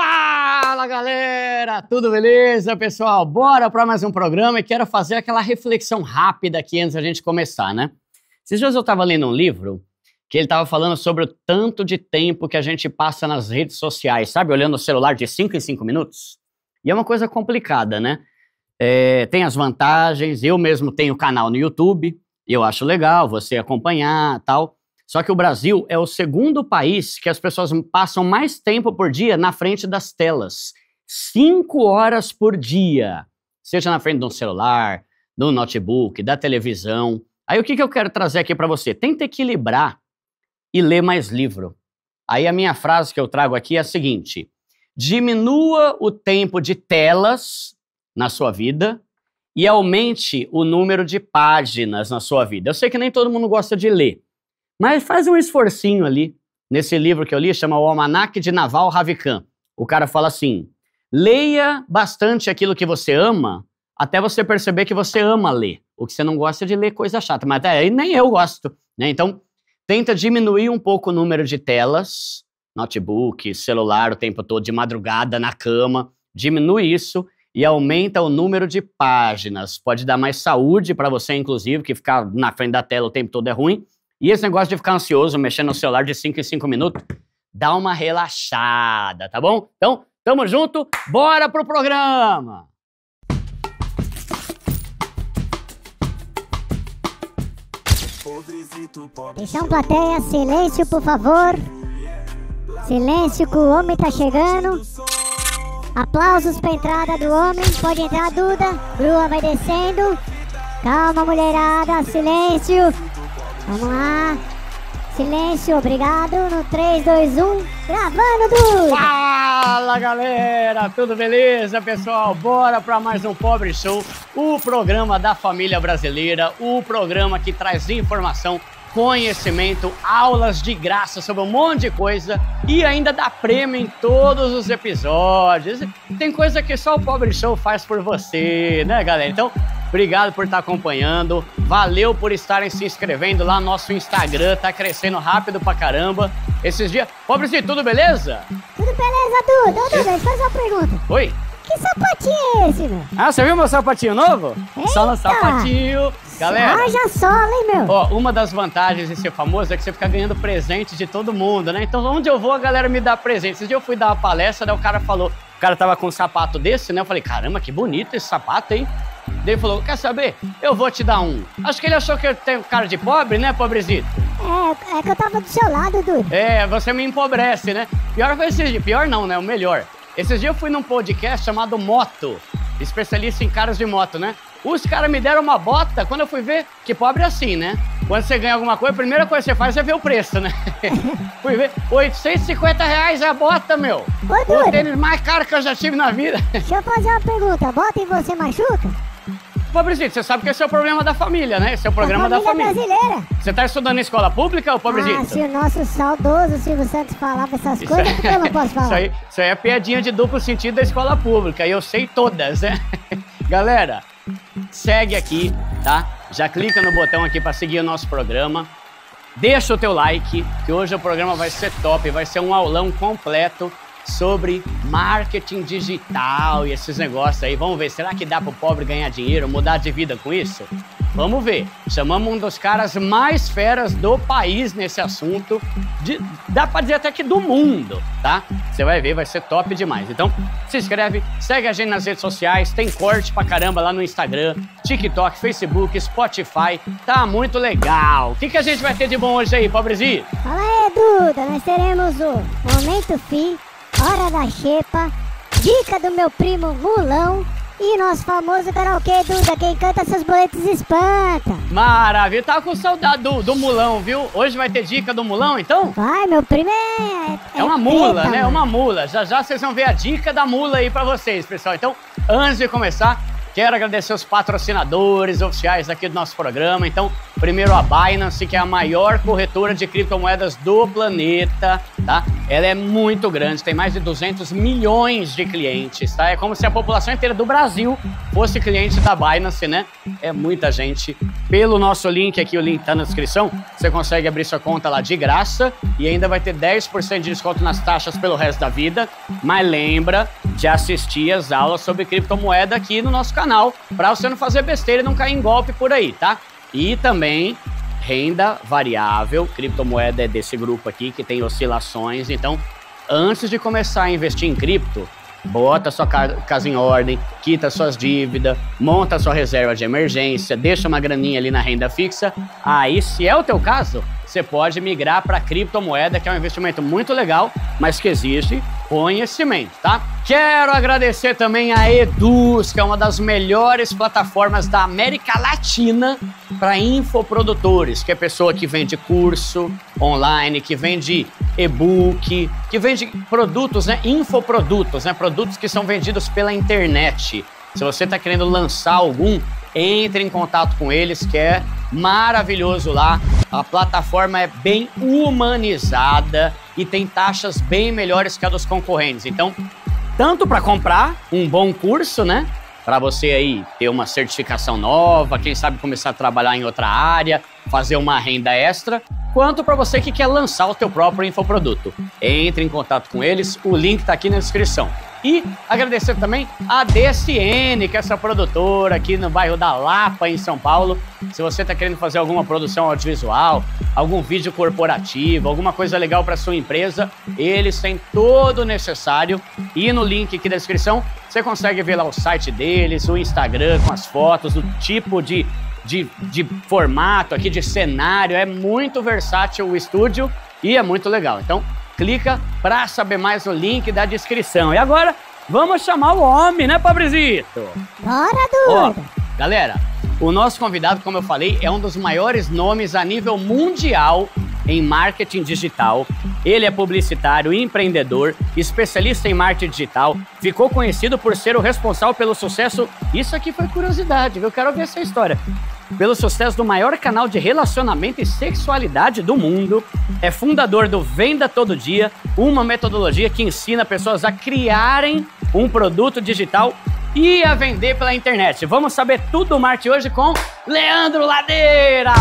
Fala galera, tudo beleza, pessoal? Bora para mais um programa e quero fazer aquela reflexão rápida aqui antes da gente começar, né? Esses dias eu estava lendo um livro que ele estava falando sobre o tanto de tempo que a gente passa nas redes sociais, sabe? Olhando o celular de 5 em 5 minutos. E é uma coisa complicada, né? É, tem as vantagens, eu mesmo tenho canal no YouTube, eu acho legal você acompanhar tal. Só que o Brasil é o segundo país que as pessoas passam mais tempo por dia na frente das telas. Cinco horas por dia. Seja na frente de um celular, do notebook, da televisão. Aí o que, que eu quero trazer aqui para você? Tenta equilibrar e ler mais livro. Aí a minha frase que eu trago aqui é a seguinte: diminua o tempo de telas na sua vida e aumente o número de páginas na sua vida. Eu sei que nem todo mundo gosta de ler, mas faz um esforcinho ali. Nesse livro que eu li, chama O Almanac de Naval Ravikant. O cara fala assim: leia bastante aquilo que você ama, até você perceber que você ama ler. O que você não gosta é de ler é coisa chata, mas até aí nem eu gosto. Né? Então, tenta diminuir um pouco o número de telas, notebook, celular o tempo todo, de madrugada, na cama. Diminui isso e aumenta o número de páginas. Pode dar mais saúde para você, inclusive, que ficar na frente da tela o tempo todo é ruim. E esse negócio de ficar ansioso, mexendo no celular de 5 em 5 minutos, dá uma relaxada, tá bom? Então, tamo junto, bora pro programa! Atenção plateia, silêncio por favor. Silêncio que o homem tá chegando. Aplausos pra entrada do homem. Pode entrar, Duda. Grua vai descendo. Calma, mulherada. Silêncio. Vamos lá. Silêncio, obrigado. No 3, 2, 1, gravando, Dudu! Fala galera, tudo beleza, pessoal? Bora para mais um Pobre Show, o programa da família brasileira, o programa que traz informação conhecimento, aulas de graça sobre um monte de coisa e ainda dá prêmio em todos os episódios. Tem coisa que só o Pobre Show faz por você, né, galera? Então, Obrigado por estar acompanhando. Valeu por estarem se inscrevendo lá no nosso Instagram. Tá crescendo rápido pra caramba. Esses dias. Pobre de tudo, beleza? Tudo beleza, Duda. Ô, Duda, faz uma pergunta. Oi? Que sapatinho é esse, meu? Ah, você viu meu sapatinho novo? Eita. Sola sapatinho. Galera. Ah, já sola, hein, meu? Ó, uma das vantagens de ser famoso é que você fica ganhando presentes de todo mundo, né? Então, onde eu vou, a galera me dá presente. Esses dias eu fui dar uma palestra, né? o cara falou. O cara tava com um sapato desse, né? Eu falei, caramba, que bonito esse sapato, hein? Daí ele falou: Quer saber? Eu vou te dar um. Acho que ele achou que eu tenho cara de pobre, né, pobrezito? É, é que eu tava do seu lado, Dudu. É, você me empobrece, né? Pior foi esse dia. Pior não, né? O melhor. Esses dias eu fui num podcast chamado Moto, especialista em caras de moto, né? Os caras me deram uma bota quando eu fui ver que pobre é assim, né? Quando você ganha alguma coisa, a primeira coisa que você faz é ver o preço, né? fui ver, 850 reais a bota, meu. Ô, o tênis mais caro que eu já tive na vida. Deixa eu fazer uma pergunta, bota e você machuca? Pobrezinho, você sabe que esse é o problema da família, né? Esse é o programa família da família. brasileira. Você tá estudando em escola pública, ô pobrezinho? Ah, se o nosso saudoso Silvio Santos falava essas isso coisas, é... por que eu não posso falar? Isso aí, isso aí é piadinha de duplo sentido da escola pública, e eu sei todas, né? Galera, segue aqui, tá? Já clica no botão aqui para seguir o nosso programa. Deixa o teu like, que hoje o programa vai ser top, vai ser um aulão completo sobre marketing digital e esses negócios aí. Vamos ver, será que dá para o pobre ganhar dinheiro, mudar de vida com isso? Vamos ver. Chamamos um dos caras mais feras do país nesse assunto. De, dá para dizer até que do mundo, tá? Você vai ver, vai ser top demais. Então, se inscreve, segue a gente nas redes sociais, tem corte pra caramba lá no Instagram, TikTok, Facebook, Spotify. Tá muito legal. O que, que a gente vai ter de bom hoje aí, pobrezinho? Fala aí, Duda. Nós teremos o Momento Fim Hora da Xepa, dica do meu primo Mulão e nosso famoso karaokê Duda, quem canta seus boletos espanta. Maravilha, tá com saudade do, do Mulão, viu? Hoje vai ter dica do Mulão, então? Vai, meu primo é... É, é uma mula, né? É uma mula. Já já vocês vão ver a dica da mula aí pra vocês, pessoal. Então, antes de começar, Quero agradecer os patrocinadores oficiais aqui do nosso programa. Então, primeiro a Binance, que é a maior corretora de criptomoedas do planeta, tá? Ela é muito grande, tem mais de 200 milhões de clientes, tá? É como se a população inteira do Brasil fosse cliente da Binance, né? É muita gente. Pelo nosso link aqui, o link tá na descrição, você consegue abrir sua conta lá de graça e ainda vai ter 10% de desconto nas taxas pelo resto da vida. Mas lembra de assistir as aulas sobre criptomoeda aqui no nosso canal canal para você não fazer besteira e não cair em golpe por aí, tá? E também renda variável, criptomoeda é desse grupo aqui que tem oscilações. Então, antes de começar a investir em cripto, bota sua casa em ordem, quita suas dívidas, monta sua reserva de emergência, deixa uma graninha ali na renda fixa. Aí, se é o teu caso, você pode migrar para criptomoeda, que é um investimento muito legal, mas que existe conhecimento, tá? Quero agradecer também a Eduz, que é uma das melhores plataformas da América Latina para infoprodutores, que é pessoa que vende curso online, que vende e-book, que vende produtos, né? Infoprodutos, né? Produtos que são vendidos pela internet. Se você está querendo lançar algum, entre em contato com eles, que é maravilhoso lá. A plataforma é bem humanizada e tem taxas bem melhores que a dos concorrentes. Então, tanto para comprar um bom curso, né? Para você aí ter uma certificação nova, quem sabe começar a trabalhar em outra área, fazer uma renda extra, quanto para você que quer lançar o teu próprio infoproduto. Entre em contato com eles, o link está aqui na descrição. E agradecer também a DSN, que é essa produtora aqui no bairro da Lapa, em São Paulo. Se você está querendo fazer alguma produção audiovisual, algum vídeo corporativo, alguma coisa legal para sua empresa, eles têm todo o necessário. E no link aqui da descrição, você consegue ver lá o site deles, o Instagram com as fotos, o tipo de de, de formato aqui, de cenário. É muito versátil o estúdio e é muito legal. Então, clica para saber mais o link da descrição. E agora, vamos chamar o homem, né, Pabrezito? Bora, Duda! Ó, galera, o nosso convidado, como eu falei, é um dos maiores nomes a nível mundial em marketing digital. Ele é publicitário, empreendedor, especialista em marketing digital. Ficou conhecido por ser o responsável pelo sucesso. Isso aqui foi curiosidade, viu? Quero ver essa história pelo sucesso do maior canal de relacionamento e sexualidade do mundo, é fundador do Venda Todo Dia, uma metodologia que ensina pessoas a criarem um produto digital e a vender pela internet. Vamos saber tudo do hoje com Leandro Ladeira.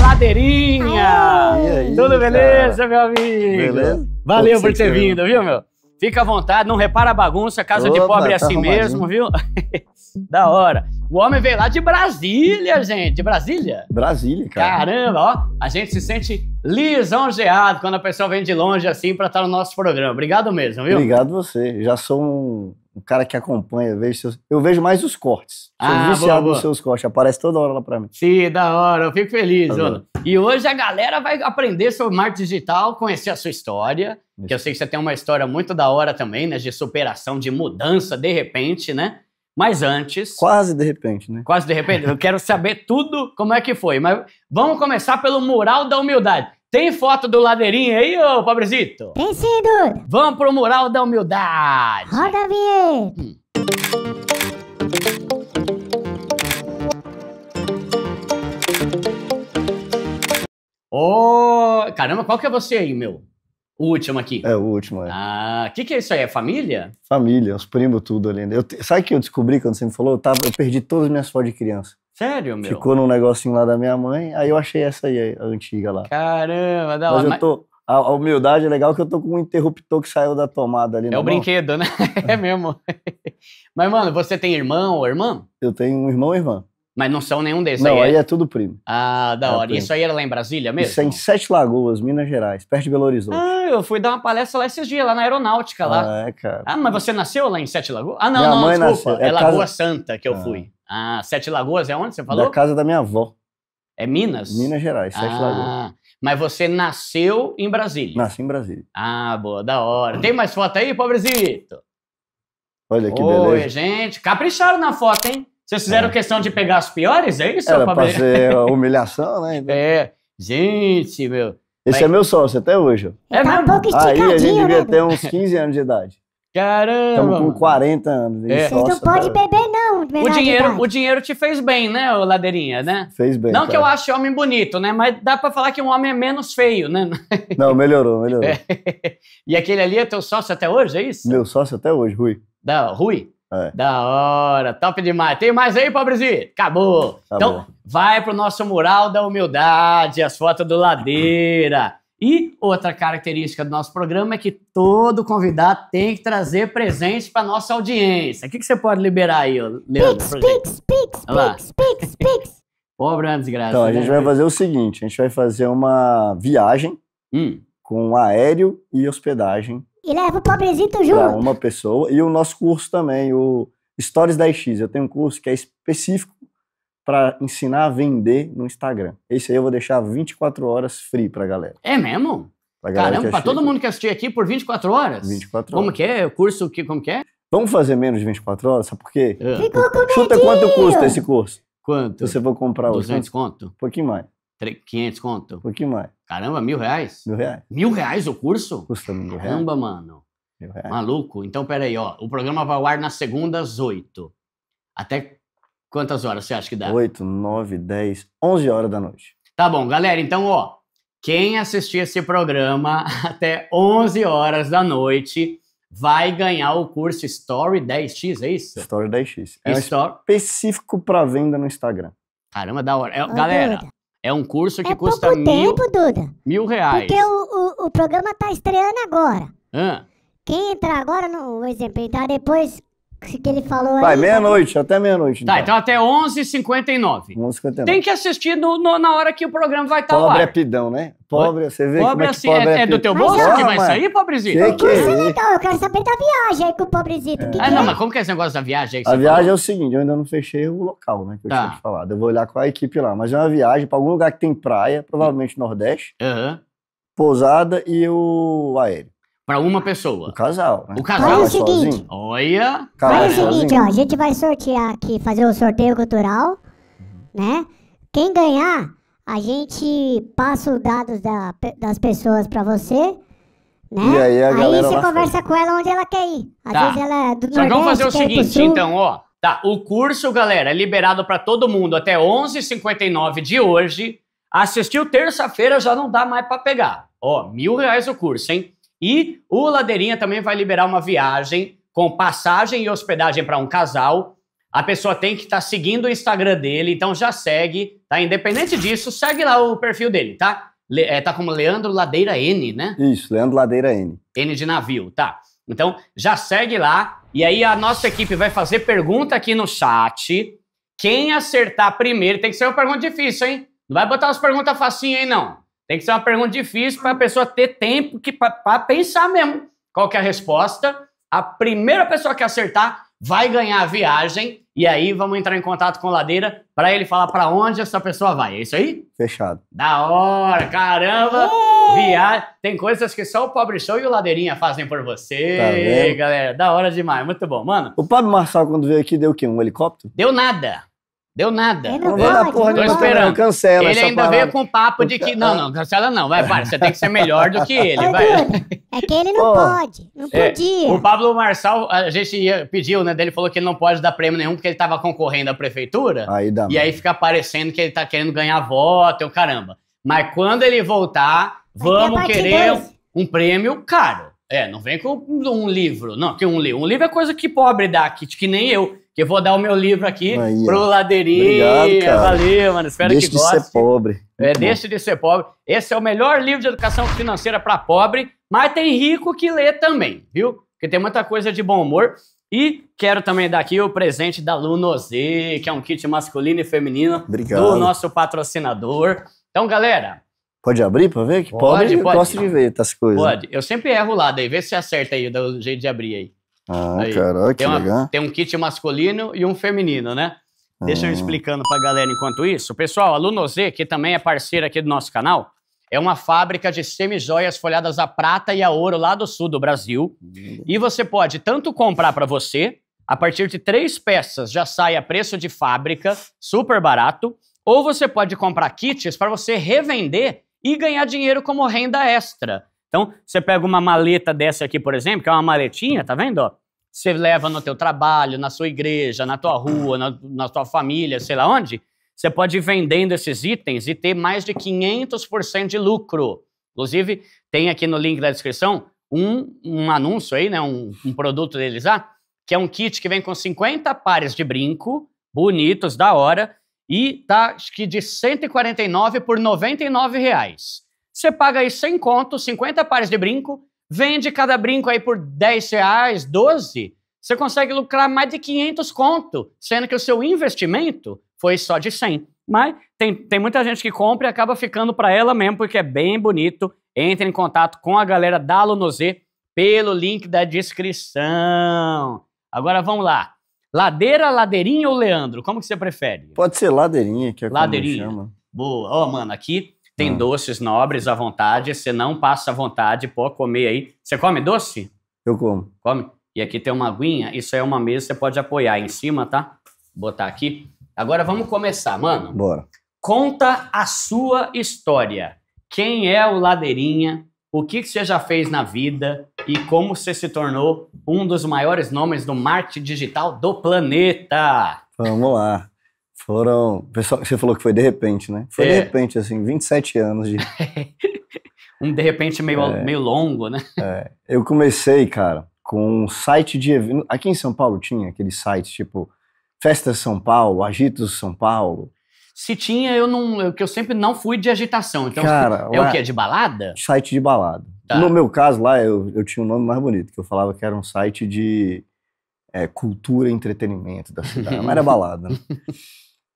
Ladeirinha. Ah, aí, tudo beleza, cara? meu amigo? Beleza? Valeu Pô, por ter vindo, é viu, meu? Fica à vontade, não repara a bagunça, casa Opa, de pobre é tá assim mesmo, viu? da hora. O homem veio lá de Brasília, gente. De Brasília? Brasília, cara. Caramba, ó. A gente se sente lisonjeado quando a pessoa vem de longe assim para estar tá no nosso programa. Obrigado mesmo, viu? Obrigado você. Já sou um um cara que acompanha, eu vejo seus, eu vejo mais os cortes. Sou ah, viciado boa, nos seus cortes, aparece toda hora lá para mim. Sim, da hora, eu fico feliz, tá E hoje a galera vai aprender sobre marketing digital, conhecer a sua história, Isso. que eu sei que você tem uma história muito da hora também, né, de superação, de mudança de repente, né? Mas antes. Quase de repente, né? Quase de repente. Eu quero saber tudo como é que foi. Mas vamos começar pelo mural da humildade. Tem foto do ladeirinho aí, ô pobrezito? Tem sim, Duda. Vamos pro Mural da Humildade. Roda a vinheta. Hum. oh, caramba, qual que é você aí, meu? O último aqui. É, o último, é. Ah, o que, que é isso aí? É família? Família, os primos, tudo ali. Né? Eu, sabe o que eu descobri quando você me falou? Eu, tava, eu perdi todas as minhas fotos de criança. Sério, meu? Ficou num negocinho lá da minha mãe, aí eu achei essa aí, a antiga lá. Caramba, da hora. Mas eu tô... A, a, humildade é legal que eu tô com um interruptor que saiu da tomada ali. É o mão. brinquedo, né? é mesmo. mas, mano, você tem irmão ou irmã? Eu tenho um irmão e irmã. Mas não são nenhum desses. Não, aí é... aí é tudo primo. Ah, da é hora. Primo. Isso aí era lá em Brasília mesmo? Isso é em Sete Lagoas, Minas Gerais, perto de Belo Horizonte. Ah, eu fui dar uma palestra lá esses dias, lá na aeronáutica lá. Ah, é, cara. Ah, mas você nasceu lá em Sete Lagoas? Ah, não, Minha não, mãe desculpa. Nasceu. É, é Lagoa casa... Santa que eu ah. fui. Ah, Sete Lagoas é onde você falou? Da casa da minha avó. É Minas? Minas Gerais, Sete ah, Lagoas. Mas você nasceu em Brasília? Nasci em Brasília. Ah, boa, da hora. Tem mais foto aí, pobrezito? Olha que Oi, beleza. Oi, gente. Capricharam na foto, hein? Vocês fizeram é. questão de pegar as piores, é isso? Era pra ser humilhação, né? É. Gente, meu. Esse é meu sócio até hoje. É tá mesmo? Um Aí a gente devia né? ter uns 15 anos de idade. Caramba! Estamos com 40 anos. É. Vocês não podem beber o dinheiro, o dinheiro te fez bem, né, Ladeirinha, né? Fez bem. Não cara. que eu ache homem bonito, né? Mas dá pra falar que um homem é menos feio, né? Não, melhorou, melhorou. É. E aquele ali é teu sócio até hoje, é isso? Meu sócio até hoje, Rui. Da, Rui? É. Da hora, top demais. Tem mais aí, pobrezinho? Acabou. Acabou. Então, vai pro nosso mural da humildade, as fotos do Ladeira. E outra característica do nosso programa é que todo convidado tem que trazer presente para nossa audiência. O que, que, você pode liberar aí, Leandro? Pix, pix, pix, pix, pix, pix. Pobre é desgraça. Então, a né? gente né? vai fazer o seguinte: a gente vai fazer uma viagem hum. com aéreo e hospedagem. E leva o pobrezito junto. Para uma pessoa. E o nosso curso também, o Stories 10X. Eu tenho um curso que é específico para ensinar a vender no Instagram. Esse aí eu vou deixar 24 horas free pra galera. É mesmo? Pra galera Caramba, é pra todo mundo que assistir aqui por 24 horas? 24 horas. Como que é? O curso que como que é? Vamos fazer menos de 24 horas, sabe por quê? É. Chuta quanto custa esse curso? Quanto? Você vai comprar hoje? 200 conto? Um pouquinho mais. 500 conto? Um pouquinho mais. Caramba, mil reais? Mil reais. Mil reais o curso? Custa mil reais. Caramba, mano. Mil reais. Maluco. Então, peraí, ó. O programa vai ao ar nas segundas, 8. Até Quantas horas você acha que dá? 8, 9, 10, 11 horas da noite. Tá bom, galera. Então, ó, quem assistir esse programa até 11 horas da noite vai ganhar o curso Story 10X, é isso? Story 10X. É Story... específico para venda no Instagram. Caramba, da hora. É, Ô, galera, Duda, é um curso que é custa pouco mil, tempo, Duda. mil reais. Porque o, o, o programa tá estreando agora. Hã? Quem entrar agora, no por exemplo, entrar depois que ele falou Vai, meia-noite, né? até meia-noite. Tá, então, então até 11h59. 11h59. Tem que assistir no, no- na hora que o programa vai estar lá. Pobre é pidão, né? Pobre, você vê como é Pobre é que assim, pobre é, é, é do teu bolso que vai sair, pobrezinho? Que que Isso é legal, então, eu quero saber da viagem aí com o pobrezito. É. Que que Ah, não, mas como que é esse negócio da viagem aí que A você viagem é o seguinte, eu ainda não fechei o local, né, que eu Tá. tinha te falado. Eu vou olhar com a equipe lá, mas é uma viagem pra algum lugar que tem praia, provavelmente Nordeste, pousada e o aéreo. Pra uma pessoa. O casal. Né? O casal. Faz o seguinte. Olha. Faz o seguinte, ó. A gente vai sortear aqui, fazer o um sorteio cultural, né? Quem ganhar, a gente passa os dados da, das pessoas pra você. Né? E aí, a aí você conversa foi. com ela onde ela quer ir. Às tá. vezes ela é do Só que vamos fazer o seguinte, então, ó. Tá, o curso, galera, é liberado para todo mundo até 11h59 de hoje. Assistiu terça-feira, já não dá mais para pegar. Ó, mil reais o curso, hein? E o Ladeirinha também vai liberar uma viagem com passagem e hospedagem para um casal. A pessoa tem que estar tá seguindo o Instagram dele, então já segue, tá? Independente disso, segue lá o perfil dele, tá? Le, é, tá como Leandro Ladeira N, né? Isso, Leandro Ladeira N. N de navio, tá? Então já segue lá. E aí a nossa equipe vai fazer pergunta aqui no chat. Quem acertar primeiro tem que ser uma pergunta difícil, hein? Não vai botar as perguntas facinhas aí, não. Tem que ser uma pergunta difícil para a pessoa ter tempo para pensar mesmo qual que é a resposta. A primeira pessoa que acertar vai ganhar a viagem e aí vamos entrar em contato com o Ladeira para ele falar para onde essa pessoa vai. É isso aí? Fechado. Da hora, caramba! Uh! Viagem. Tem coisas que só o Pobre Show e o Ladeirinha fazem por você, tá galera. Da hora demais, muito bom, mano. O Pablo Marçal, quando veio aqui, deu o quê? Um helicóptero? Deu nada. Deu nada. Ele não vai, porra tô esperando. cancela ele ainda veio com o papo de que. Não, não, cancela não. Vai, para. Você tem que ser melhor do que ele. É vai. É que ele não pode. Não é, podia. É, o Pablo Marçal, a gente pediu, né? Dele falou que ele não pode dar prêmio nenhum porque ele estava concorrendo à prefeitura. Aí dá. E mano. aí fica parecendo que ele está querendo ganhar voto, eu caramba. Mas quando ele voltar, vamos querer dois. um prêmio caro. É, não vem com um livro. Não, que um livro. Um livro é coisa que pobre dá, que, que nem eu que eu vou dar o meu livro aqui pro Laderia. Obrigado, Valeu, mano. Espero deixa que goste. Deixa de ser pobre. É, deixa de ser pobre. Esse é o melhor livro de educação financeira para pobre, mas tem rico que lê também, viu? Porque tem muita coisa de bom humor. E quero também dar aqui o presente da Lunose, que é um kit masculino e feminino Obrigado. do nosso patrocinador. Então, galera. Pode abrir pra ver? Que pode, pobre pode. gosto de ver essas coisas. Pode. Eu sempre erro lá, daí vê se acerta aí, o jeito de abrir aí. Ah, Aí. caraca, tem, uma, legal. tem um kit masculino e um feminino, né? Deixa eu ah. explicando para a galera enquanto isso. Pessoal, a Lunozê, que também é parceira aqui do nosso canal, é uma fábrica de semijoias folhadas a prata e a ouro lá do sul do Brasil. E você pode tanto comprar para você, a partir de três peças já sai a preço de fábrica, super barato, ou você pode comprar kits para você revender e ganhar dinheiro como renda extra. Então, você pega uma maleta dessa aqui, por exemplo, que é uma maletinha, tá vendo? Você leva no teu trabalho, na sua igreja, na tua rua, na, na tua família, sei lá onde. Você pode ir vendendo esses itens e ter mais de 500% de lucro. Inclusive, tem aqui no link da descrição um, um anúncio aí, né? Um, um produto deles lá, que é um kit que vem com 50 pares de brinco, bonitos, da hora, e tá acho que de 149 por 99 reais. Você paga aí 100 conto, 50 pares de brinco, vende cada brinco aí por 10 reais, 12, você consegue lucrar mais de 500 conto, sendo que o seu investimento foi só de 100. Mas tem, tem muita gente que compra e acaba ficando para ela mesmo, porque é bem bonito. Entre em contato com a galera da Alunozê pelo link da descrição. Agora vamos lá. Ladeira, ladeirinha ou Leandro? Como que você prefere? Pode ser ladeirinha, que é ladeirinha. como chama. Boa. Ó, oh, mano, aqui tem hum. doces nobres à vontade, você não passa à vontade, pode comer aí. Você come doce? Eu como. Come? E aqui tem uma aguinha, isso é uma mesa, você pode apoiar em cima, tá? Botar aqui. Agora vamos começar, mano. Bora. Conta a sua história. Quem é o Ladeirinha? O que, que você já fez na vida? E como você se tornou um dos maiores nomes do marketing digital do planeta? Vamos lá. Foram. Pessoal, você falou que foi de repente, né? Foi é. de repente, assim, 27 anos de. um de repente meio, é. meio longo, né? É. Eu comecei, cara, com um site de evento. Aqui em São Paulo tinha aquele site, tipo, festa São Paulo, Agitos São Paulo. Se tinha, eu não. que eu sempre não fui de agitação. Então, cara, é lá, o que? É de balada? Site de balada. Tá. No meu caso, lá eu, eu tinha um nome mais bonito, que eu falava que era um site de é, cultura e entretenimento da cidade. Mas era balada. Né?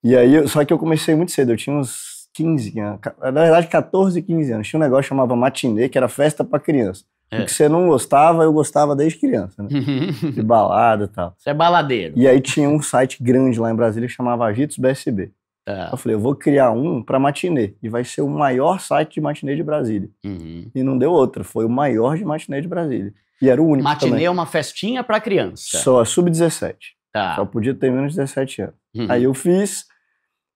E aí, só que eu comecei muito cedo, eu tinha uns 15 anos, na verdade 14, 15 anos. Tinha um negócio chamava matinê, que era festa para criança. É. O que você não gostava, eu gostava desde criança, né? de balada e tal. Você é baladeiro. E aí tinha um site grande lá em Brasília que chamava Agitos BSB. É. Tá. Eu falei, eu vou criar um para matinê. E vai ser o maior site de matinê de Brasília. Uhum. E não deu outra, foi o maior de matinê de Brasília. E era o único Matinê também. é uma festinha para criança. Só, é sub-17. Tá. Só podia ter menos de 17 anos. Uhum. Aí eu fiz,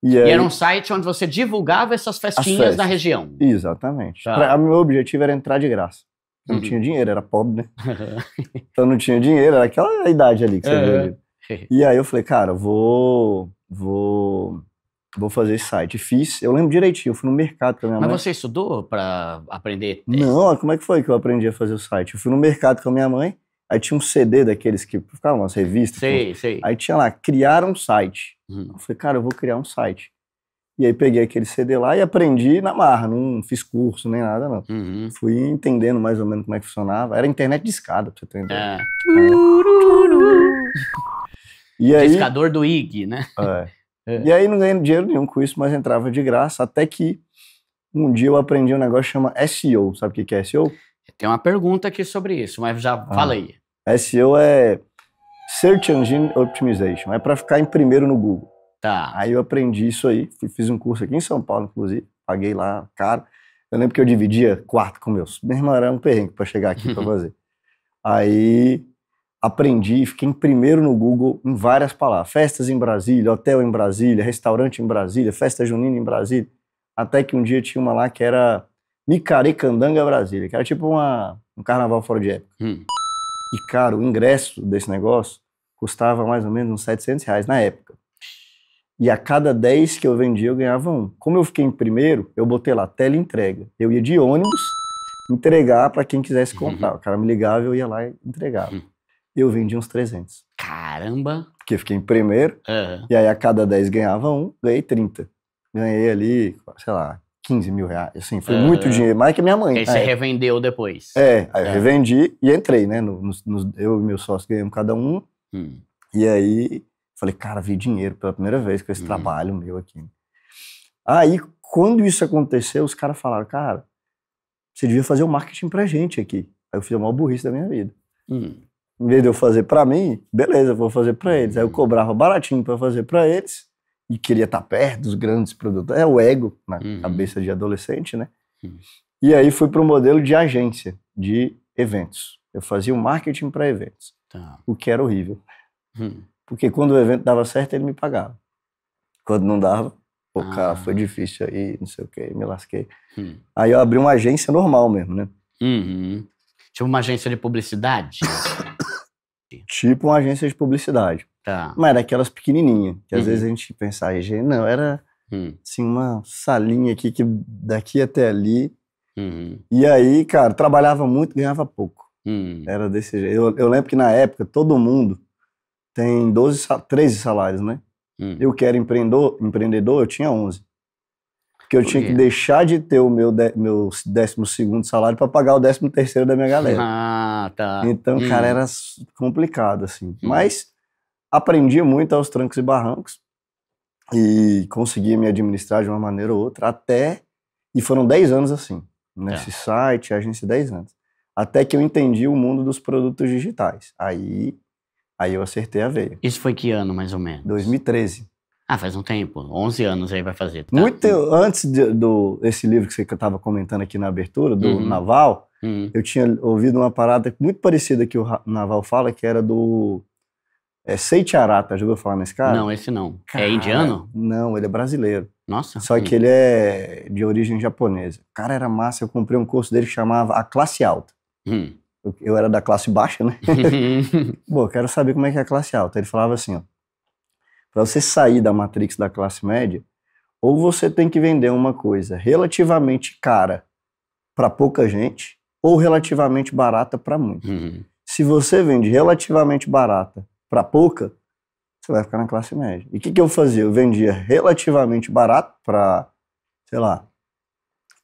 e, aí, e, era um site onde você divulgava essas festinhas da região. Exatamente. Tá. Pra, meu objetivo era entrar de graça. Eu não uhum. tinha dinheiro, era pobre, né? então não tinha dinheiro, era aquela idade ali que você uhum. viu. E aí eu falei, cara, vou, vou, vou fazer esse site. Fiz, eu lembro direitinho, eu fui no mercado com a minha Mas mãe. Mas você estudou para aprender? Não, como é que foi que eu aprendi a fazer o site? Eu fui no mercado com a minha mãe, Aí tinha um CD daqueles que ficavam umas revistas. Sei, como... sei. Aí tinha lá, criar um site. Hum. Eu falei, cara, eu vou criar um site. E aí peguei aquele CD lá e aprendi na marra, não fiz curso nem nada, não. Uhum. Fui entendendo mais ou menos como é que funcionava. Era internet de escada, pra você ter ideia. É. É. Aí... Discador do IG, né? É. é. E aí não ganhei dinheiro nenhum com isso, mas entrava de graça, até que um dia eu aprendi um negócio que chama SEO. Sabe o que é SEO? Tem uma pergunta aqui sobre isso, mas já ah. falei. SEO é Search Engine Optimization, é para ficar em primeiro no Google. Tá. Aí eu aprendi isso aí, fiz um curso aqui em São Paulo, inclusive, paguei lá caro. Eu lembro que eu dividia quarto com meus. Meu irmão era um perrengue para chegar aqui para fazer. Aí aprendi, fiquei em primeiro no Google em várias palavras. Festas em Brasília, hotel em Brasília, restaurante em Brasília, festa junina em Brasília. Até que um dia tinha uma lá que era Micarecandanga Brasília, que era tipo uma, um carnaval fora de época. Hum. E, cara, o ingresso desse negócio custava mais ou menos uns 700 reais na época. E a cada 10 que eu vendia, eu ganhava um. Como eu fiquei em primeiro, eu botei lá, tela entrega. Eu ia de ônibus entregar para quem quisesse comprar. Uhum. O cara me ligava, eu ia lá e entregava. Uhum. Eu vendi uns 300. Caramba! Porque eu fiquei em primeiro, uhum. e aí a cada 10 ganhava um, ganhei 30. Ganhei ali, sei lá, 15 mil reais. Assim, foi uhum. muito dinheiro, mais que minha mãe. Aí você é. revendeu depois. É, aí eu é. revendi e entrei, né? No, no, eu e meu sócio ganhamos cada um. Hum. E aí falei, cara, vi dinheiro pela primeira vez com esse hum. trabalho meu aqui. Aí, quando isso aconteceu, os caras falaram, cara, você devia fazer o um marketing pra gente aqui. Aí eu fiz a maior burrice da minha vida. Hum. Em vez de eu fazer pra mim, beleza, vou fazer pra eles. Aí eu hum. cobrava baratinho pra fazer pra eles e queria estar perto dos grandes produtores. É o ego na uhum. cabeça de adolescente, né? Uhum. E aí fui para o modelo de agência de eventos. Eu fazia o um marketing para eventos, tá. o que era horrível. Uhum. Porque quando o evento dava certo, ele me pagava. Quando não dava, o ah. cara foi difícil aí, não sei o quê, me lasquei. Hum. Aí eu abri uma agência normal mesmo, né? Uhum. Tipo uma agência de publicidade? tipo uma agência de publicidade. Tá. Mas era aquelas pequenininhas, que às uhum. vezes a gente pensava, não, era uhum. assim, uma salinha aqui que daqui até ali. Uhum. E aí, cara, trabalhava muito, ganhava pouco. Hum. Era desse jeito. Eu, eu, lembro que na época todo mundo tem 12, 13 salários, né? Hum. Eu que era empreendedor, empreendedor, eu tinha 11. Porque eu Por tinha que deixar de ter o meu, de, meu 12 salário para pagar o 13 terceiro da minha galera. Ah, tá. Então, cara, hum. era complicado, assim. Mas Aprendi muito aos trancos e barrancos e consegui me administrar de uma maneira ou outra até e foram 10 anos assim, nesse é. site, agência 10 anos. Até que eu entendi o mundo dos produtos digitais. Aí aí eu acertei a veia. Isso foi que ano mais ou menos? 2013. Ah, faz um tempo, 11 anos aí vai fazer. Tá? Muito antes de, do esse livro que você estava comentando aqui na abertura do uhum. Naval, uhum. eu tinha ouvido uma parada muito parecida que o Naval fala, que era do é Seitiarata, tá? já ouviu falar nesse cara? Não, esse não. É cara, é indiano? Não, ele é brasileiro. Nossa. Só que ele é de origem japonesa. O cara era massa, eu comprei um curso dele que chamava A Classe Alta. Hum. Eu, eu era da classe baixa, né? Bom, quero saber como é que é a classe alta. Ele falava assim, ó. Pra você sair da matrix da classe média, ou você tem que vender uma coisa relativamente cara para pouca gente, ou relativamente barata para muito. Uhum. Se você vende relativamente barata para pouca, você vai ficar na classe média. E o que, que eu fazia? Eu vendia relativamente barato para, sei lá,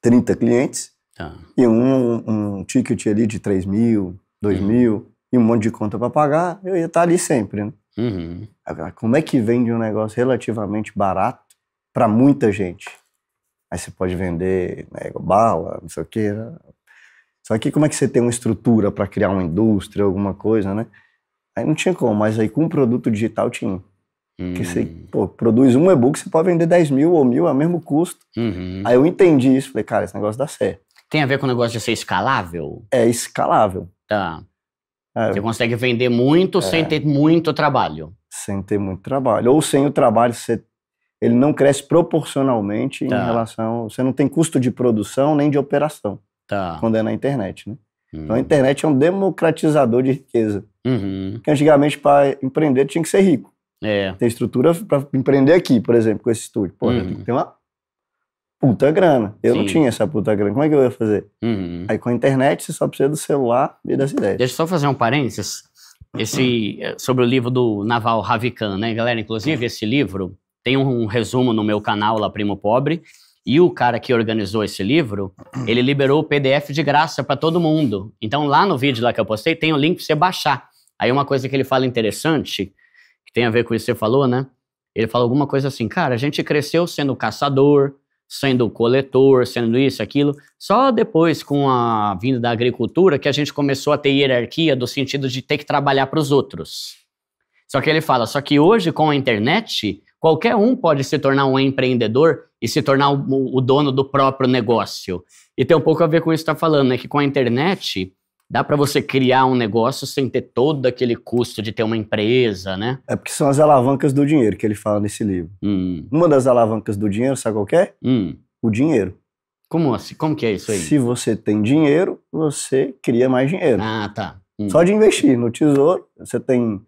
30 clientes ah. e um, um ticket ali de 3 mil, 2 uhum. mil e um monte de conta para pagar, eu ia estar tá ali sempre, né? Uhum. Agora, como é que vende um negócio relativamente barato para muita gente? Aí você pode vender né, bala, não sei o quê. Né? Só que como é que você tem uma estrutura para criar uma indústria, alguma coisa, né? Aí não tinha como, mas aí com um produto digital tinha. Porque você hum. pô, produz um e-book, você pode vender 10 mil ou mil, é o mesmo custo. Uhum. Aí eu entendi isso, falei, cara, esse negócio dá certo. Tem a ver com o negócio de ser escalável? É escalável. Tá. É, você consegue vender muito é, sem ter muito trabalho. Sem ter muito trabalho. Ou sem o trabalho, você, ele não cresce proporcionalmente tá. em relação. Você não tem custo de produção nem de operação. Tá. Quando é na internet, né? Uhum. Então a uhum. internet é um democratizador de riqueza. Uhum. Porque antigamente, para empreender, tinha que ser rico. É. Ter estrutura para empreender aqui, por exemplo, com esse estúdio. Pô, uhum. tem que ter uma puta grana. Eu Sim. não tinha essa puta grana. Como é que eu ia fazer? Uhum. Aí com a internet, você só precisa do celular e das ideias. Deixa eu só fazer um parênteses. Esse, eh, sobre o livro do Naval Ravikant, né, galera? Inclusive, esse livro tem um resumo no meu canal lá, Primo Pobre. E o cara que organizou esse livro, ele liberou o PDF de graça para todo mundo. Então lá no vídeo lá que eu postei tem o link para você baixar. Aí uma coisa que ele fala interessante, que tem a ver com isso que você falou, né? Ele fala alguma coisa assim, cara, a gente cresceu sendo caçador, sendo coletor, sendo isso, aquilo. Só depois, com a vinda da agricultura, que a gente começou a ter hierarquia do sentido de ter que trabalhar para os outros. Só que ele fala, só que hoje com a internet Qualquer um pode se tornar um empreendedor e se tornar o, o dono do próprio negócio. E tem um pouco a ver com isso que está falando, né? Que com a internet dá para você criar um negócio sem ter todo aquele custo de ter uma empresa, né? É porque são as alavancas do dinheiro que ele fala nesse livro. Hum. Uma das alavancas do dinheiro, sabe qual é? Hum. O dinheiro. Como, assim? Como que é isso aí? Se você tem dinheiro, você cria mais dinheiro. Ah, tá. Hum. Só de investir no tesouro, você tem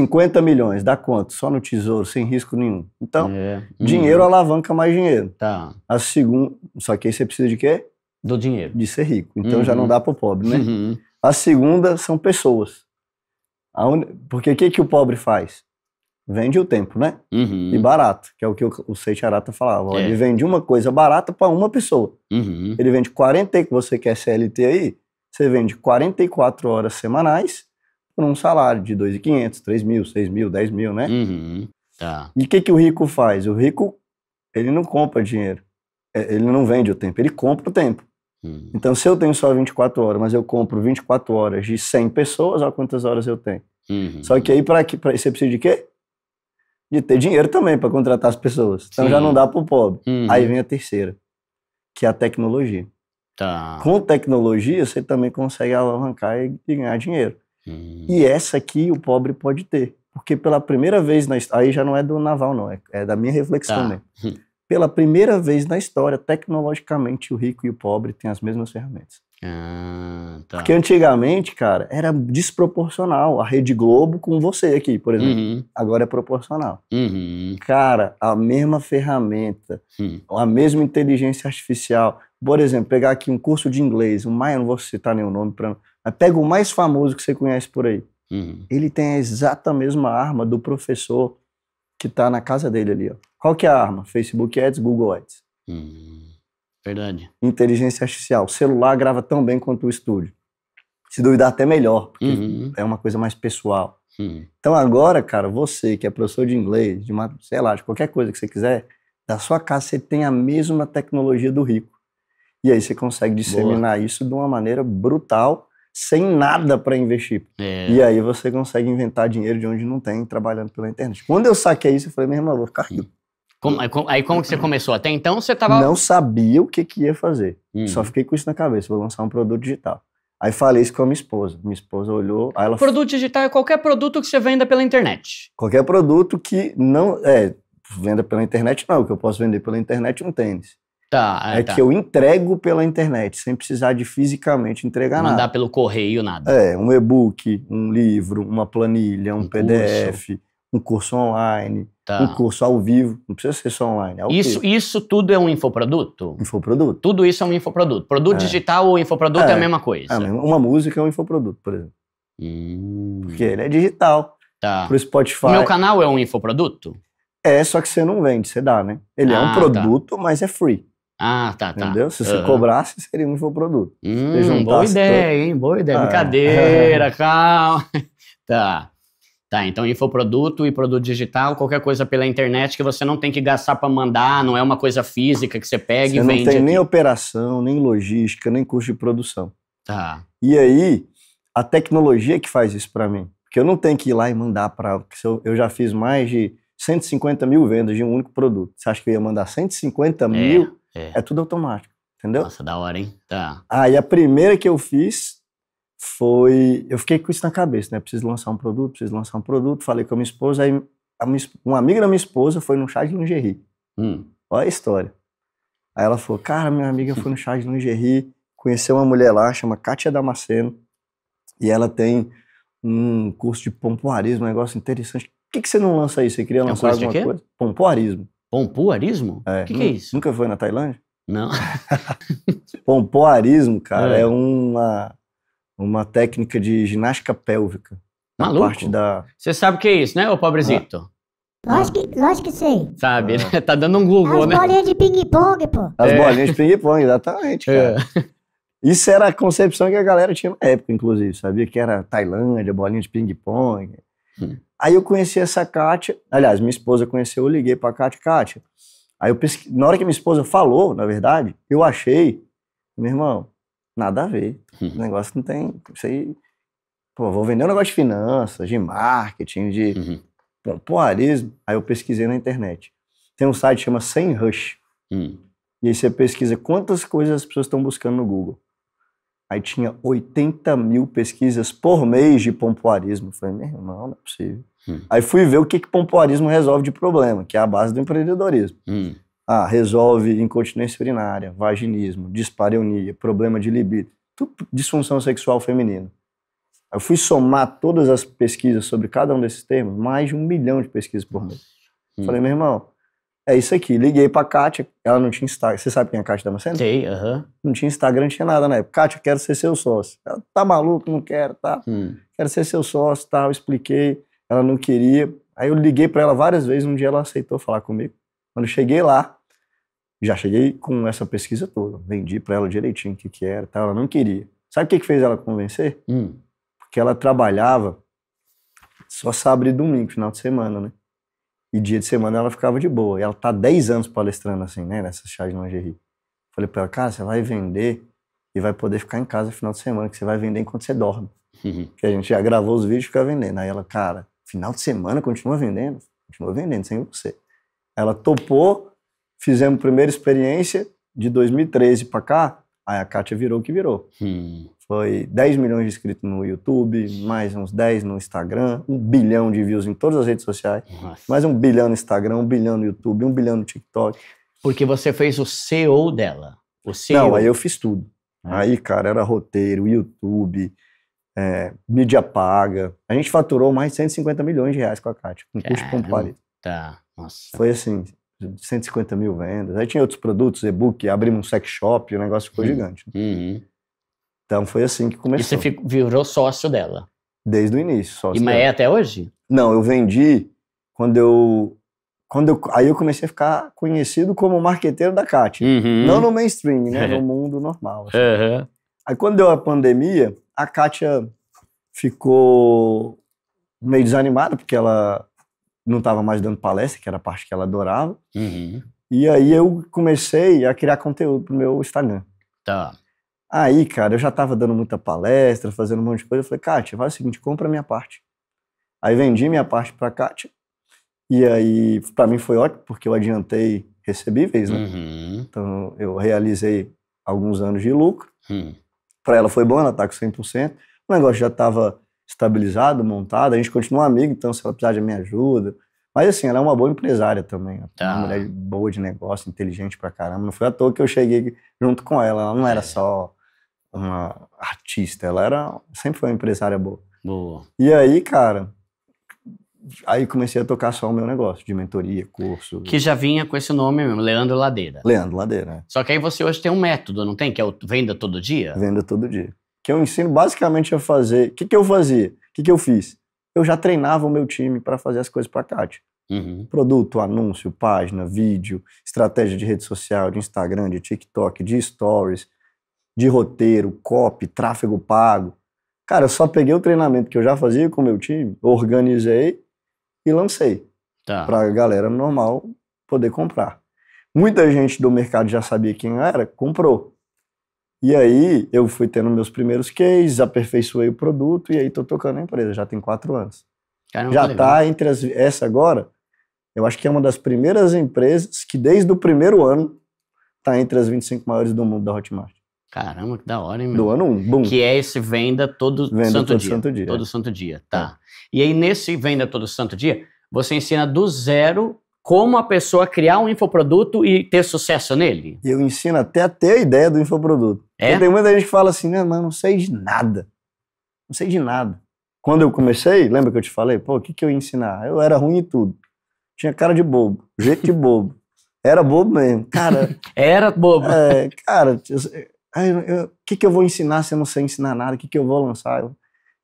50 milhões, dá quanto? Só no tesouro, sem risco nenhum. Então, é. Hum. dinheiro alavanca mais dinheiro. Tá. A segunda, só que aí você precisa de quê? Do dinheiro. De ser rico. Então uhum. já não uhum. dá para o pobre, né? Uhum. A segunda são pessoas. Un... Porque o que, que o pobre faz? Vende o tempo, né? Uhum. E barato, que é o que o Seite Arata falava. É. Ele vende uma coisa barata para uma pessoa. Uhum. Ele vende 40, que você quer CLT aí, você vende 44 horas semanais por um salário de 2.500, 3 mil, 6 mil, 10 mil, né? Uhum. Tá. E o que, que o rico faz? O rico, ele não compra dinheiro. É, ele não vende o tempo, ele compra o tempo. Uhum. Então, se eu tenho só 24 horas, mas eu compro 24 horas de 100 pessoas, olha quantas horas eu tenho. Uhum. Só que aí, para que, você precisa de quê? De ter dinheiro também para contratar as pessoas. Então, Sim. já não dá para o pobre. Uhum. Aí vem a terceira, que é a tecnologia. Tá. Com tecnologia, você também consegue alavancar e ganhar dinheiro. Hum. E essa aqui o pobre pode ter. Porque pela primeira vez na aí já não é do naval, não, é, é da minha reflexão tá. mesmo. Pela primeira vez na história, tecnologicamente, o rico e o pobre têm as mesmas ferramentas. Ah, tá. Porque antigamente, cara, era desproporcional. A Rede Globo com você aqui, por exemplo. Uhum. Agora é proporcional. Uhum. Cara, a mesma ferramenta, uhum. a mesma inteligência artificial. Por exemplo, pegar aqui um curso de inglês, um Maia, não vou citar nenhum nome pra, Pega o mais famoso que você conhece por aí. Uhum. Ele tem a exata mesma arma do professor que está na casa dele ali. Ó. Qual que é a arma? Facebook Ads, Google Ads. Uhum. Verdade. Inteligência artificial. O celular grava tão bem quanto o estúdio. Se duvidar, até melhor, porque uhum. é uma coisa mais pessoal. Hum. Então agora, cara, você que é professor de inglês, de sei lá, de qualquer coisa que você quiser, da sua casa você tem a mesma tecnologia do rico. E aí você consegue disseminar Boa. isso de uma maneira brutal sem nada para investir. É. E aí você consegue inventar dinheiro de onde não tem trabalhando pela internet. Quando eu saquei isso, eu falei, meu irmão, vou ficar rico. Como, aí como que você começou? Até então você estava Não sabia o que, que ia fazer. Hum. Só fiquei com isso na cabeça, vou lançar um produto digital. Aí falei isso com a minha esposa. Minha esposa olhou, aí ela... Produto digital é qualquer produto que você venda pela internet. Qualquer produto que não... É, venda pela internet não, o que eu posso vender pela internet é um tênis. Tá, é, é tá. que eu entrego pela internet, sem precisar de fisicamente entregar Mandar nada. Mandar pelo correio, nada. É, um e-book, um livro, uma planilha, um, um PDF, curso. um curso online, tá. um curso ao vivo. Não precisa ser só online. É isso, isso tudo é um infoproduto? Infoproduto. Tudo isso é um infoproduto. Produto é. digital ou infoproduto é, a é. mesma coisa? É uma música é um infoproduto, por exemplo. Hum. Porque ele é digital. Tá. Pro Spotify. meu canal é um infoproduto? É, só que você não vende, você dá, né? Ele é ah, é um tá. produto, mas é free. Ah, tá, tá. Entendeu? Se você uhum. cobrasse, seria um produto. Hum, boa ideia, hein? Boa ideia. Ah, é. Brincadeira, calma. tá. Tá, então infoproduto e produto digital, qualquer coisa pela internet que você não tem que gastar para mandar, não é uma coisa física que você pega você e vende. Não tem aqui. nem operação, nem logística, nem custo de produção. Tá. E aí, a tecnologia que faz isso para mim. Porque eu não tenho que ir lá e mandar para. Eu já fiz mais de 150 mil vendas de um único produto. Você acha que eu ia mandar 150 é. mil? É. é tudo automático, entendeu? Nossa, da hora, hein? Tá. Aí ah, a primeira que eu fiz foi. Eu fiquei com isso na cabeça, né? Preciso lançar um produto, preciso lançar um produto. Falei com a minha esposa, aí minha, uma amiga da minha esposa foi no chá de lingerie. Hum. Olha a história. Aí ela falou: Cara, minha amiga foi no chá de lingerie, conheceu uma mulher lá, chama Kátia Damasceno, e ela tem um curso de pompoarismo, um negócio interessante. Por que, que você não lança aí? Você queria lançar é um alguma coisa? Pompoarismo. Pompoarismo? O é. que, que é isso? Nunca foi na Tailândia? Não. Pompoarismo, cara, é. é, uma, uma técnica de ginástica pélvica. Maluco. Parte da... Você sabe o que é isso, né, ô pobrezito? Ah. Lógico, que, lógico que sei. Sabe, ah. né? Tá dando um Google, As né? As bolinhas de ping-pong, pô. As é. bolinhas de ping-pong, exatamente, cara. É. Isso era a concepção que a galera tinha na época, inclusive, sabia? Que era Tailândia, bolinha de ping-pong. Hum. Aí eu conheci essa Kátia, aliás, minha esposa conheceu, eu liguei pra Kátia, Kátia. Aí eu pesqui... na hora que minha esposa falou, na verdade, eu achei, meu irmão, nada a ver. O uhum. negócio não tem. Isso aí. Pô, vou vender um negócio de finanças, de marketing, de uhum. pompoarismo. Aí eu pesquisei na internet. Tem um site que chama Sem Rush. Uhum. E aí você pesquisa quantas coisas as pessoas estão buscando no Google. Aí tinha 80 mil pesquisas por mês de pompoarismo. Eu falei, meu irmão, não é possível. Hum. Aí fui ver o que, que pompoarismo resolve de problema, que é a base do empreendedorismo. Hum. Ah, resolve incontinência urinária, vaginismo, dispareunia, problema de libido, tudo disfunção sexual feminina. Eu fui somar todas as pesquisas sobre cada um desses termos, mais de um milhão de pesquisas por mês. Hum. Falei, meu irmão, é isso aqui. Liguei pra Kátia, ela não tinha Instagram. Você sabe quem é a Kátia da Macena? Sei, aham. Uh -huh. Não tinha Instagram, tinha nada na época. Kátia, quero ser seu sócio. Ela, tá maluco, não quero, tá? Hum. Quero ser seu sócio, tá? Eu expliquei ela não queria. Aí eu liguei para ela várias vezes, um dia ela aceitou falar comigo. Quando eu cheguei lá, já cheguei com essa pesquisa toda, vendi para ela direitinho o que, que era, tal. ela não queria. Sabe o que, que fez ela convencer? Hum. Porque ela trabalhava só sábado e domingo, final de semana, né? E dia de semana ela ficava de boa. E ela tá 10 anos palestrando assim, né? Nessa chá de lingerie. Falei pra ela, cara, você vai vender e vai poder ficar em casa no final de semana, que você vai vender enquanto você dorme. Uhum. que a gente já gravou os vídeos e fica vendendo. Aí ela, cara, final de semana continua vendendo? Continua vendendo sem você. Ela topou, fizemos a primeira experiência de 2013 para cá, aí a Kátia virou o que virou. Hum. Foi 10 milhões de inscritos no YouTube, mais uns 10 no Instagram, um bilhão de views em todas as redes sociais, Nossa. mais um bilhão no Instagram, um bilhão no YouTube, um bilhão no TikTok. Porque você fez o CEO dela. O CEO. Não, aí eu fiz tudo. Ah. Aí, cara, era roteiro, YouTube, é, mídia paga. A gente faturou mais de 150 milhões de reais com a Cátia, com custo comparado. Tá, nossa. Foi assim, 150 mil vendas. Aí tinha outros produtos, e-book, abrimos um sex shop, o negócio ficou uhum. gigante. Né? Uhum. Então foi assim que começou. E você ficou, virou sócio dela? Desde o início, sócio. E mas é até hoje? Não, eu vendi quando eu quando eu, aí eu comecei a ficar conhecido como marqueteiro da Kátia. Uhum. Não no mainstream, né? No mundo normal. Assim. Uhum. Aí quando deu a pandemia, a Kátia ficou meio desanimada, porque ela não estava mais dando palestra, que era a parte que ela adorava. Uhum. E aí eu comecei a criar conteúdo pro meu Instagram. Tá. Aí, cara, eu já estava dando muita palestra, fazendo um monte de coisa. Eu falei, Kátia, vai o seguinte, compra a minha parte. Aí vendi minha parte pra Kátia. E aí, para mim foi ótimo, porque eu adiantei recebíveis, né? Uhum. Então, eu realizei alguns anos de lucro. Uhum. Para ela foi bom, ela tá com 100%. O negócio já estava estabilizado, montado, a gente continua amigo, então se ela precisar de minha ajuda. Mas assim, ela é uma boa empresária também. Tá. Uma mulher boa de negócio, inteligente pra caramba. Não foi à toa que eu cheguei junto com ela. Ela não era é. só uma artista, ela era sempre foi uma empresária boa. Boa. E aí, cara, aí comecei a tocar só o meu negócio de mentoria, curso. Que já vinha com esse nome mesmo, Leandro Ladeira. Leandro Ladeira, é. Só que aí você hoje tem um método, não tem? Que é o venda todo dia? Venda todo dia. Que eu ensino basicamente a fazer. O que, que eu fazia? O que, que eu fiz? Eu já treinava o meu time para fazer as coisas para Kátia. Uhum. Produto, anúncio, página, vídeo, estratégia de rede social, de Instagram, de TikTok, de stories, de roteiro, copy, tráfego pago. Cara, eu só peguei o treinamento que eu já fazia com o meu time, organizei e lancei tá. para a galera normal poder comprar. Muita gente do mercado já sabia quem era, comprou. E aí eu fui tendo meus primeiros cases, aperfeiçoei o produto e aí tô tocando a empresa. Já tem quatro anos. Caramba, já está entre as, essa agora. Eu acho que é uma das primeiras empresas que desde o primeiro ano está entre as 25 maiores do mundo da Hotmart. Caramba, que da hora, hein, meu? Do ano 1, um, boom. Que é esse venda todo, venda santo, todo dia, santo dia. Todo santo dia, tá. É. E aí, nesse venda todo santo dia, você ensina do zero como a pessoa criar um infoproduto e ter sucesso nele. Eu ensino até a ter a ideia do infoproduto. É? Porque tem muita gente que fala assim, né, mano não sei de nada. Não sei de nada. Quando eu comecei, lembra que eu te falei? Pô, o que, que eu ia ensinar? Eu era ruim em tudo. Tinha cara de bobo, jeito de bobo. Era bobo mesmo, cara. era bobo. É, cara, o que, que eu vou ensinar se eu não sei ensinar nada? O que, que eu vou lançar? Eu,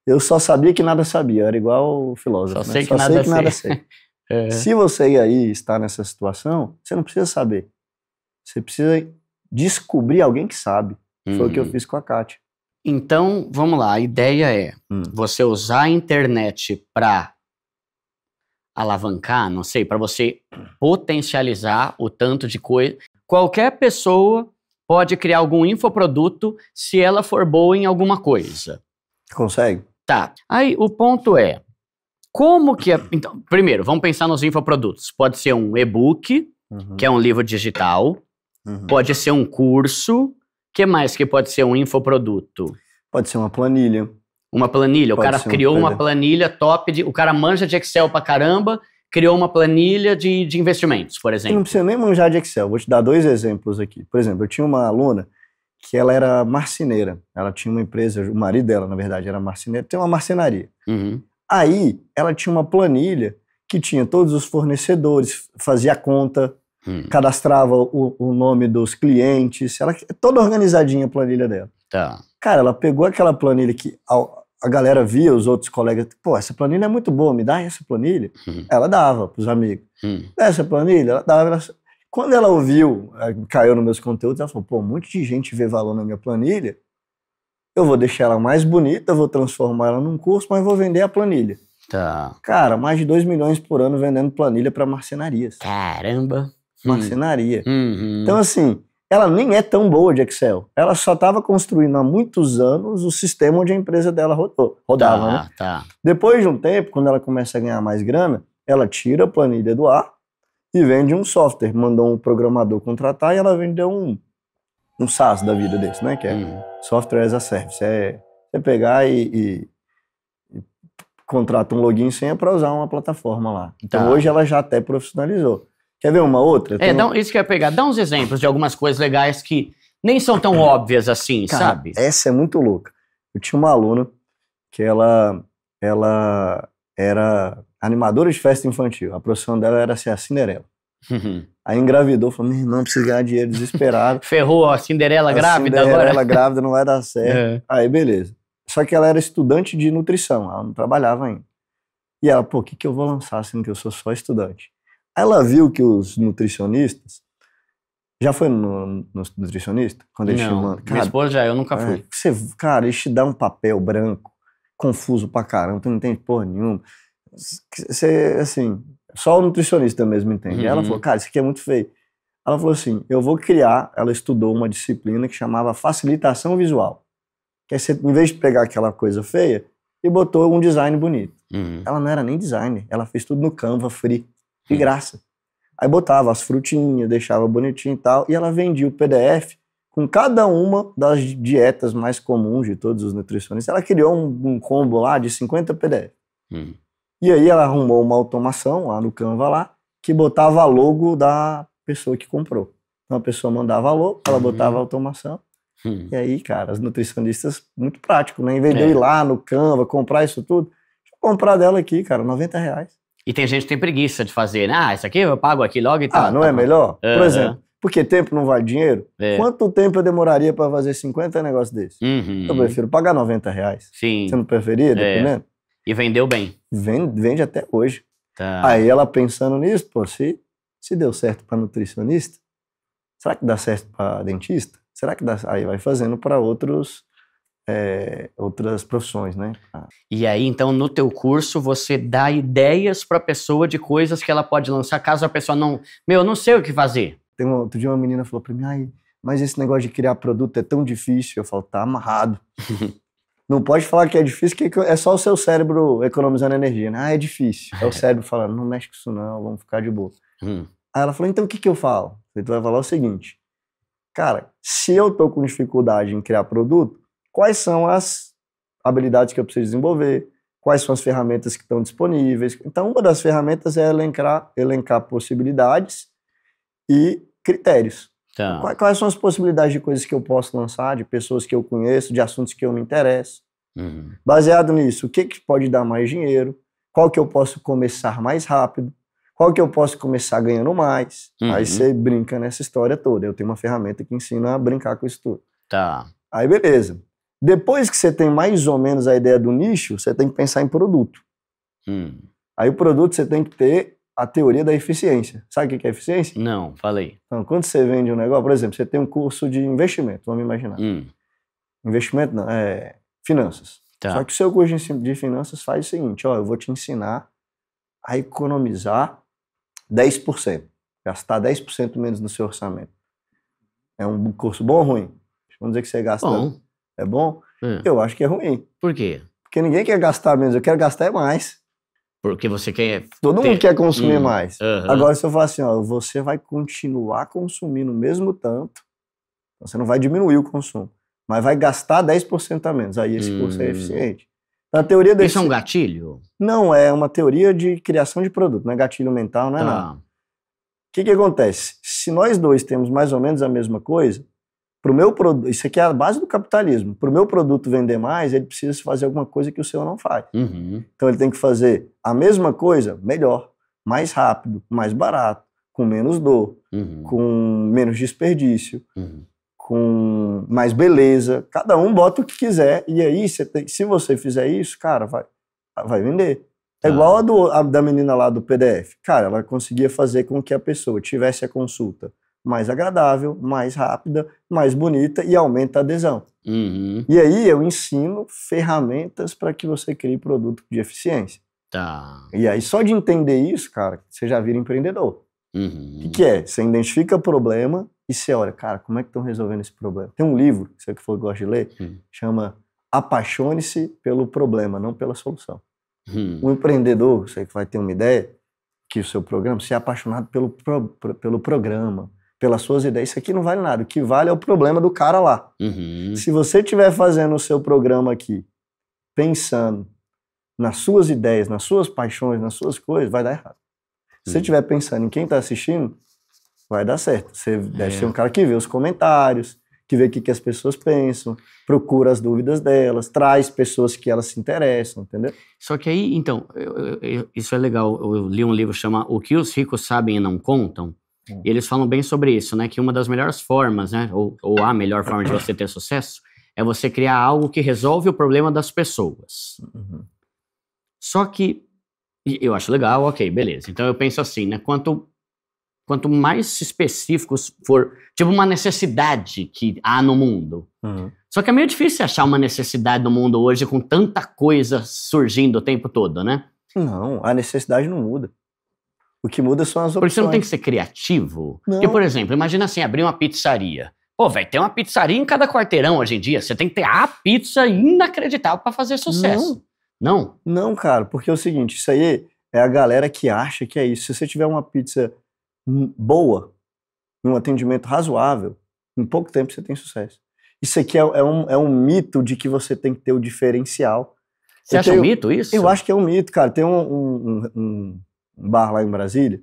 eu só sabia que nada sabia, era igual o filósofo. Só né? sei, que, só nada sei que nada sei. é. Se você aí está nessa situação, você não precisa saber. Você precisa descobrir alguém que sabe. Foi o que eu uhum. fiz com a Kátia. Então, vamos lá. A ideia é hum. você usar a internet para alavancar, não sei, para você potencializar o tanto de coisa. Qualquer pessoa pode criar algum infoproduto se ela for boa em alguma coisa. Consegue. Tá. Aí o ponto é, como que é... Então, primeiro, vamos pensar nos infoprodutos. Pode ser um e-book, uhum. que é um livro digital. Uhum. Pode ser um curso. que mais que pode ser um infoproduto? Pode ser uma planilha. Uma planilha. Pode o cara criou um... uma planilha top. De, o cara manja de Excel pra caramba criou uma planilha de, de investimentos, por exemplo. Eu não precisa nem manjar de Excel. Vou te dar dois exemplos aqui. Por exemplo, eu tinha uma aluna que ela era marceneira. Ela tinha uma empresa, o marido dela, na verdade, era marceneiro, tem uma marcenaria. Uhum. Aí, ela tinha uma planilha que tinha todos os fornecedores, fazia conta, uhum. cadastrava o, o, nome dos clientes, ela toda organizadinha a planilha dela. Tá. Cara, ela pegou aquela planilha que a galera via os outros colegas, pô, essa planilha é muito boa, me dá essa planilha. Uhum. Ela dava para os amigos. Uhum. Essa planilha, ela dava. Quando ela ouviu, eh, caiu nos meus conteúdos, ela falou, pô, um monte de gente vê valor na minha planilha, eu vou deixar ela mais bonita, vou transformar ela num curso, mas vou vender a planilha. Tá. Cara, mais de 2 milhões por ano vendendo planilha para marcenarias. Caramba! Hum. Marcenaria. Uhum. Então, assim, ela nem é tão boa de Excel. Ela só estava construindo há muitos anos o sistema onde a empresa dela rodou, rodava. Tá, né? tá. Depois de um tempo, quando ela começa a ganhar mais grana, ela tira a planilha do ar e vende um software. Mandou um programador contratar e ela vendeu um, um SaaS da vida desse, né? Que é hum. Software as a Service. É você pegar e, e, e contrata um login senha para usar uma plataforma lá. Então tá. hoje ela já até profissionalizou. Quer ver uma outra? é, dá, isso que eu ia pegar. Dá uns exemplos de algumas coisas legais que nem são tão óbvias assim, Cara, sabe? Essa é muito louca. Eu tinha uma aluna que ela, ela era animadora de festa infantil. A profissão dela era ser a Cinderela. Uhum. Aí engravidou, falou: não irmã precisa ganhar dinheiro desesperado. Ferrou, a Cinderela a grávida Cinderela agora. Cinderela grávida não vai dar certo. É. Aí beleza. Só que ela era estudante de nutrição, ela não trabalhava ainda. E ela, pô, o que, que eu vou lançar sendo que eu sou só estudante? Ela viu que os nutricionistas. Já foi no, no nutricionista? Quando eles Não, minha esposa já, eu nunca é, fui. É, você, cara, eles te dão um papel branco, confuso pra caramba, tu não entende porra nenhuma. Você, assim, só o nutricionista mesmo entende. Uhum. Ela falou, cara, isso aqui é muito feio. Ela falou assim: eu vou criar. Ela estudou uma disciplina que chamava facilitação visual. Que é você, em vez de pegar aquela coisa feia, e botou um design bonito. Uhum. Ela não era nem design, ela fez tudo no Canva Free de graça. Aí botava as frutinhas, deixava bonitinho e tal, e ela vendia o PDF com cada uma das dietas mais comuns de todos os nutricionistas. Ela criou um, um combo lá de 50 PDF. Hum. E aí ela arrumou uma automação lá no Canva lá, que botava logo da pessoa que comprou. Então a pessoa mandava logo, ela uhum. botava a automação, Hum. E aí, cara, as nutricionistas, muito prático, né? Em vez de é. ir lá no Canva, comprar isso tudo, comprar dela aqui, cara, 90 reais. E tem gente que tem preguiça de fazer, né? Ah, isso aqui eu pago aqui logo e ah, tal. Ah, não é tá é bom. melhor? Uhum. Por exemplo, porque tempo não vale dinheiro? É. Quanto tempo eu demoraria para fazer 50 negócios desses? Uhum. Eu prefiro pagar 90 reais. Sim. Você não preferia, é. dependendo? É. E vendeu bem. Vende, vende até hoje. Tá. Aí ela pensando nisso, pô, se, se deu certo para nutricionista, será que dá certo para dentista? Será que dá? Aí vai fazendo para outros é, outras profissões, né? E aí, então, no teu curso, você dá ideias para a pessoa de coisas que ela pode lançar, caso a pessoa não... Meu, eu não sei o que fazer. Tem um, outro dia uma menina falou para mim, ai, mas esse negócio de criar produto é tão difícil. Eu falo, tá amarrado. não pode falar que é difícil, é que é só o seu cérebro economizando energia, né? Ah, é difícil. É o cérebro falando, não mexe com isso não, vamos ficar de boa. Hum. Aí ela falou, então o que que eu falo? Ele vai falar o seguinte, cara, se eu tô com dificuldade em criar produto, quais são as habilidades que eu preciso desenvolver, quais são as ferramentas que estão disponíveis. Então, uma das ferramentas é elencar, elencar possibilidades e critérios. Tá. Quais, quais, são as possibilidades de coisas que eu posso lançar, de pessoas que eu conheço, de assuntos que eu me interesso? Uhum. Baseado nisso, o que, que pode dar mais dinheiro? Qual que eu posso começar mais rápido? Qual que eu posso começar ganhando mais? Uhum. Aí você brinca nessa história toda. Eu tenho uma ferramenta que ensina a brincar com isso tudo. Tá. Aí beleza. Depois que você tem mais ou menos a ideia do nicho, você tem que pensar em produto. Hum. Aí o produto você tem que ter a teoria da eficiência. Sabe o que é eficiência? Não, falei. Então, quando você vende um negócio, por exemplo, você tem um curso de investimento, vamos imaginar. Hum. Investimento não, é finanças. Tá. Só que o seu curso de finanças faz o seguinte, ó, eu vou te ensinar a economizar 10%, gastar 10% menos no seu orçamento. É um curso bom ou ruim? Vamos dizer que você gasta bom é bom, hum. eu acho que é ruim. Por quê? Porque ninguém quer gastar menos, eu quero gastar é mais. Porque você quer. Todo ter... mundo quer consumir hum. mais. Uhum. Agora, se eu falar assim, ó, você vai continuar consumindo o mesmo tanto, então você não vai diminuir o consumo, mas vai gastar 10% a menos. Aí esse hum. curso é hum. eficiente. Na então, teoria desse... Isso é um gatilho? Não, é uma teoria de criação de produto, não é gatilho mental, não é tá. nada. O que, que acontece? Se nós dois temos mais ou menos a mesma coisa, Pro meu produto, isso aqui é a base do capitalismo. Para o meu produto vender mais, ele precisa fazer alguma coisa que o seu não faz. Uhum. Então ele tem que fazer a mesma coisa, melhor, mais rápido, mais barato, com menos dor, uhum. com menos desperdício, uhum. com mais beleza. Cada um bota o que quiser. E aí, você tem, se você fizer isso, cara, vai, vai vender. É ah. igual a, do, a, da menina lá do PDF. Cara, ela conseguia fazer com que a pessoa tivesse a consulta mais agradável, mais rápida, mais bonita e aumenta a adesão. Uhum. E aí eu ensino ferramentas para que você crie produto de eficiência. Tá. E aí só de entender isso, cara, você já vira empreendedor. Uhum. O uhum. que, que, é? Você identifica o problema e você olha, cara, como é que estão resolvendo esse problema? Tem um livro, você que for gosta de ler, uhum. chama Apaixone-se pelo problema, não pela solução. Uhum. O empreendedor, você que vai ter uma ideia, que o seu programa, se é apaixonado pelo, pro, pelo programa, pelas suas ideias, isso aqui não vale nada. O que vale é o problema do cara lá. Uhum. Se você estiver fazendo o seu programa aqui, pensando nas suas ideias, nas suas paixões, nas suas coisas, vai dar errado. Se você uhum. estiver pensando em quem está assistindo, vai dar certo. Você deve ser é. um cara que vê os comentários, que vê o que, que as pessoas pensam, procura as dúvidas delas, traz pessoas que elas se interessam, entendeu? Só que aí, então, eu, eu, isso é legal. Eu li um livro chamado O que os ricos sabem e não contam, e eles falam bem sobre isso, né? Que uma das melhores formas, né? Ou, ou a melhor forma de você ter sucesso é você criar algo que resolve o problema das pessoas. Uhum. Só que eu acho legal, ok, beleza. Então eu penso assim, né? Quanto, quanto mais específicos for, tipo uma necessidade que há no mundo. Uhum. Só que é meio difícil achar uma necessidade no mundo hoje com tanta coisa surgindo o tempo todo, né? Não, a necessidade não muda. O que muda são as opções. isso você não tem que ser criativo. Não. Porque, por exemplo, imagina assim, abrir uma pizzaria. Pô, velho, tem uma pizzaria em cada quarteirão hoje em dia. Você tem que ter a pizza inacreditável para fazer sucesso. Não. não. Não? cara, porque é o seguinte, isso aí é a galera que acha que é isso. Se você tiver uma pizza boa, um atendimento razoável, em pouco tempo você tem sucesso. Isso aqui é, é, um, é um mito de que você tem que ter o diferencial. Você acha um mito isso? Eu acho que é um mito, cara. Tem um, um, um um bar lá em Brasília,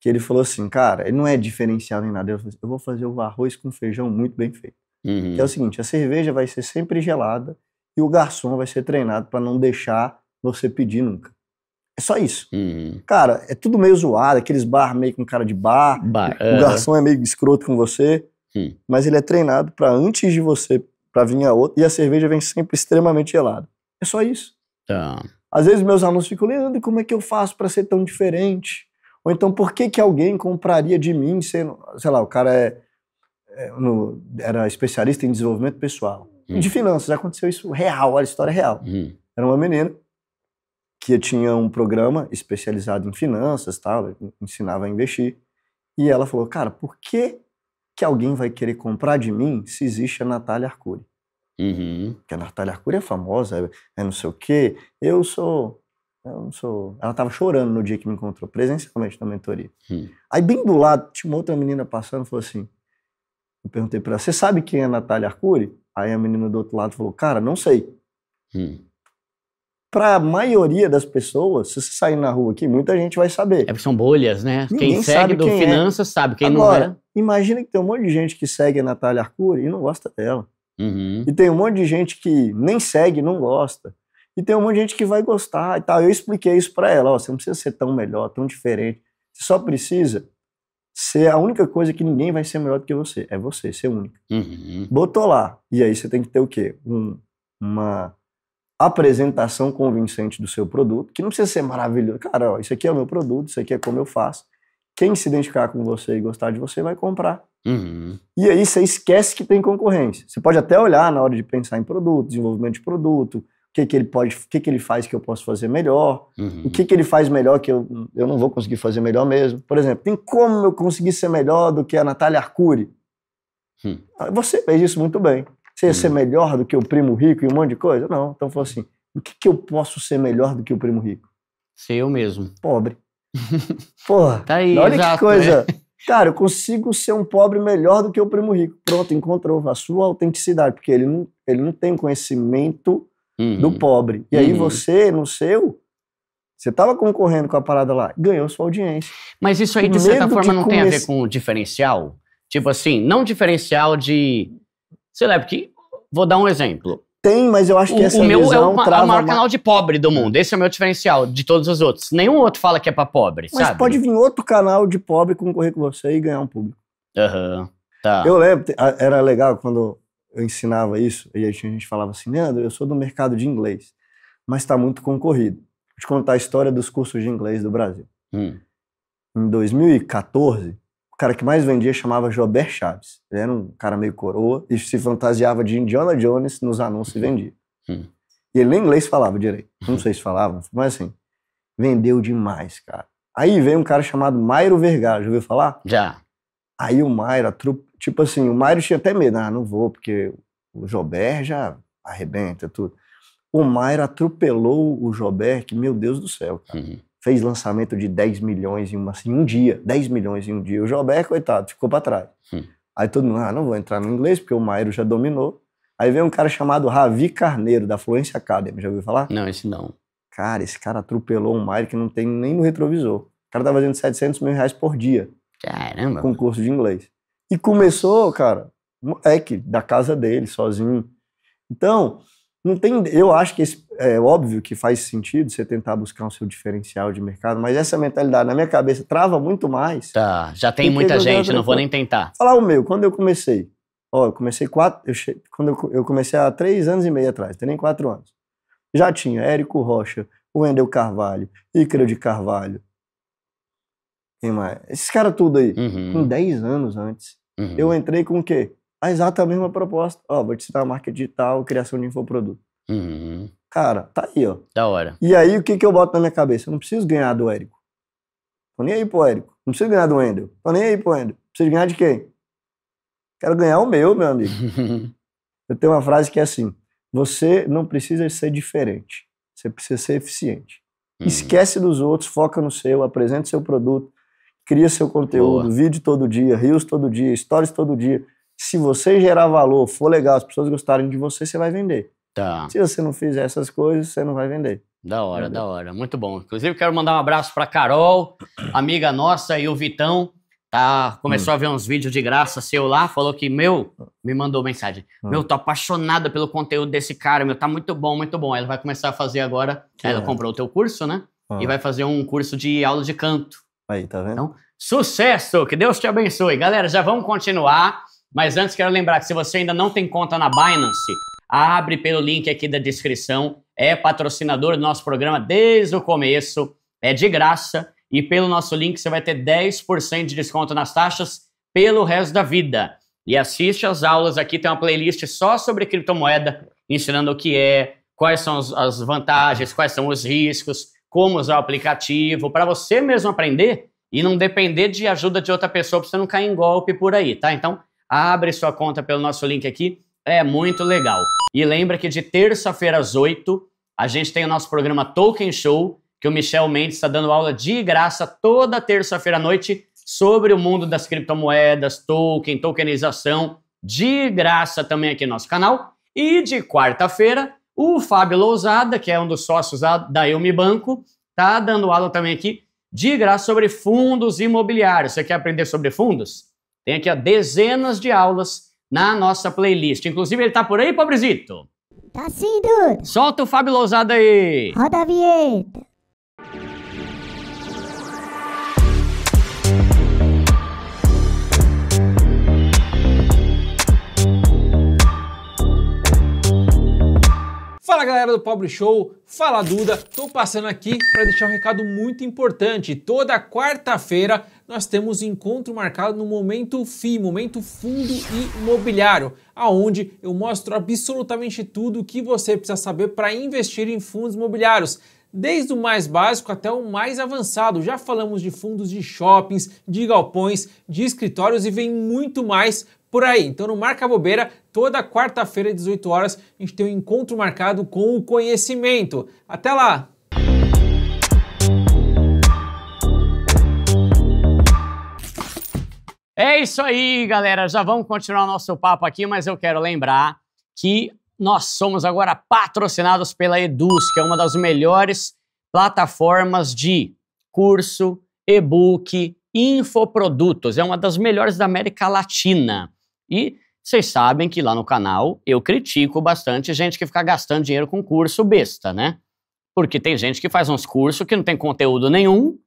que ele falou assim, cara, ele não é diferenciado em nada. Ele falou assim, eu vou fazer o arroz com feijão muito bem feito. Uhum. Que é o seguinte, a cerveja vai ser sempre gelada e o garçom vai ser treinado para não deixar você pedir nunca. É só isso. Uhum. Cara, é tudo meio zoado, aqueles bar meio com cara de bar. bar o é. garçom é meio escroto com você, uhum. mas ele é treinado para antes de você, para vir a outra, e a cerveja vem sempre extremamente gelada. É só isso. Tá. Às vezes meus alunos ficam, Leandro, como é que eu faço para ser tão diferente? Ou então, por que, que alguém compraria de mim sendo, sei lá, o cara é, é no, era especialista em desenvolvimento pessoal. Hum. De finanças, aconteceu isso real, a história é real. Hum. Era uma menina que tinha um programa especializado em finanças, tal, ensinava a investir. E ela falou, cara, por que, que alguém vai querer comprar de mim se existe a Natália Arcuri? Uhum. Porque a Natália Arcuri é famosa, é não sei o quê. Eu sou. Eu não sou. Ela tava chorando no dia que me encontrou, presencialmente na mentoria. Uhum. Aí, bem do lado, tinha uma outra menina passando falou assim. Eu perguntei pra ela: Você sabe quem é a Natália Arcuri? Aí a menina do outro lado falou: Cara, não sei. Uhum. Pra maioria das pessoas, se você sair na rua aqui, muita gente vai saber. É porque são bolhas, né? Ninguém quem segue do quem é. finanças é. sabe, quem Agora, não é. Imagina que tem um monte de gente que segue a Natália Arcuri e não gosta dela. Uhum. E tem um monte de gente que nem segue, não gosta. E tem um monte de gente que vai gostar e tal. Eu expliquei isso para ela: ó, você não precisa ser tão melhor, tão diferente. Você só precisa ser a única coisa que ninguém vai ser melhor do que você. É você, ser único. Uhum. Botou lá. E aí você tem que ter o quê? Um, uma apresentação convincente do seu produto, que não precisa ser maravilhoso. Cara, ó, isso aqui é o meu produto, isso aqui é como eu faço. Quem se identificar com você e gostar de você vai comprar. Uhum. E aí você esquece que tem concorrência. Você pode até olhar na hora de pensar em produto, desenvolvimento de produto, o que, que ele pode, o que, que ele faz que eu posso fazer melhor, uhum. o que, que ele faz melhor que eu, eu não vou conseguir fazer melhor mesmo. Por exemplo, tem como eu conseguir ser melhor do que a Natália Arcuri? Hum. Ah, você fez isso muito bem. Você ia ser hum. melhor do que o primo rico e um monte de coisa? Não. Então falou assim: o que, que eu posso ser melhor do que o primo rico? Ser eu mesmo. Pobre. Porra, tá aí, olha exato, que coisa. Né? Cara, eu consigo ser um pobre melhor do que o primo rico. Pronto, encontrou a sua autenticidade, porque ele não, ele não tem conhecimento uhum. do pobre. E aí uhum. você, no seu, você estava concorrendo com a parada lá, ganhou sua audiência. Mas isso aí, de certa forma, não tem a ver com diferencial? Tipo assim, não diferencial de. Sei lá, porque. Vou dar um exemplo. Tem, mas eu acho que o, essa o meu é o, trava... É o maior canal de pobre do mundo. Esse é o meu diferencial de todos os outros. Nenhum outro fala que é pra pobre, mas sabe? pode vir outro canal de pobre concorrer com você e ganhar um público. Aham, uhum. tá. Eu lembro, era legal quando eu ensinava isso, e a gente falava assim, Leandro, eu sou do mercado de inglês, mas está muito concorrido. Vou te contar a história dos cursos de inglês do Brasil. Hum. Em 2014, o cara que mais vendia chamava Jober Chaves. Ele era um cara meio coroa e se fantasiava de Indiana Jones nos anúncios e vendia. Hum. E ele nem inglês falava direito. Não sei se falava, mas assim, vendeu demais, cara. Aí veio um cara chamado Mairo Vergara, já ouviu falar? Já. Aí o Mairo, tipo assim, o Mairo tinha até medo, ah, não vou, porque o Jober já arrebenta tudo. O Mairo atropelou o Jober, que meu Deus do céu, cara. Uhum fez lançamento de 10 milhões em, uma, em assim, um dia, 10 milhões em um dia. O Jobé, coitado, ficou para trás. Hum. Aí todo mundo, ah, não vou entrar no inglês porque o Mairo já dominou. Aí vem um cara chamado Ravi Carneiro, da Fluência Academy, já ouviu falar? Não, esse não. Cara, esse cara atropelou um Mairo que não tem nem no retrovisor. O cara tá fazendo 700 mil reais por dia. Caramba. Com curso de inglês. E começou, cara, que da casa dele, sozinho. Então, não tem. Eu acho que esse, é óbvio que faz sentido você tentar buscar um seu diferencial de mercado, mas essa mentalidade na minha cabeça trava muito mais. Tá, já tem muita gente, não vou nem tentar. Falar o meu, quando eu comecei, ó, eu comecei quatro, eu che... quando eu, eu, comecei há três anos e meio atrás, tem nem quatro anos. Já tinha Érico Rocha, Wendel Carvalho, Ícaro de Carvalho. Quem mais? Esses caras tudo aí, uhum. com dez anos antes. Uhum. Eu entrei com o quê? a exata mesma proposta. Ó, vou te citar marca digital, criação de infoproduto. Uhum. Cara, tá aí, ó. Da hora. E aí, o que, que eu boto na minha cabeça? Eu não preciso ganhar do Érico. Tô nem aí pro Érico. Não preciso ganhar do Wendel. Tô nem aí pro Wendel. Preciso ganhar de quem? Quero ganhar o meu, meu amigo. eu tenho uma frase que é assim: você não precisa ser diferente. Você precisa ser eficiente. Uhum. Esquece dos outros, foca no seu, apresenta seu produto, cria seu conteúdo, Boa. vídeo todo dia, rios todo dia, stories todo dia. Se você gerar valor, for legal, as pessoas gostarem de você, você vai vender. Tá. Se você não fizer essas coisas, você não vai vender. Da hora, Entendeu? da hora. Muito bom. Inclusive, quero mandar um abraço para Carol, amiga nossa, e o Vitão. Tá, começou hum. a ver uns vídeos de graça seu lá, falou que, meu, me mandou mensagem. Hum. Meu, tô apaixonada pelo conteúdo desse cara, meu, tá muito bom, muito bom. Ela vai começar a fazer agora. Que ela é. comprou o teu curso, né? Ah. E vai fazer um curso de aula de canto. Aí, tá vendo? Então, sucesso! Que Deus te abençoe. Galera, já vamos continuar. Mas antes quero lembrar que se você ainda não tem conta na Binance, abre pelo link aqui da descrição, é patrocinador do nosso programa desde o começo, é de graça e pelo nosso link você vai ter 10% de desconto nas taxas pelo resto da vida. E assiste as aulas aqui, tem uma playlist só sobre criptomoeda, ensinando o que é, quais são as vantagens, quais são os riscos, como usar o aplicativo, para você mesmo aprender e não depender de ajuda de outra pessoa para você não cair em golpe por aí, tá? Então, abre sua conta pelo nosso link aqui, é muito legal. E lembra que de terça-feira às 8, a gente tem o nosso programa Token Show, que o Michel Mendes está dando aula de graça toda terça-feira à noite sobre o mundo das criptomoedas, token, tokenização, de graça também aqui no nosso canal. E de quarta-feira, o Fábio Lousada, que é um dos sócios da Eu Banco, está dando aula também aqui de graça sobre fundos imobiliários. Você quer aprender sobre fundos? Tem aqui ó, dezenas de aulas na nossa playlist. Inclusive, ele tá por aí, pobrezito? Tá sim, Dudu. Solta o Fábio Lousada aí. Roda a vinheta. Fala galera do Pobre Show, fala Duda, tô passando aqui para deixar um recado muito importante. Toda quarta-feira nós temos encontro marcado no momento FI, momento fundo imobiliário, aonde eu mostro absolutamente tudo o que você precisa saber para investir em fundos imobiliários desde o mais básico até o mais avançado. Já falamos de fundos de shoppings, de galpões, de escritórios e vem muito mais por aí. Então não marca bobeira, toda quarta-feira às 18 horas a gente tem um encontro marcado com o conhecimento. Até lá. É isso aí, galera. Já vamos continuar nosso papo aqui, mas eu quero lembrar que nós somos agora patrocinados pela Eduz, que é uma das melhores plataformas de curso, e-book, infoprodutos. É uma das melhores da América Latina. E vocês sabem que lá no canal eu critico bastante gente que fica gastando dinheiro com curso besta, né? Porque tem gente que faz uns cursos que não tem conteúdo nenhum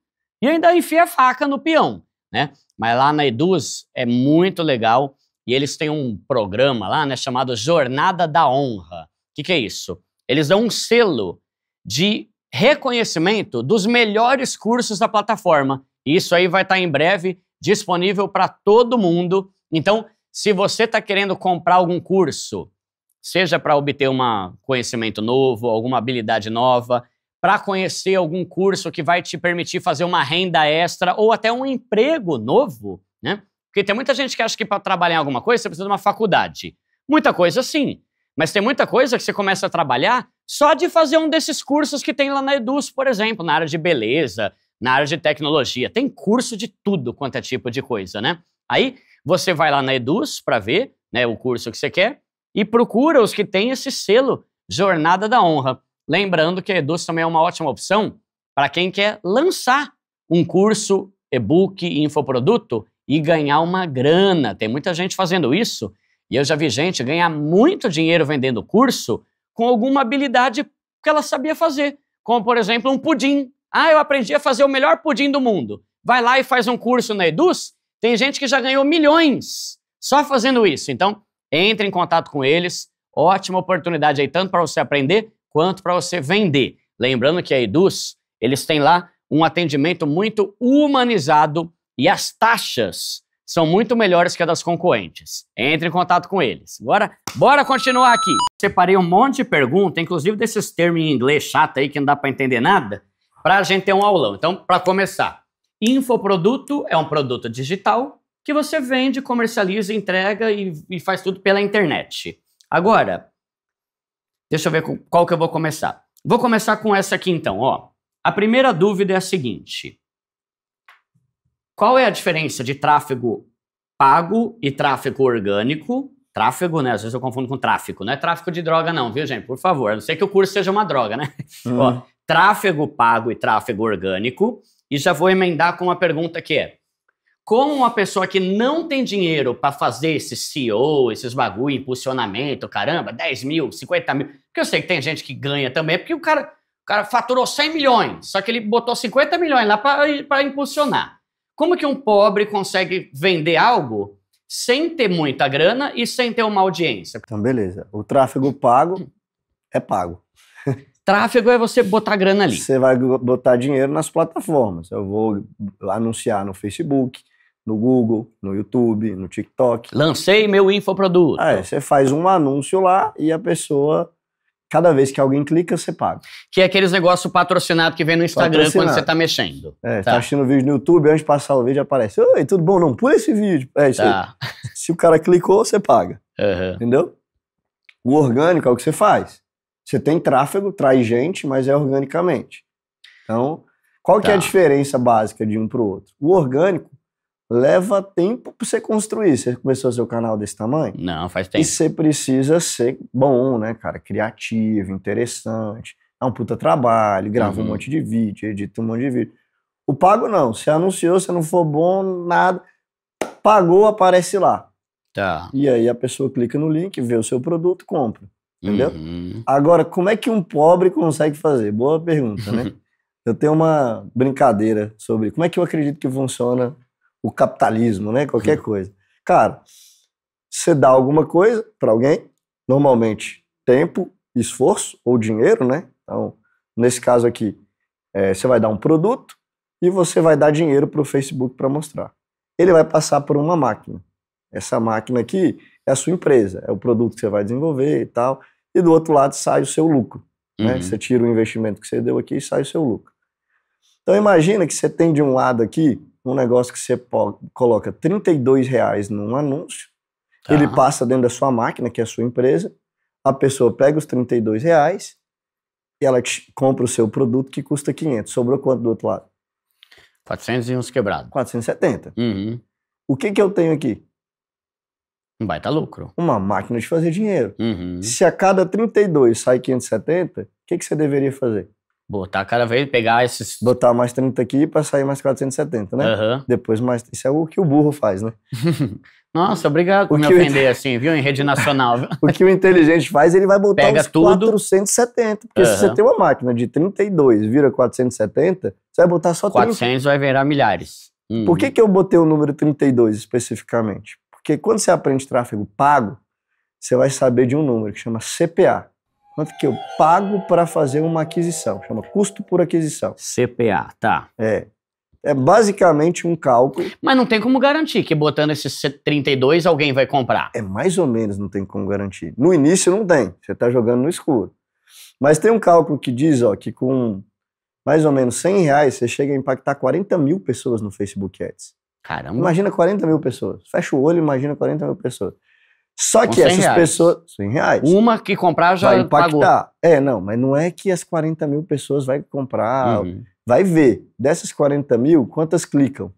e ainda enfia faca no peão, né? Mas lá na Eduz é muito legal e eles têm um programa lá, né, chamado Jornada da Honra. O que, que é isso? Eles dão um selo de reconhecimento dos melhores cursos da plataforma. E isso aí vai estar em breve disponível para todo mundo. Então, se você está querendo comprar algum curso, seja para obter um conhecimento novo, alguma habilidade nova, para conhecer algum curso que vai te permitir fazer uma renda extra ou até um emprego novo, né? Porque tem muita gente que acha que para trabalhar em alguma coisa você precisa de uma faculdade. Muita coisa sim, mas tem muita coisa que você começa a trabalhar só de fazer um desses cursos que tem lá na Eduz, por exemplo, na área de beleza, na área de tecnologia. Tem curso de tudo quanto é tipo de coisa, né? Aí você vai lá na Eduz para ver né, o curso que você quer e procura os que têm esse selo Jornada da Honra. Lembrando que a Educe também é uma ótima opção para quem quer lançar um curso, e-book, infoproduto e ganhar uma grana. Tem muita gente fazendo isso e eu já vi gente ganhar muito dinheiro vendendo curso com alguma habilidade que ela sabia fazer, como por exemplo um pudim. Ah, eu aprendi a fazer o melhor pudim do mundo. Vai lá e faz um curso na Eduz. Tem gente que já ganhou milhões só fazendo isso. Então, entre em contato com eles. Ótima oportunidade aí, tanto para você aprender quanto para você vender. Lembrando que a Eduz, eles têm lá um atendimento muito humanizado e as taxas são muito melhores que as das concorrentes. Entre em contato com eles. Agora, bora continuar aqui. Separei um monte de perguntas, inclusive desses termos em inglês chato aí que não dá para entender nada, para a gente ter um aulão. Então, para começar, infoproduto é um produto digital que você vende, comercializa, entrega e, e faz tudo pela internet. Agora, Deixa eu ver qual que eu vou começar. Vou começar com essa aqui então, ó. A primeira dúvida é a seguinte: qual é a diferença de tráfego pago e tráfego orgânico? Tráfego, né? Às vezes eu confundo com tráfico. Não é tráfico de droga, não, viu, gente? Por favor. A não sei que o curso seja uma droga, né? Uhum. Ó, tráfego pago e tráfego orgânico. E já vou emendar com uma pergunta que é: como uma pessoa que não tem dinheiro para fazer esse CEO, esses bagulho, impulsionamento, caramba, 10 mil, 50 mil. Porque eu sei que tem gente que ganha também, porque o cara, o cara faturou 100 milhões, só que ele botou 50 milhões lá para impulsionar. Como que um pobre consegue vender algo sem ter muita grana e sem ter uma audiência? Então, beleza. O tráfego pago é pago. Tráfego é você botar grana ali. Você vai botar dinheiro nas plataformas. Eu vou anunciar no Facebook, no Google, no YouTube, no TikTok. Lancei meu infoproduto. É, você faz um anúncio lá e a pessoa, cada vez que alguém clica, você paga. Que é aqueles negócios patrocinados que vem no Instagram quando você tá mexendo. É, tá. tá assistindo vídeo no YouTube, antes de passar o vídeo aparece, Oi, tudo bom? Não, pula esse vídeo. É isso tá. aí. Se o cara clicou, você paga. Uhum. Entendeu? O orgânico é o que você faz. Você tem tráfego, traz gente, mas é organicamente. Então, qual tá. que é a tá. diferença básica de um para o outro? O orgânico leva tempo para você construir. Você começou seu canal desse tamanho? Não, faz tempo. E você precisa ser bom, né, cara? Criativo, interessante. É um puta trabalho, grava uhum. um monte de vídeo, edita um monte de vídeo. O pago não. Você anunciou, se não for bom, nada. Pagou, aparece lá. Tá. E aí a pessoa clica no link, vê o seu produto, compra. Entendeu? Uhum. Agora, como é que um pobre consegue fazer? Boa pergunta, né? eu tenho uma brincadeira sobre como é que eu acredito que funciona o capitalismo, né? Qualquer coisa. Cara, você dá alguma coisa para alguém, normalmente tempo, esforço ou dinheiro, né? Então, nesse caso aqui, é, você vai dar um produto e você vai dar dinheiro para o Facebook para mostrar. Ele vai passar por uma máquina. Essa máquina aqui é a sua empresa, é o produto que você vai desenvolver e tal. E do outro lado sai o seu lucro. Né? Uhum. Né? Você tira o investimento que você deu aqui e sai o seu lucro. Então imagina que você tem de um lado aqui um negócio que você coloca 32 reais num anúncio, tá. ele passa dentro da sua máquina, que é a sua empresa, a pessoa pega os 32 reais e ela compra o seu produto que custa 500. Sobrou quanto do outro lado? 400 e uns quebrados. 470. Uhum. O que, que eu tenho aqui? Um baita lucro. Uma máquina de fazer dinheiro. Uhum. Se a cada 32 sai 570, o que, que você deveria fazer? Botar cada vez, pegar esses. Botar mais 30 aqui para sair mais 470, né? Uhum. Depois mais. Isso é o que o burro faz, né? Nossa, obrigado por o me ofender o... assim, viu? Em rede nacional. o que o inteligente faz, ele vai botar Pega os tudo. 470. Porque uhum. se você tem uma máquina de 32 vira 470, você vai botar só 30. 400 vai virar milhares. Uhum. Por que, que eu botei o número 32 especificamente? Porque quando você aprende tráfego pago, você vai saber de um número que chama CPA quanto que eu pago para fazer uma aquisição. Chama custo por aquisição. CPA, tá. É. É basicamente um cálculo. Mas não tem como garantir que botando esses 32 alguém vai comprar. É mais ou menos, não tem como garantir. No início não tem, você está jogando no escuro. Mas tem um cálculo que diz ó, que com mais ou menos 100 reais você chega a impactar 40 mil pessoas no Facebook Ads. Caramba. Imagina 40 mil pessoas. Fecha o olho e imagina 40 mil pessoas. Só que essas reais. pessoas. 100 reais. Uma que comprar já vai impactar. Pagou. É, não, mas não é que as 40 mil pessoas vai comprar. Uhum. Vai ver. Dessas 40 mil, quantas clicam?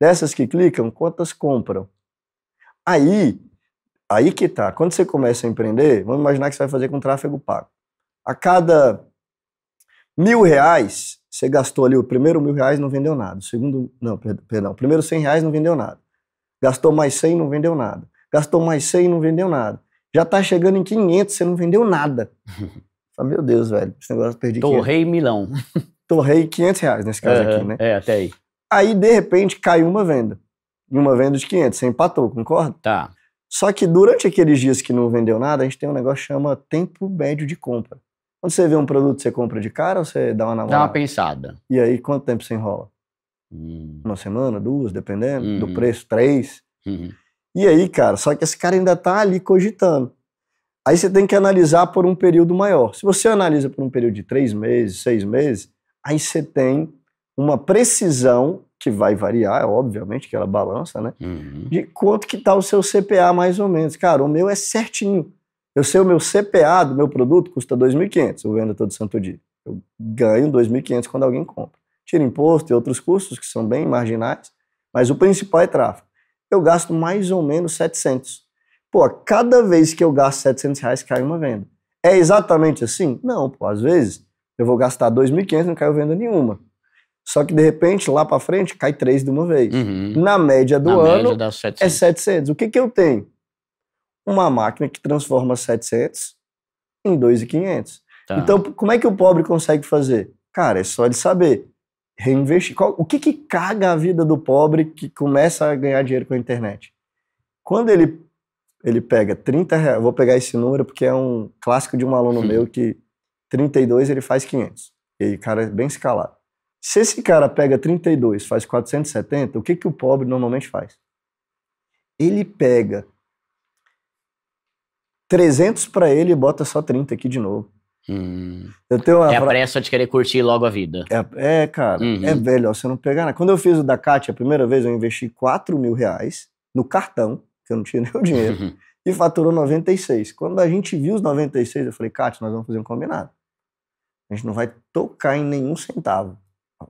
Dessas que clicam, quantas compram? Aí, aí que tá. Quando você começa a empreender, vamos imaginar que você vai fazer com tráfego pago. A cada mil reais, você gastou ali o primeiro mil reais, não vendeu nada. O segundo, não, perdão, o primeiro cem reais não vendeu nada. Gastou mais cem, não vendeu nada gastou mais 100 e não vendeu nada. Já tá chegando em 500, você não vendeu nada. Fala, meu Deus, velho, esse negócio perdi Torrei 500. milão. Torrei 500 reais nesse caso uhum, aqui, né? É, até aí. Aí, de repente, caiu uma venda. E uma venda de 500, você empatou, concorda? Tá. Só que durante aqueles dias que não vendeu nada, a gente tem um negócio que chama tempo médio de compra. Quando você vê um produto, você compra de cara ou você dá uma namorada? Dá uma pensada. E aí, quanto tempo você enrola? Hum. Uma semana, duas, dependendo hum. do uhum. preço, três. Uhum. E aí, cara, só que esse cara ainda tá ali cogitando. Aí você tem que analisar por um período maior. Se você analisa por um período de três meses, seis meses, aí você tem uma precisão que vai variar, obviamente, que ela balança, né? Uhum. De quanto que tá o seu CPA mais ou menos. Cara, o meu é certinho. Eu sei o meu CPA do meu produto custa 2.500, eu vendo todo santo dia. Eu ganho 2.500 quando alguém compra. Tira imposto e outros custos que são bem marginais, mas o principal é tráfego eu gasto mais ou menos 700. Pô, cada vez que eu gasto 700 reais, cai uma venda. É exatamente assim? Não, pô, às vezes eu vou gastar 2.500 e não caiu venda nenhuma. Só que de repente, lá para frente, cai três de uma vez. Uhum. Na média do Na ano, média 700. é 700. O que, que eu tenho? Uma máquina que transforma 700 em 2.500. Tá. Então, como é que o pobre consegue fazer? Cara, é só ele saber. Reinvestir. Qual, o que, que caga a vida do pobre que começa a ganhar dinheiro com a internet? Quando ele, ele pega 30 reais, vou pegar esse número porque é um clássico de um aluno Sim. meu que 32 ele faz 500. E o cara é bem escalado. Se esse cara pega 32, faz 470, o que, que o pobre normalmente faz? Ele pega 300 para ele e bota só 30 aqui de novo. Hum. Eu tenho uma é a pressa de querer curtir logo a vida. É, é cara, uhum. é velho, ó, você não pega nada. Quando eu fiz o da Kátia a primeira vez, eu investi 4 mil reais no cartão, que eu não tinha nem o dinheiro, uhum. e faturou 96. Quando a gente viu os 96, eu falei, Kátia, nós vamos fazer um combinado. A gente não vai tocar em nenhum centavo.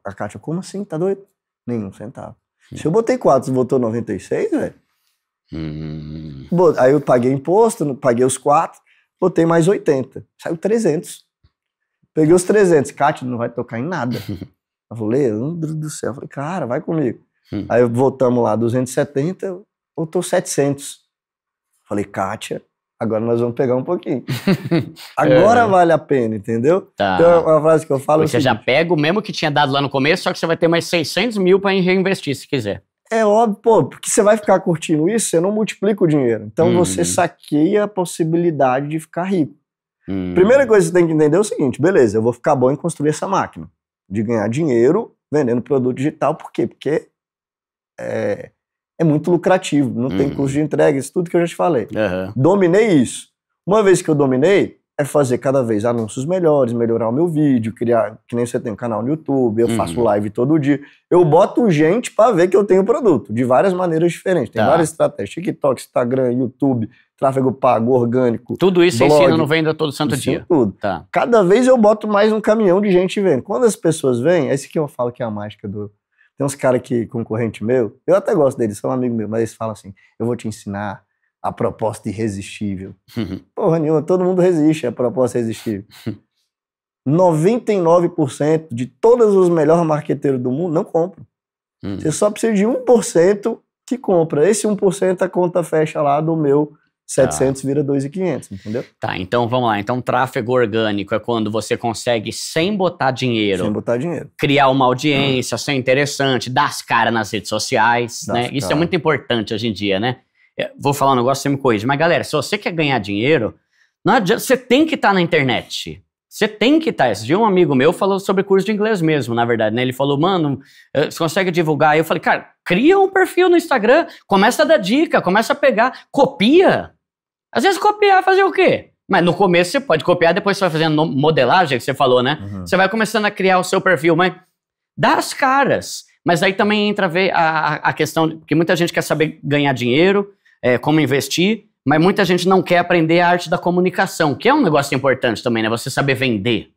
A Kátia, como assim? Tá doido? Nenhum centavo. Uhum. Se eu botei 4, você botou 96, velho? Hum. Aí eu paguei imposto, paguei os quatro, botei mais 80. Saiu 300. Peguei os 300. Kátia, não vai tocar em nada. Eu falei, Andro do céu. Eu falei, cara, vai comigo. Hum. Aí voltamos lá, 270, voltou 700. Eu falei, Kátia, agora nós vamos pegar um pouquinho. Agora é. vale a pena, entendeu? Tá. Então, é uma frase que eu falo. Você é já pega o mesmo que tinha dado lá no começo, só que você vai ter mais 600 mil para reinvestir, se quiser. É óbvio, pô, porque você vai ficar curtindo isso, você não multiplica o dinheiro. Então uhum. você saqueia a possibilidade de ficar rico. Uhum. Primeira coisa que você tem que entender é o seguinte: beleza, eu vou ficar bom em construir essa máquina de ganhar dinheiro vendendo produto digital, por quê? Porque é, é muito lucrativo, não uhum. tem custo de entrega, isso tudo que eu já te falei. Dominei isso. Uma vez que eu dominei, é fazer cada vez anúncios melhores, melhorar o meu vídeo, criar, que nem você tem um canal no YouTube, eu uhum. faço live todo dia. Eu boto gente para ver que eu tenho produto, de várias maneiras diferentes. Tem tá. várias estratégias, TikTok, Instagram, YouTube, tráfego pago, orgânico. Tudo isso blog, ensina no Venda todo santo dia. Tudo. Tá. Cada vez eu boto mais um caminhão de gente vendo. Quando as pessoas vêm, é isso que eu falo que é a mágica do, tem uns caras que, concorrente meu, eu até gosto deles, são amigos meus, meu, mas eles falam assim: eu vou te ensinar a proposta irresistível. Uhum. Porra nenhuma, todo mundo resiste à proposta irresistível. 99% uhum. de todos os melhores marqueteiros do mundo não compram. Uhum. Você só precisa de 1% que compra. Esse 1% a conta fecha lá do meu 700 tá. vira 2,500, entendeu? Tá, então vamos lá. Então tráfego orgânico é quando você consegue, sem botar dinheiro... Sem botar dinheiro. Criar uma audiência, uhum. ser interessante, dar as caras nas redes sociais, né? Cara. Isso é muito importante hoje em dia, né? É, vou falar um negócio, você me corrige. Mas, galera, se você quer ganhar dinheiro, não adianta, você tem que estar tá na internet. Você tem que estar. Tá. Esse dia um amigo meu falou sobre curso de inglês mesmo, na verdade, né? Ele falou, mano, eh, você consegue divulgar? Eu falei, cara, cria um perfil no Instagram, começa a dar dica, começa a pegar, copia. Às vezes copiar, fazer o quê? Mas no começo você pode copiar, depois você vai fazendo modelagem, que você falou, né? Uhum. Você vai começando a criar o seu perfil, mas dá as caras. Mas aí também entra a, a, a questão, porque muita gente quer saber ganhar dinheiro, é, como investir, mas muita gente não quer aprender a arte da comunicação, que é um negócio importante também, né? Você saber vender.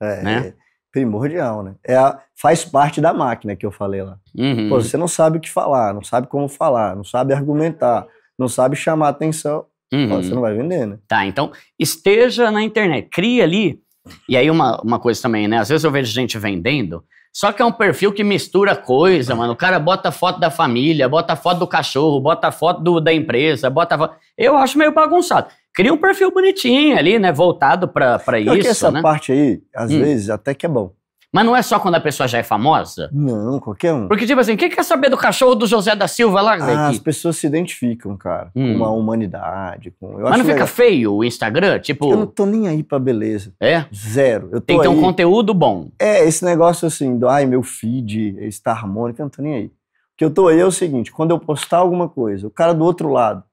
É, né? é primordial, né? É a, faz parte da máquina que eu falei lá. Uhum. Pô, você não sabe o que falar, não sabe como falar, não sabe argumentar, não sabe chamar atenção. Uhum. Pô, você não vai vender, né? Tá, então esteja na internet, crie ali e aí, uma, uma coisa também, né? Às vezes eu vejo gente vendendo, só que é um perfil que mistura coisa, mano. O cara bota foto da família, bota foto do cachorro, bota foto do, da empresa, bota foto. Eu acho meio bagunçado. Cria um perfil bonitinho ali, né? Voltado para isso. Que essa né? parte aí, às hum. vezes, até que é bom. Mas não é só quando a pessoa já é famosa? Não, qualquer um. Porque, tipo assim, quem quer saber do cachorro do José da Silva lá? Ah, as pessoas se identificam, cara, hum. com a humanidade. Com... Mas não fica legal. feio o Instagram? Tipo. Eu não tô nem aí pra beleza. É? Zero. Eu Tem que ter um conteúdo bom. É, esse negócio assim, do ai, meu feed está harmônico, eu não tô nem aí. O que eu tô aí é o seguinte: quando eu postar alguma coisa, o cara do outro lado, o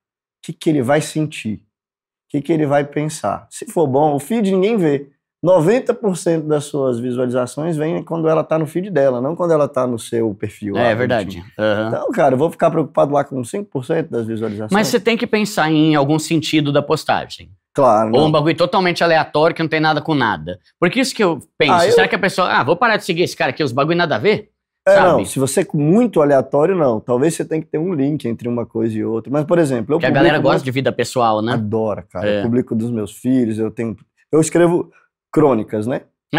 que, que ele vai sentir? O que, que ele vai pensar? Se for bom, o feed ninguém vê. 90% das suas visualizações vem quando ela está no feed dela, não quando ela está no seu perfil. É, verdade. Uhum. Então, cara, eu vou ficar preocupado lá com 5% das visualizações. Mas você tem que pensar em algum sentido da postagem. Claro. Ou não. um bagulho totalmente aleatório que não tem nada com nada. Porque isso que eu penso. Ah, eu... Será que a pessoa. Ah, vou parar de seguir esse cara aqui, os bagulho nada a ver? É, não. Se você é muito aleatório, não. Talvez você tenha que ter um link entre uma coisa e outra. Mas, por exemplo. Eu que a galera gosta meus... de vida pessoal, né? Adora, cara. É. Eu publico dos meus filhos, eu tenho. Eu escrevo crônicas, né? é.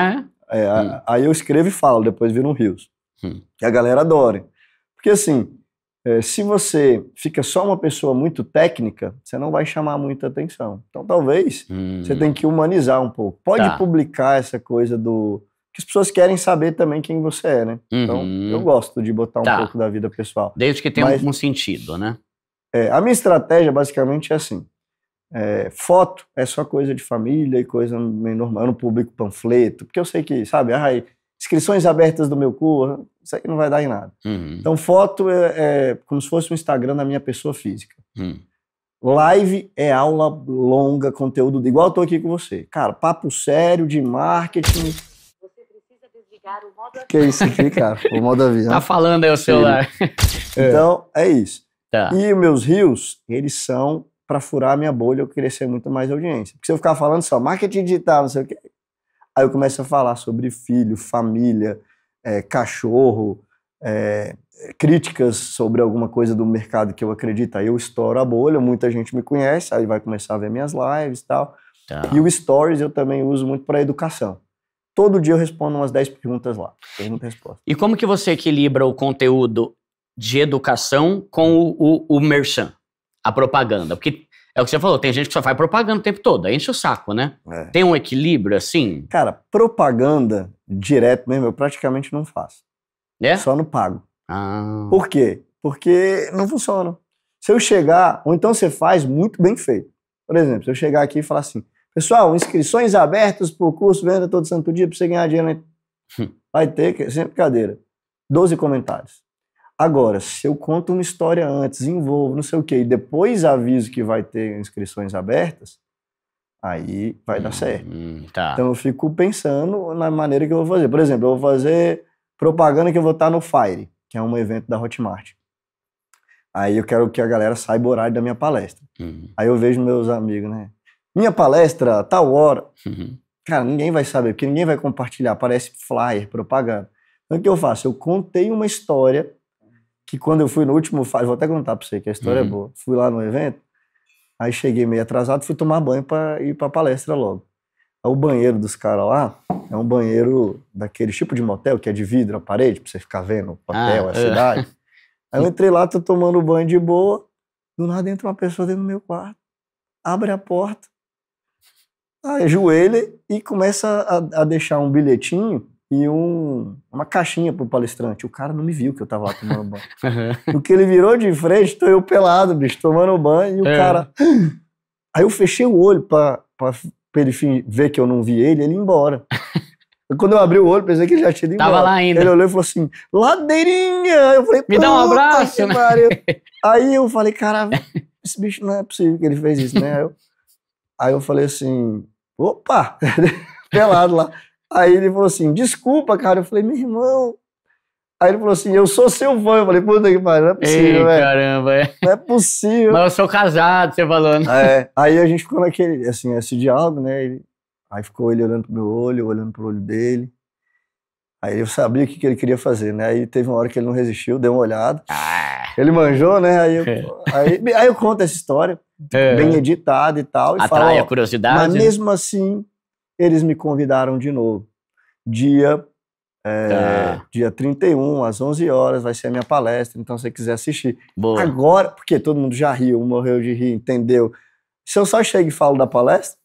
é hum. Aí eu escrevo e falo, depois vira um rios. Hum. Que a galera adora. Porque assim, é, se você fica só uma pessoa muito técnica, você não vai chamar muita atenção. Então talvez hum. você tem que humanizar um pouco. Pode tá. publicar essa coisa do que as pessoas querem saber também quem você é, né? Então, uhum. Então, eu gosto de botar um tá. pouco da vida pessoal. Desde que tenha Mas, um sentido, né? É, a minha estratégia basicamente é assim: é, foto é só coisa de família e coisa meio normal. Eu não publico panfleto, porque eu sei que, sabe, inscrições abertas do meu curso, isso aí não vai dar em nada. Uhum. Então, foto é, é, como se fosse um Instagram da minha pessoa física. Uhum. Live é aula longa, conteúdo igual eu tô aqui com você. Cara, papo sério de marketing. O Que é isso aqui, cara? O modo avião. tá falando aí o celular. Então, é isso. Tá. E meus rios, eles são para furar a minha bolha, eu crescer muito mais audiência. Porque se eu ficar falando só marketing digital, não sei o quê, aí eu começo a falar sobre filho, família, é, cachorro, é, críticas sobre alguma coisa do mercado que eu acredito. Aí eu estouro a bolha, muita gente me conhece, aí vai começar a ver minhas lives e tal. Tá. E o Stories eu também uso muito para educação. Todo dia eu respondo umas 10 perguntas lá. Pergunta e resposta. E como que você equilibra o conteúdo de educação com o, o, o merchan? a propaganda? Porque é o que você falou, tem gente que só faz propaganda o tempo todo, enche o saco, né? É. Tem um equilíbrio assim? Cara, propaganda direto mesmo eu praticamente não faço. É? Só no pago. Ah. Por quê? Porque não funciona. Se eu chegar, ou então você faz muito bem feito. Por exemplo, se eu chegar aqui e falar assim, pessoal, inscrições abertas para o curso Venda Todo Santo Dia para você ganhar dinheiro. Hum. Vai ter, sem brincadeira, 12 comentários. Agora, se eu conto uma história antes, envolvo, não sei o quê, e depois aviso que vai ter inscrições abertas, aí vai hum, dar certo. Hum, tá. Então eu fico pensando na maneira que eu vou fazer. Por exemplo, eu vou fazer propaganda que eu vou estar no Fire, que é um evento da Hotmart. Aí eu quero que a galera saiba o horário da minha palestra. Uhum. Aí eu vejo meus amigos, né? Minha palestra, tal hora. Uhum. Cara, ninguém vai saber, porque ninguém vai compartilhar. Parece flyer, propaganda. Então o que eu faço? Eu contei uma história que quando eu fui no último Faz, vou até contar pra você que a história é uhum. é boa. Fui lá no evento, aí cheguei meio atrasado, fui tomar banho pra ir pra palestra logo. o banheiro dos caras lá é um banheiro daquele tipo de motel que é de vidro, a parede, pra você ficar vendo o papel, ah, a é. cidade. É. Aí eu entrei lá, tô tomando banho de boa, do nada entra uma pessoa dentro do meu quarto, abre a porta, ajoelha e começa a, a deixar um bilhetinho e um, uma caixinha pro palestrante. O cara não me viu que eu tava lá tomando banho. uhum. ele virou de frente, tô eu pelado, bicho, tomando banho, e o é. cara. Aí eu fechei o olho pra, pra, pra ele ver que eu não vi ele, ele ia embora. Quando eu abri o olho, pensei que ele já tinha ido embora. Tava lá ainda. Ele olhou e falou assim, ladeirinha! Eu falei, Me dá um abraço, né? Aí eu falei, cara, esse bicho não é possível que ele fez isso, né? Aí eu, aí eu falei assim, opa! Pelado lá. Aí ele falou assim: desculpa, cara. Eu falei, meu irmão. Aí ele falou assim: eu sou seu fã. Eu falei, puta que pariu, não é possível, Ei, velho. Caramba, é. Não é possível. Mas eu sou casado, você falando. Né? É. Aí a gente ficou naquele, assim, esse diálogo, né? Ele, aí ficou ele olhando pro meu olho, olhando pro olho dele. Aí eu sabia o que, que ele queria fazer, né? Aí teve uma hora que ele não resistiu, deu uma olhada. Ah. Ele manjou, né? Aí eu, é. aí, aí eu conto essa história, é. bem editada e tal. E falo, a curiosidade. Mas né? mesmo assim, eles me convidaram de novo. Dia, é, tá. dia 31, às 11 horas, vai ser a minha palestra, então se você quiser assistir. Boa. Agora, porque todo mundo já riu, morreu de rir, entendeu? Se eu só chego e falo da palestra,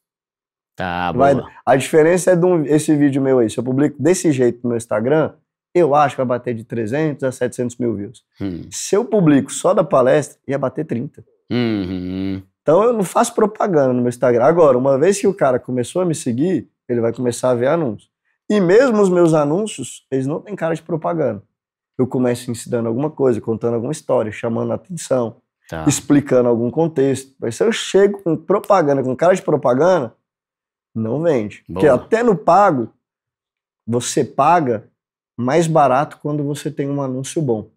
Tá, vai, a diferença é de um, esse vídeo meu aí. Se eu publico desse jeito no meu Instagram, eu acho que vai bater de 300 a 700 mil views. Hum. Se eu publico só da palestra, ia bater 30. Uhum. Então eu não faço propaganda no meu Instagram. Agora, uma vez que o cara começou a me seguir, ele vai começar a ver anúncios. E mesmo os meus anúncios, eles não têm cara de propaganda. Eu começo ensinando alguma coisa, contando alguma história, chamando a atenção, tá. explicando algum contexto. Mas se eu chego com propaganda, com cara de propaganda, não vende. Boa. Porque até no pago, você paga mais barato quando você tem um anúncio bom.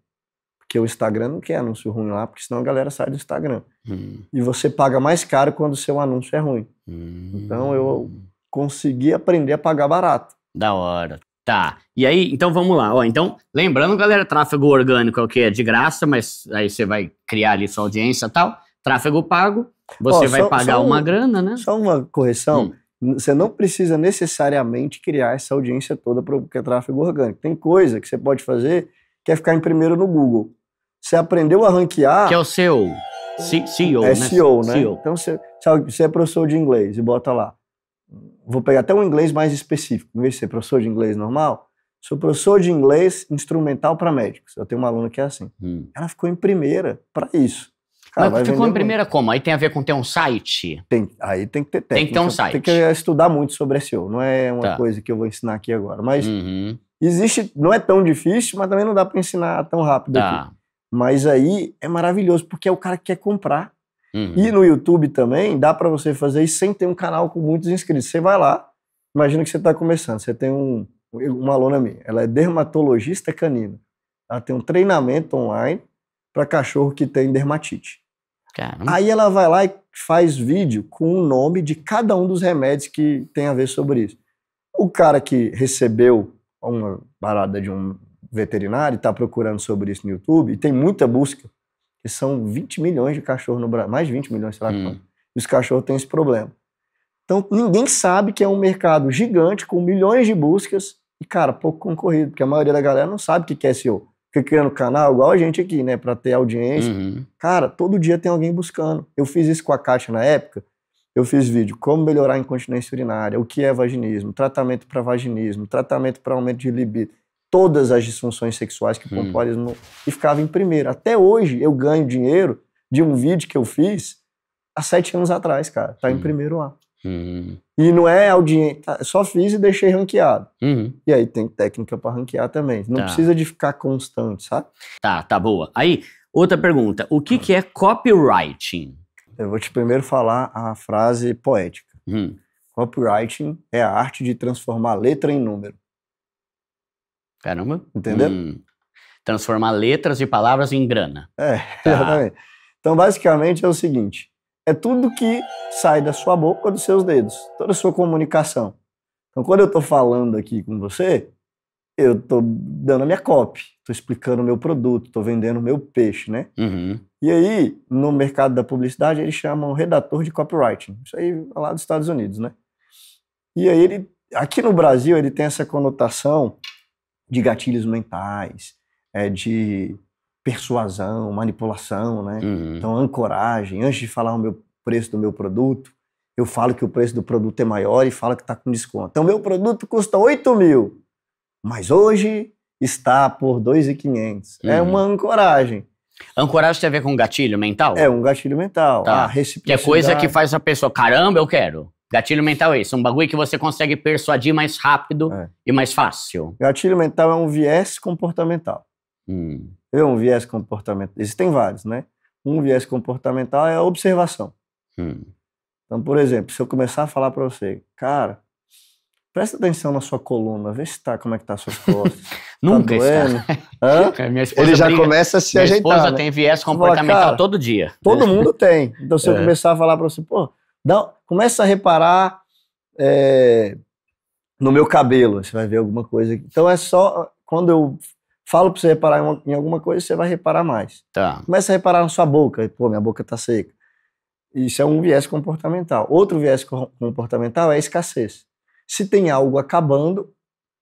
Porque o Instagram não quer anúncio ruim lá, porque senão a galera sai do Instagram. Hum. E você paga mais caro quando o seu anúncio é ruim. Hum. Então eu consegui aprender a pagar barato. Da hora. Tá. E aí, então vamos lá. Ó, então, lembrando, galera, tráfego orgânico é o que é de graça, mas aí você vai criar ali sua audiência e tal. Tráfego pago, você Ó, vai pagar uma grana, né? Só uma correção. Hum. Você não precisa necessariamente criar essa audiência toda para o é tráfego orgânico. Tem coisa que você pode fazer que é ficar em primeiro no Google. Você aprendeu a ranquear. Que é o seu CEO, é né? CEO, né? CEO. Então você, você é professor de inglês e bota lá. Vou pegar até um inglês mais específico. Em vez de ser professor de inglês normal, sou professor de inglês instrumental para médicos. Eu tenho uma aluna que é assim. Hum. Ela ficou em primeira para isso. Cara, Mas ficou em primeira como? Aí tem a ver com ter um site? Tem, aí tem que ter técnica. Tem que ter um site. Tem que estudar muito sobre SEO. Não é uma tá. coisa que eu vou ensinar aqui agora. Mas uhum. existe, não é tão difícil, mas também não dá para ensinar tão rápido tá. aqui. Mas aí é maravilhoso, porque é o cara que quer comprar. Uhum. E no YouTube também dá para você fazer isso sem ter um canal com muitos inscritos. Você vai lá, imagina que você está começando. Você tem um, uma aluna minha, ela é dermatologista canina. Ela tem um treinamento online para cachorro que tem dermatite. Caramba. Aí ela vai lá e faz vídeo com o nome de cada um dos remédios que tem a ver sobre isso. O cara que recebeu uma parada de um veterinário, está procurando sobre isso no YouTube, e tem muita busca, que são 20 milhões de cachorros no Brasil, mais de 20 milhões, sei lá hum. os cachorros têm esse problema. Então, ninguém sabe que é um mercado gigante, com milhões de buscas, e, cara, pouco concorrido, porque a maioria da galera não sabe o que é SEO. Fica criando canal, igual a gente aqui, né, para ter audiência. Uhum. Cara, todo dia tem alguém buscando. Eu fiz isso com a Caixa na época, eu fiz vídeo como melhorar a incontinência urinária, o que é vaginismo, tratamento para vaginismo, tratamento para aumento de libido todas as disfunções sexuais que pontualizam hum. e ficava em primeiro. Até hoje eu ganho dinheiro de um vídeo que eu fiz há sete anos atrás, cara. Tá hum. em primeiro lá. Hum. E não é audiência. Tá, só fiz e deixei ranqueado. Uhum. E aí tem técnica para ranquear também. Não tá. precisa de ficar constante, sabe? Tá, tá boa. Aí, outra pergunta. O que, hum. que é copywriting? Eu vou te primeiro falar a frase poética. Hum. Copywriting é a arte de transformar letra em número. Caramba. Entendeu? Hum. Transformar letras e palavras em grana. É, tá. exatamente. Então, basicamente é o seguinte: é tudo que sai da sua boca, dos seus dedos, toda a sua comunicação. Então, quando eu estou falando aqui com você, eu estou dando a minha copy, estou explicando o meu produto, estou vendendo o meu peixe, né? Uhum. E aí, no mercado da publicidade, eles chamam redator de copywriting. Isso aí é lá dos Estados Unidos, né? E aí, ele, aqui no Brasil, ele tem essa conotação de gatilhos mentais, é, de persuasão, manipulação, né? Uhum. Então, ancoragem. Antes de falar o meu preço do meu produto, eu falo que o preço do produto é maior e falo que está com desconto. Então, meu produto custa 8 mil, mas hoje está por 2,500. É uhum. É uma ancoragem. Ancoragem tem a ver com gatilho mental? É, um gatilho mental. Tá. A reciprocidade. Que é coisa que faz a pessoa, caramba, eu quero. Gatilho mental é isso, um bagulho que você consegue persuadir mais rápido é. e mais fácil. Gatilho mental é um viés comportamental. Hum. É um viés comportamental. Existem vários, né? Um viés comportamental é a observação. Hum. Então, por exemplo, se eu começar a falar para você, cara, presta atenção na sua coluna, vê se tá, como é que tá as suas costas. Nunca tá Ele já briga. começa a se Minha ajeitar. Minha esposa né? tem viés comportamental fala, todo dia. Todo mundo tem. Então, se é. eu começar a falar para você, pô, dá, começa a reparar é, no meu cabelo, você vai ver alguma coisa. Então é só quando eu falo para você reparar em, uma, em, alguma coisa, você vai reparar mais. Tá. Começa a reparar na sua boca, pô, minha boca tá seca. Isso é um viés comportamental. Outro viés comportamental é a escassez. Se tem algo acabando,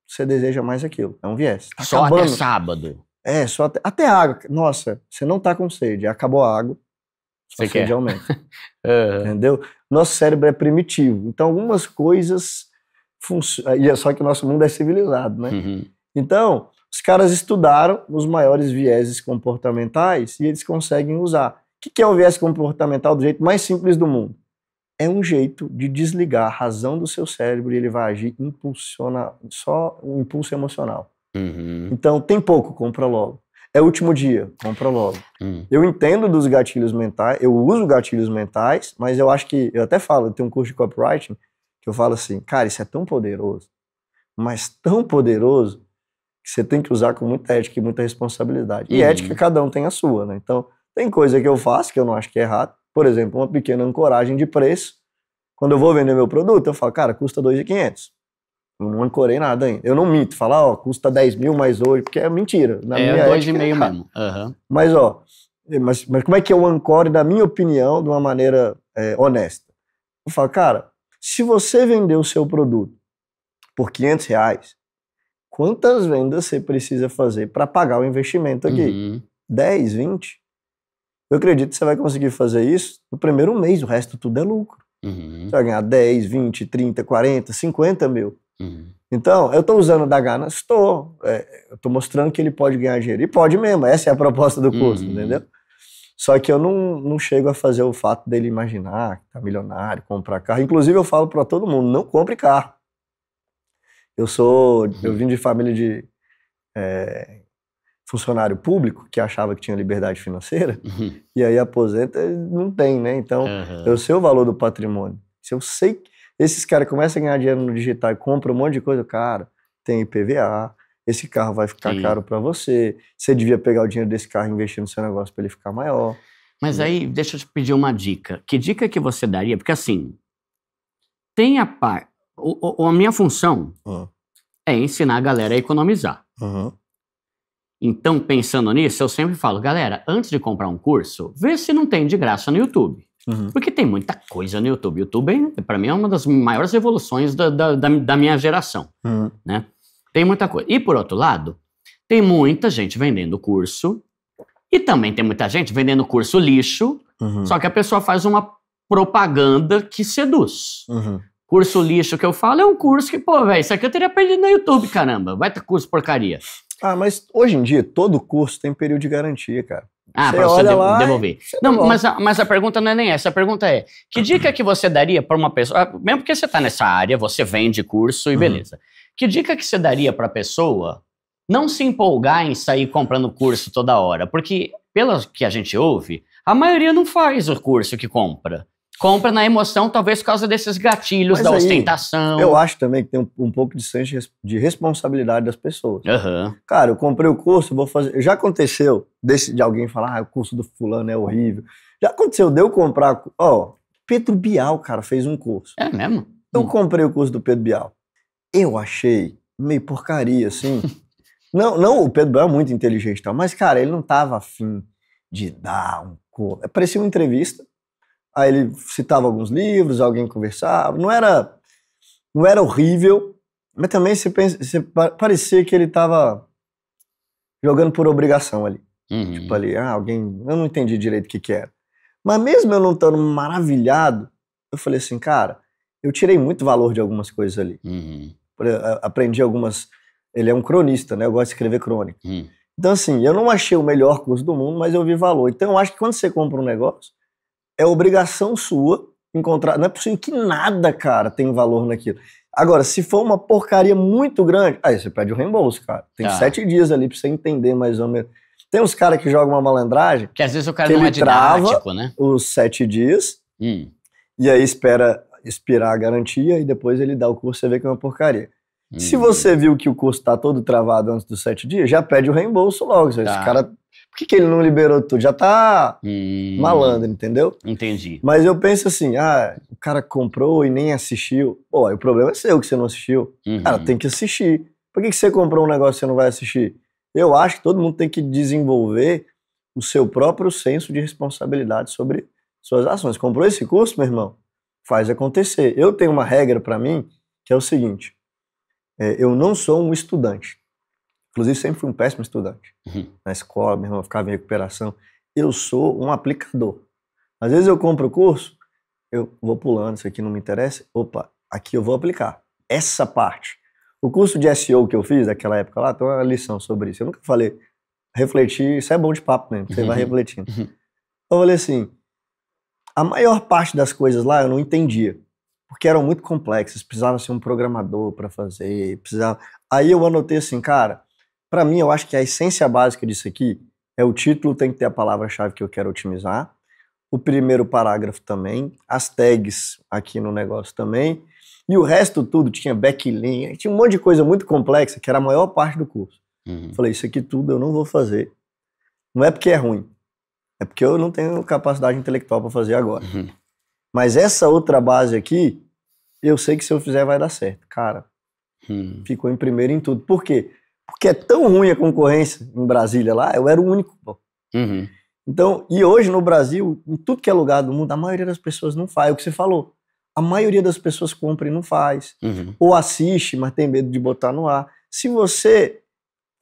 você deseja mais aquilo. É um viés. Tá só acabando. até sábado. É, só até, até água. Nossa, você não tá com sede, acabou a água. Você quer. de aumento. uhum. Entendeu? Nosso cérebro é primitivo. Então, algumas coisas funcionam. E é só que o nosso mundo é civilizado, né? Uhum. Então, os caras estudaram os maiores vieses comportamentais e eles conseguem usar. O que é o viés comportamental do jeito mais simples do mundo? É um jeito de desligar a razão do seu cérebro e ele vai agir impulsiona só um impulso emocional. Uhum. Então, tem pouco, compra logo é o último dia, compra logo. Hum. Eu entendo dos gatilhos mentais, eu uso gatilhos mentais, mas eu acho que, eu até falo, eu tenho um curso de copywriting, que eu falo assim, cara, isso é tão poderoso, mas tão poderoso, que você tem que usar com muita ética e muita responsabilidade. E hum. ética cada um tem a sua, né? Então, tem coisa que eu faço que eu não acho que é errado, por exemplo, uma pequena ancoragem de preço. Quando eu vou vender meu produto, eu falo, cara, custa 2.500. Não ancorei nada ainda. Eu não minto, falar, ó, custa 10 mil mais hoje, porque é mentira. Na é, minha dois ética, e é meio é mesmo. Uhum. Mas, ó, mas, mas como é que eu ancore, na minha opinião, de uma maneira é, honesta? Eu falo, cara, se você vender o seu produto por 500 reais, quantas vendas você precisa fazer para pagar o investimento aqui? Uhum. 10, 20? Eu acredito que você vai conseguir fazer isso no primeiro mês, o resto tudo é lucro. Uhum. Você vai ganhar 10, 20, 30, 40, 50 mil. Uhum. Então, eu estou usando da Gana? Estou. É, eu estou mostrando que ele pode ganhar dinheiro. E pode mesmo, essa é a proposta do curso, uhum. entendeu? Só que eu não, não chego a fazer o fato dele imaginar que está milionário, comprar carro. Inclusive, eu falo para todo mundo: não compre carro. Eu sou. Uhum. Eu vim de família de é, funcionário público que achava que tinha liberdade financeira, uhum. e aí aposenta não tem, né? Então, eu sei o valor do patrimônio. Se eu sei esses caras começam a ganhar dinheiro no digital e compram um monte de coisa, cara, tem IPVA, esse carro vai ficar Sim. caro para você, você devia pegar o dinheiro desse carro e investir no seu negócio para ele ficar maior. Mas aí, deixa eu te pedir uma dica. Que dica que você daria? Porque assim, tem a parte... A minha função uhum. é ensinar a galera a economizar. Uhum. Então, pensando nisso, eu sempre falo, galera, antes de comprar um curso, vê se não tem de graça no YouTube. Uhum. Porque tem muita coisa no YouTube. YouTube, para mim, é uma das maiores revoluções da, da, da minha geração. Uhum. Né? Tem muita coisa. E por outro lado, tem muita gente vendendo curso. E também tem muita gente vendendo curso lixo. Uhum. Só que a pessoa faz uma propaganda que seduz. Uhum. Curso lixo que eu falo é um curso que, pô, velho, isso aqui eu teria aprendido no YouTube, caramba. Vai ter curso porcaria. Ah, mas hoje em dia todo curso tem período de garantia, cara. Ah, você pra você de lá, devolver. Não, mas, a, mas a pergunta não é nem essa. A pergunta é: que uhum. dica que você daria para uma pessoa. Ah, mesmo porque você está nessa área, você vende curso e uhum. beleza. Que dica que você daria para a pessoa não se empolgar em sair comprando curso toda hora? Porque, pelo que a gente ouve, a maioria não faz o curso que compra compra na emoção, talvez por causa desses gatilhos Mas da aí, ostentação. Eu acho também que tem um, um pouco de senso de responsabilidade das pessoas. Uhum. Cara, eu comprei o curso, vou fazer. Já aconteceu desse, de alguém falar, ah, o curso do fulano é horrível. Já aconteceu de eu comprar. Ó, Pedro Bial, cara, fez um curso. É mesmo? Eu hum. comprei o curso do Pedro Bial. Eu achei meio porcaria, assim. não, não, o Pedro Bial é muito inteligente, tal, mas, cara, ele não tava afim de dar um curso. Parecia uma entrevista. Aí ele citava alguns livros, alguém conversava. Não era, não era horrível, mas também se, pensa, se parecia que ele estava jogando por obrigação ali. Uhum. Tipo ali, ah, alguém. Eu não entendi direito o que, que era. Mas mesmo eu não estando maravilhado, eu falei assim, cara, eu tirei muito valor de algumas coisas ali. Uhum. Aprendi algumas. Ele é um cronista, né? Eu gosto de escrever crônica. Uhum. Então, assim, eu não achei o melhor curso do mundo, mas eu vi valor. Então, eu acho que quando você compra um negócio, é obrigação sua encontrar. Não é possível que nada, cara, tem valor naquilo. Agora, se for uma porcaria muito grande, aí você pede o reembolso, cara. Tem ah. sete dias ali pra você entender mais ou menos. Tem uns caras que jogam uma malandragem. Que às vezes o cara não é trava né? Os sete dias. Hum. E aí espera expirar a garantia e depois ele dá o curso e você vê que é uma porcaria. Se uhum. você viu que o curso está todo travado antes dos sete dias, já pede o reembolso logo. Tá. Esse cara por que, que, ele não liberou tudo? Já tá hum, malandro, entendeu? Entendi. Mas eu penso assim, ah, o cara comprou e nem assistiu. Pô, o problema é seu que você não assistiu. Uhum. Cara, tem que assistir. Por que, que você comprou um negócio e você não vai assistir? Eu acho que todo mundo tem que desenvolver o seu próprio senso de responsabilidade sobre suas ações. Comprou esse curso, meu irmão? Faz acontecer. Eu tenho uma regra para mim que é o seguinte: é, eu não sou um estudante. Inclusive, sempre fui um péssimo estudante. Uhum. Na escola, meu irmão ficava em recuperação. Eu sou um aplicador. Às vezes eu compro o curso, eu vou pulando, isso aqui não me interessa. Opa, aqui eu vou aplicar. Essa parte. O curso de SEO que eu fiz naquela época lá, tem uma lição sobre isso. Eu nunca falei, refletir, isso é bom de papo mesmo, você uhum. vai refletindo. Uhum. Eu falei assim, a maior parte das coisas lá eu não entendia porque eram muito complexas, precisava ser um programador para fazer, precisava. Aí eu anotei assim, cara, para mim eu acho que a essência básica disso aqui é o título tem que ter a palavra-chave que eu quero otimizar, o primeiro parágrafo também, as tags aqui no negócio também, e o resto tudo tinha backlink, tinha um monte de coisa muito complexa que era a maior parte do curso. Uhum. Falei, isso aqui tudo eu não vou fazer. Não é porque é ruim, é porque eu não tenho capacidade intelectual para fazer agora. Uhum. Mas essa outra base aqui, eu sei que se eu fizer vai dar certo. Cara, hum. ficou em primeiro em tudo. Por quê? Porque é tão ruim a concorrência em Brasília lá, eu era o único. Uhum. Então, e hoje no Brasil, em tudo que é lugar do mundo, a maioria das pessoas não faz. É o que você falou. A maioria das pessoas compra e não faz. Uhum. Ou assiste, mas tem medo de botar no ar. Se você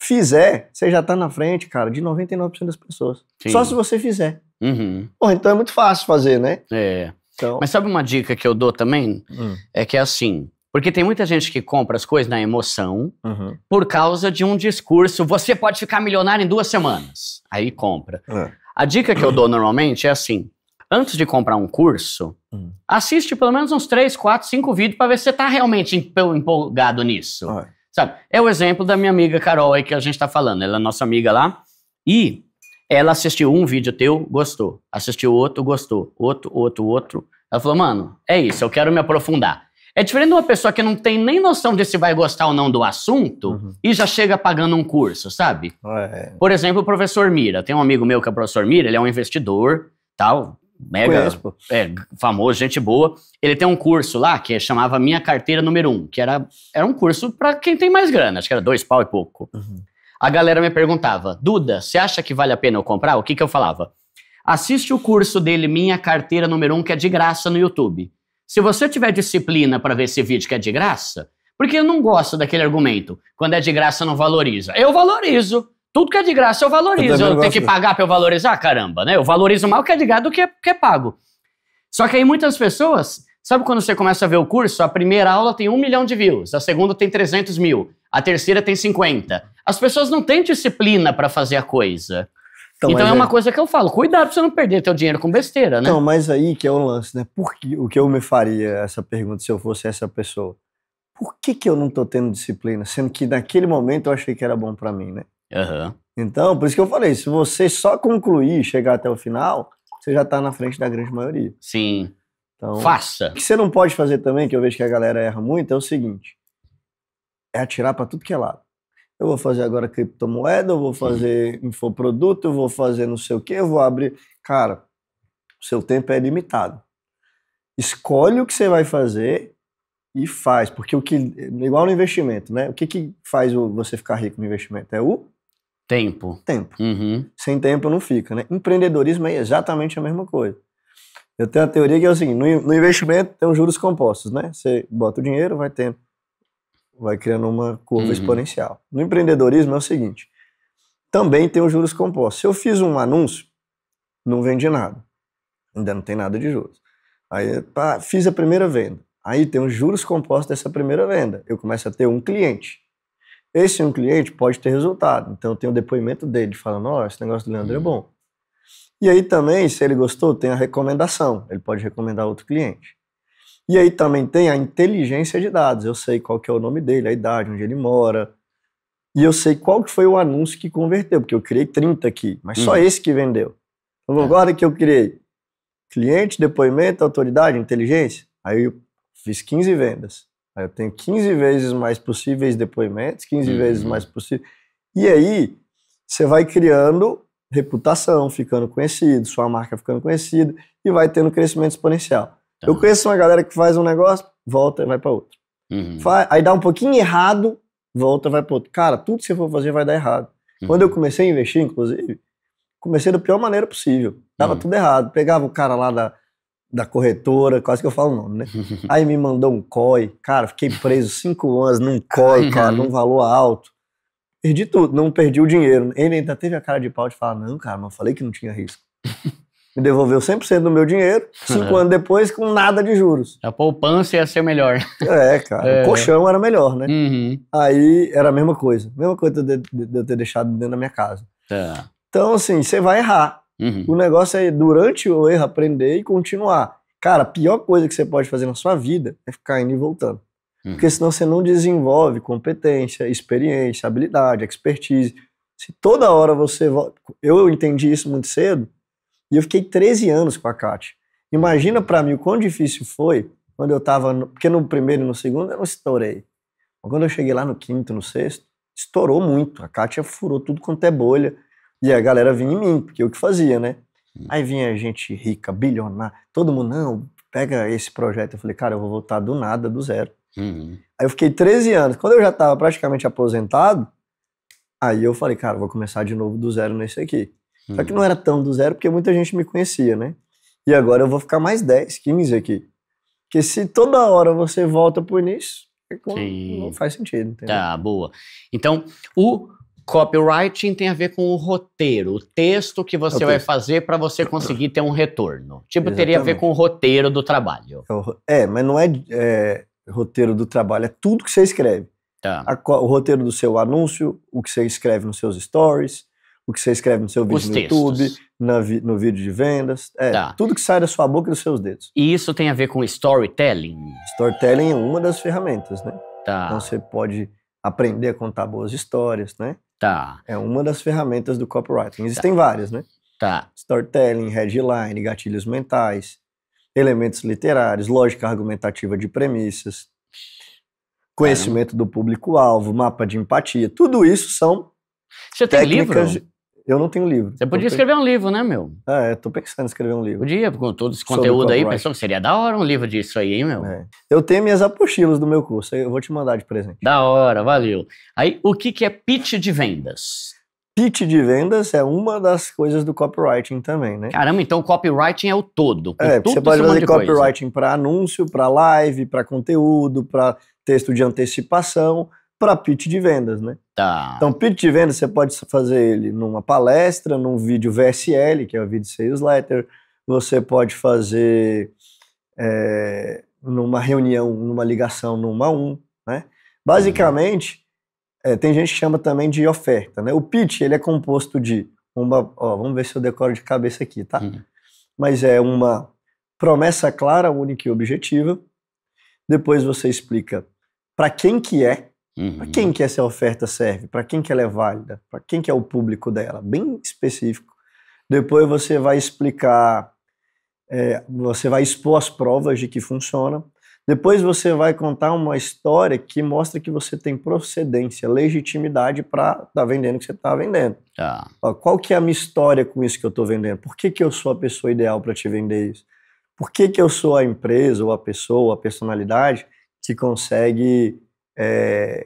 fizer, você já está na frente, cara, de 99% das pessoas. Sim. Só se você fizer. Uhum. Pô, então é muito fácil fazer, né? É. Então... Mas sabe uma dica que eu dou também? Hum. É que é assim. Porque tem muita gente que compra as coisas na emoção uhum. por causa de um discurso. Você pode ficar milionário em duas semanas. Aí compra. É. A dica que eu dou normalmente é assim: antes de comprar um curso, hum. assiste pelo menos uns 3, 4, 5 vídeos para ver se você está realmente empolgado nisso. É. Sabe? É o exemplo da minha amiga Carol aí que a gente está falando. Ela é nossa amiga lá. E ela assistiu um vídeo teu, gostou. Assistiu outro, gostou. Outro, outro, outro. Ela falou, mano, é isso, eu quero me aprofundar. É diferente de uma pessoa que não tem nem noção de se vai gostar ou não do assunto uhum. e já chega pagando um curso, sabe? Ué. Ah, Por exemplo, o professor Mira. Tem um amigo meu que é o professor Mira, ele é um investidor, tal, mega é, famoso, gente boa. Ele tem um curso lá que chamava Minha Carteira Número 1, um, que era, era um curso para quem tem mais grana, acho que era dois pau e pouco. Uhum a galera me perguntava: Duda, você acha que vale a pena eu comprar? O que, que eu falava? Assiste o curso dele, Minha Carteira Número 1, um, que é de graça no YouTube. Se você tiver disciplina para ver esse vídeo que é de graça, porque eu não gosto daquele argumento, quando é de graça não valoriza. Eu valorizo. Tudo que é de graça eu valorizo. Eu, eu tenho que pagar para eu valorizar? Caramba, né? Eu valorizo mal o que é de graça do que é, que é pago. Só que aí muitas pessoas Sabe quando você começa a ver o curso? A primeira aula tem um milhão de views, a segunda tem 300 mil, a terceira tem 50. As pessoas não têm disciplina para fazer a coisa. Então, então é aí... uma coisa que eu falo, cuidado pra você não perder teu dinheiro com besteira, né? não mas aí que é o lance, né? Por que, o que eu me faria essa pergunta se eu fosse essa pessoa? Por que, que eu não tô tendo disciplina? Sendo que naquele momento eu achei que era bom para mim, né? Uhum. Então, por isso que eu falei, se você só concluir e chegar até o final, você já tá na frente da grande maioria. Sim. Então, Faça! O que você não pode fazer também, que eu vejo que a galera erra muito, é o seguinte: é atirar para tudo que é lado. Eu vou fazer agora criptomoeda, eu vou fazer Sim. infoproduto, eu vou fazer não sei o que, eu vou abrir. Cara, o seu tempo é limitado. Escolhe o que você vai fazer e faz. Porque o que. Igual no investimento, né? O que, que faz você ficar rico no investimento? É o Tempo. Tempo. Uhum. Sem tempo não fica, né? Empreendedorismo é exatamente a mesma coisa. Eu tenho a teoria que é o seguinte: no investimento tem os juros compostos, né? Você bota o dinheiro, vai tendo, vai criando uma curva uhum. exponencial. No empreendedorismo é o seguinte: também tem os juros compostos. Se eu fiz um anúncio, não vendi nada, ainda não tem nada de juros. Aí pá, fiz a primeira venda. Aí tem os juros compostos dessa primeira venda. Eu começo a ter um cliente. Esse um cliente pode ter resultado. Então eu tenho o depoimento dele falando: ó, oh, esse negócio do Leandro é uhum. é bom. E aí também, se ele gostou, tem a recomendação. Ele pode recomendar outro cliente. E aí também tem a inteligência de dados. Eu sei qual que é o nome dele, a idade, onde ele mora. E eu sei qual que foi o anúncio que converteu, porque eu criei 30 aqui, mas hum. só uhum. esse que vendeu. Então é. agora que eu criei cliente, depoimento, autoridade, inteligência, aí eu fiz 15 vendas. Aí eu tenho 15 vezes mais possíveis depoimentos, 15 hum. vezes mais possíveis. E aí você vai criando reputação, ficando conhecido, sua marca ficando conhecida e vai tendo crescimento exponencial. Eu tá. conheço uma galera que faz um negócio, volta e vai para outro. Uhum. aí dá um pouquinho errado, volta vai para outro. Cara, tudo que você for fazer vai dar errado. Uhum. Quando eu comecei a investir, inclusive, comecei da pior maneira possível. dava uhum. tudo errado. Pegava o cara lá da, da corretora, quase que eu falo o nome, né? Aí me mandou um COI. Cara, fiquei preso cinco anos num COI, uhum. cara, num valor alto. Perdi tudo, não perdi o dinheiro. Ele ainda teve a cara de pau de falar: não, cara, mas falei que não tinha risco. Me devolveu 100% do meu dinheiro, cinco anos depois, com nada de juros. A poupança ia ser melhor. É, cara. É. O colchão era melhor, né? Uhum. Aí era a mesma coisa. Mesma coisa de, de, de eu ter deixado dentro da minha casa. Tá. Então, assim, você vai errar. Uhum. O negócio é, durante o erro, aprender e continuar. Cara, a pior coisa que você pode fazer na sua vida é ficar indo e voltando. Uhum. Porque hum. senão você não desenvolve competência, experiência, habilidade, expertise. Se toda hora você. Eu entendi isso muito cedo e eu fiquei 13 anos com a Kátia. Imagina para mim o quão difícil foi quando eu estava. No... Porque no primeiro e no segundo eu não estourei. Mas quando eu cheguei lá no quinto, no sexto, estourou muito. A Kátia furou tudo quanto é bolha. E a galera vinha em mim, porque eu é que fazia, né? Uhum. Aí vinha gente rica, bilionária, todo mundo, não, pega esse projeto. Eu falei, cara, eu vou voltar do nada, do zero. Uhum. Aí eu fiquei 13 anos. Quando eu já estava praticamente aposentado, aí eu falei, cara, vou começar de novo do zero nesse aqui. Uhum. Só que não uhum. era tão do zero, porque muita gente me conhecia, né? E agora eu vou ficar mais 10, 15 aqui. Porque se toda hora você volta pro início, é não faz sentido, entendeu? Tá, boa. Então, o copywriting tem a ver com o roteiro, o texto que você é okay. vai fazer para você conseguir ter um retorno. Tipo, Exatamente. teria a ver com o roteiro do trabalho. É, é mas não é, é roteiro do trabalho, é tudo que você escreve. Tá. A, o roteiro do seu anúncio, o que você escreve nos seus stories, o que você escreve no seu vídeo Os no textos. YouTube, na, no vídeo de vendas. É, tá. tudo que sai da sua boca e dos seus dedos. E isso tem a ver com storytelling? Storytelling é uma das ferramentas, né? Tá. Então você pode aprender a contar boas histórias, né? Tá. É uma das ferramentas do copywriting. Tá. Existem tá. várias, né? Tá. Storytelling, headline, gatilhos mentais, elementos literários, lógica argumentativa de premissas, conhecimento do público-alvo, mapa de empatia. Tudo isso são. Você tem livro? De... Eu não tenho livro. Você podia tô escrever um livro, né, meu? É, tô pensando em escrever um livro. Podia, com todo esse conteúdo aí, pensou que seria da hora um livro disso aí, hein, meu? É. Eu tenho minhas apostilas do meu curso, eu vou te mandar de presente. Da hora, valeu. Aí, o que, que é pitch de vendas? pitch de vendas é uma das coisas do copywriting também, né? Caramba, então o copywriting é o todo. É, você pode fazer copywriting para anúncio, para live, para conteúdo, para texto de antecipação, para pitch de vendas, né? Tá. Então, pitch de vendas você pode fazer ele numa palestra, num vídeo VSL, que é o vídeo sales letter, você pode fazer é, numa reunião, numa ligação, numa um, né? Basicamente, é, tem gente que chama também de oferta, né? O pitch, ele é composto de uma, ó, vamos ver se eu decoro de cabeça aqui, tá? Mas é uma promessa clara, única e objetiva. Depois você explica para quem que é, uhum. para quem que essa oferta serve, para quem que ela é válida, para quem que é o público dela, bem específico. Depois você vai explicar, é, você vai expor as provas de que funciona. Depois você vai contar uma história que mostra que você tem procedência, legitimidade para estar tá vendendo o que você está vendendo. Ah. Qual que é a minha história com isso que eu estou vendendo? Por que, que eu sou a pessoa ideal para te vender isso? Por que, que eu sou a empresa, ou a pessoa, ou a personalidade que consegue é,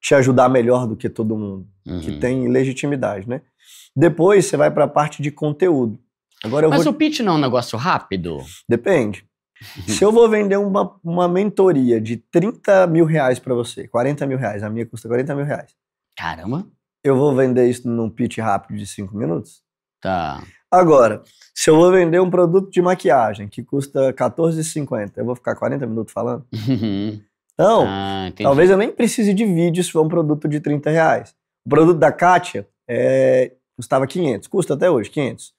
te ajudar melhor do que todo mundo, uhum. que tem legitimidade, né? Depois você vai para a parte de conteúdo. Agora eu Mas vou... o pitch não é um negócio rápido? Depende. Se eu vou vender uma, uma mentoria de 30 mil reais para você, 40 mil reais, a minha custa 40 mil reais. Caramba! Eu vou vender isso num pitch rápido de 5 minutos? Tá. Agora, se eu vou vender um produto de maquiagem que custa 14,50, eu vou ficar 40 minutos falando? então, ah, talvez eu nem precise de vídeo se for um produto de 30 reais. O produto da Kátia é, custava 500, custa até hoje 500.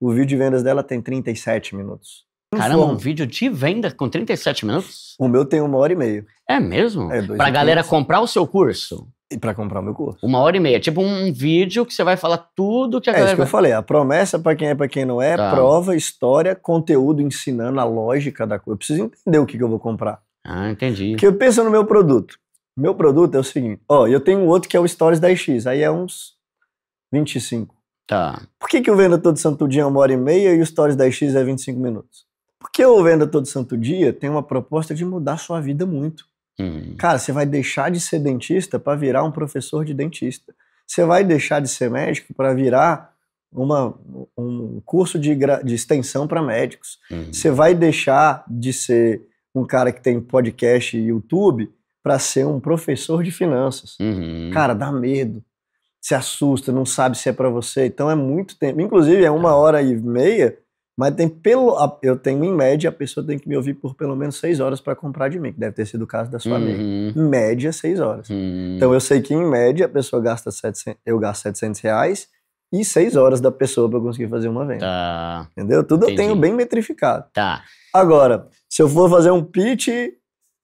O vídeo de vendas dela tem 37 minutos. Caramba, um vídeo de venda com 37 minutos? O meu tem uma hora e meia. É mesmo? É, pra galera minutos. comprar o seu curso? E pra comprar o meu curso. Uma hora e meia. Tipo um vídeo que você vai falar tudo que a é, galera. É isso que eu falei. A promessa para quem é para quem não é, tá. prova, história, conteúdo ensinando a lógica da coisa. Eu preciso entender o que, que eu vou comprar. Ah, entendi. Porque eu penso no meu produto. Meu produto é o seguinte: ó, eu tenho outro que é o Stories 10X. Aí é uns 25. Tá. Por que, que eu vendo todo santo dia uma hora e meia e o Stories 10X é 25 minutos? Porque o Venda Todo Santo Dia tem uma proposta de mudar sua vida muito. Hum. Cara, você vai deixar de ser dentista para virar um professor de dentista. Você vai deixar de ser médico para virar uma, um curso de, de extensão para médicos. Uhum. Você vai deixar de ser um cara que tem podcast e YouTube para ser um professor de finanças. Uhum. Cara, dá medo. Se assusta, não sabe se é para você. Então é muito tempo. Inclusive, é uma hora e meia mas tem pelo, eu tenho em média, a pessoa tem que me ouvir por pelo menos seis horas para comprar de mim, que deve ter sido o caso da sua uhum. amiga. Em média, seis horas. Uhum. Então eu sei que em média a pessoa gasta 700, eu gasto 700 reais e seis horas da pessoa para conseguir fazer uma venda. Tá. Entendeu? Tudo Entendi. eu tenho bem metrificado. Tá. Agora, se eu for fazer um pitch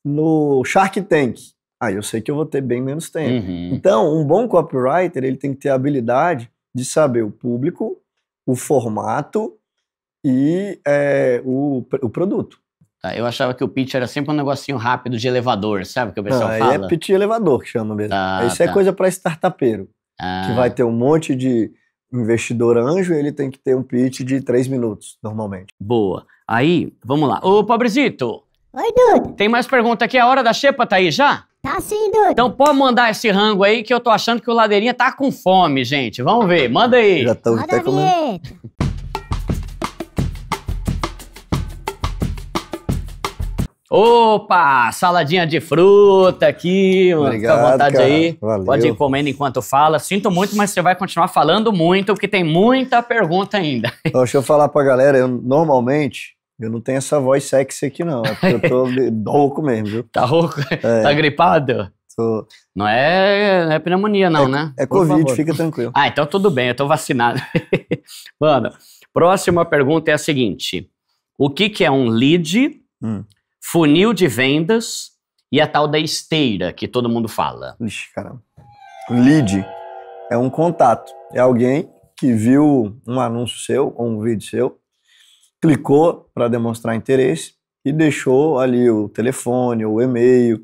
no Shark Tank, aí eu sei que eu vou ter bem menos tempo. Uhum. Então, um bom copywriter, ele tem que ter a habilidade de saber o público, o formato e é, o, o produto. Tá, eu achava que o pitch era sempre um negocinho rápido de elevador, sabe? Que o pessoal ah, é fala. É pitch elevador que chama mesmo. Tá, isso é tá. é coisa para startupeiro. Ah. Que vai ter um monte de investidor anjo, ele tem que ter um pitch de três minutos, normalmente. Boa. Aí, vamos lá. Ô, pobrezito! Oi, Dudu! Tem mais pergunta aqui? A hora da xepa tá aí já? Tá sim, Dudu. Então pode mandar esse rango aí que eu tô achando que o Ladeirinha tá com fome, gente. Vamos ver. Manda aí. Já tô até comendo. Opa, saladinha de fruta aqui, Obrigado, fica à vontade cara. aí. Valeu. Pode ir comendo enquanto fala. Sinto muito, mas você vai continuar falando muito, porque tem muita pergunta ainda. Então, deixa eu falar pra galera, eu normalmente eu não tenho essa voz sexy aqui não, é porque eu tô rouco mesmo, viu? Tá rouco? É. Tá gripado? Tô... Não, é, é pneumonia não, é, né? É Por Covid, favor. fica tranquilo. Ah, então tudo bem, eu tô vacinado. Mano, próxima pergunta é a seguinte. O que que é um lead... Hum funil de vendas e a tal da esteira que todo mundo fala. Ixi, caramba. Lead é um contato. É alguém que viu um anúncio seu ou um vídeo seu, clicou para demonstrar interesse e deixou ali o telefone, o e-mail,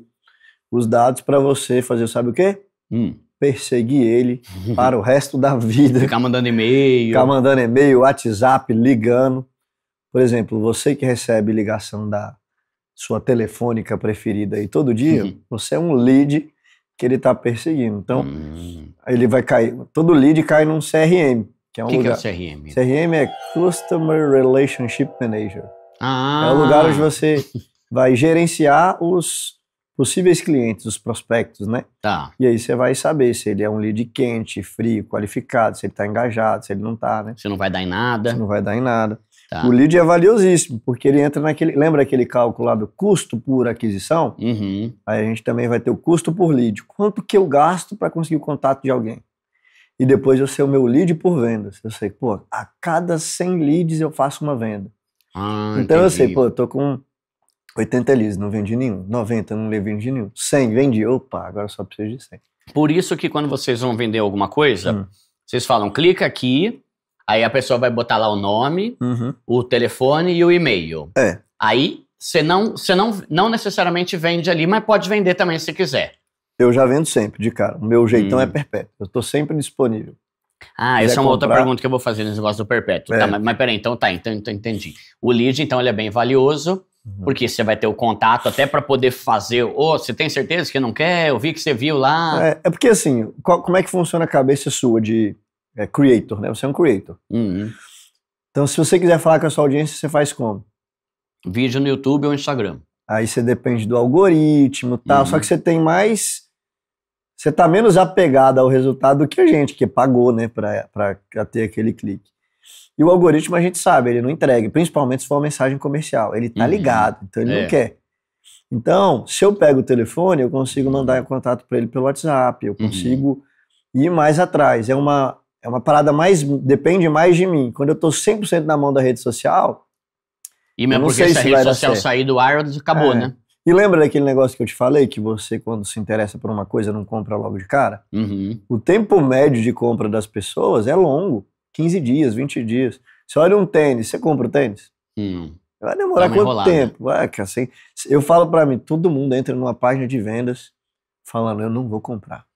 os dados para você fazer, sabe o quê? Hum. Perseguir ele para o resto da vida. Ficar mandando e-mail. Ficar mandando e-mail, WhatsApp, ligando. Por exemplo, você que recebe ligação da sua telefônica preferida aí todo dia, uhum. você é um lead que ele está perseguindo. Então, uhum. ele vai cair. Todo lead cai num CRM, que é um que lugar. Que é o CRM? CRM é Customer Relationship Manager. Ah. É o lugar onde você vai gerenciar os possíveis clientes, os prospectos, né? Tá. E aí você vai saber se ele é um lead quente, frio, qualificado, se ele está engajado, se ele não está, né? Você não vai dar em nada. Se não vai dar em nada. Tá. O lead é valiosíssimo, porque ele entra naquele. Lembra aquele cálculo lá do custo por aquisição? Uhum. Aí a gente também vai ter o custo por lead. Quanto que eu gasto para conseguir o contato de alguém? E depois eu sei o meu lead por vendas. Eu sei, pô, a cada 100 leads eu faço uma venda. Ah, então entendi. eu sei, pô, eu tô com 80 leads, não vendi nenhum. 90, não levei nenhum. 100, vendi. Opa, agora só preciso de 100. Por isso que quando vocês vão vender alguma coisa, hum. vocês falam, clica aqui, Aí a pessoa vai botar lá o nome, uhum. o telefone e o e-mail. É. Aí você não, você não, não necessariamente vende ali, mas pode vender também se quiser. Eu já vendo sempre, de cara. O meu jeitão é hum. é perpétuo. Eu estou sempre disponível. Ah, essa é uma comprar... outra pergunta que eu vou fazer nesse negócio do perpétuo. Tá, é. Tá, mas, mas peraí, então tá, então, então entendi. O lead, então, ele é bem valioso, uhum. porque você vai ter o contato até para poder fazer. Ô, oh, você tem certeza que não quer? Eu vi que você viu lá. É, é porque assim, qual, como é que funciona a cabeça sua de é creator, né? Você é um creator. Uhum. Então, se você quiser falar com a sua audiência, você faz como? Vídeo no YouTube ou Instagram. Aí você depende do algoritmo e tal, uhum. só que você tem mais. Você tá menos apegado ao resultado do que a gente, que pagou, né, pra, pra ter aquele clique. E o algoritmo a gente sabe, ele não entrega, principalmente se for uma mensagem comercial. Ele tá uhum. ligado, então ele é. não quer. Então, se eu pego o telefone, eu consigo mandar contato para ele pelo WhatsApp, eu uhum. consigo uhum. ir mais atrás. É uma é uma parada mais. Depende mais de mim. Quando eu tô 100% na mão da rede social. E mesmo porque sei se a rede social sair do ar, acabou, é. né? E lembra daquele negócio que eu te falei, que você, quando se interessa por uma coisa, não compra logo de cara? Uhum. O tempo médio de compra das pessoas é longo 15 dias, 20 dias. Você olha um tênis, você compra o tênis? Hum. Vai demorar tá quanto enrolada. Né? tempo? Ah, assim, eu falo para mim, todo mundo entra numa página de vendas falando, eu não vou comprar.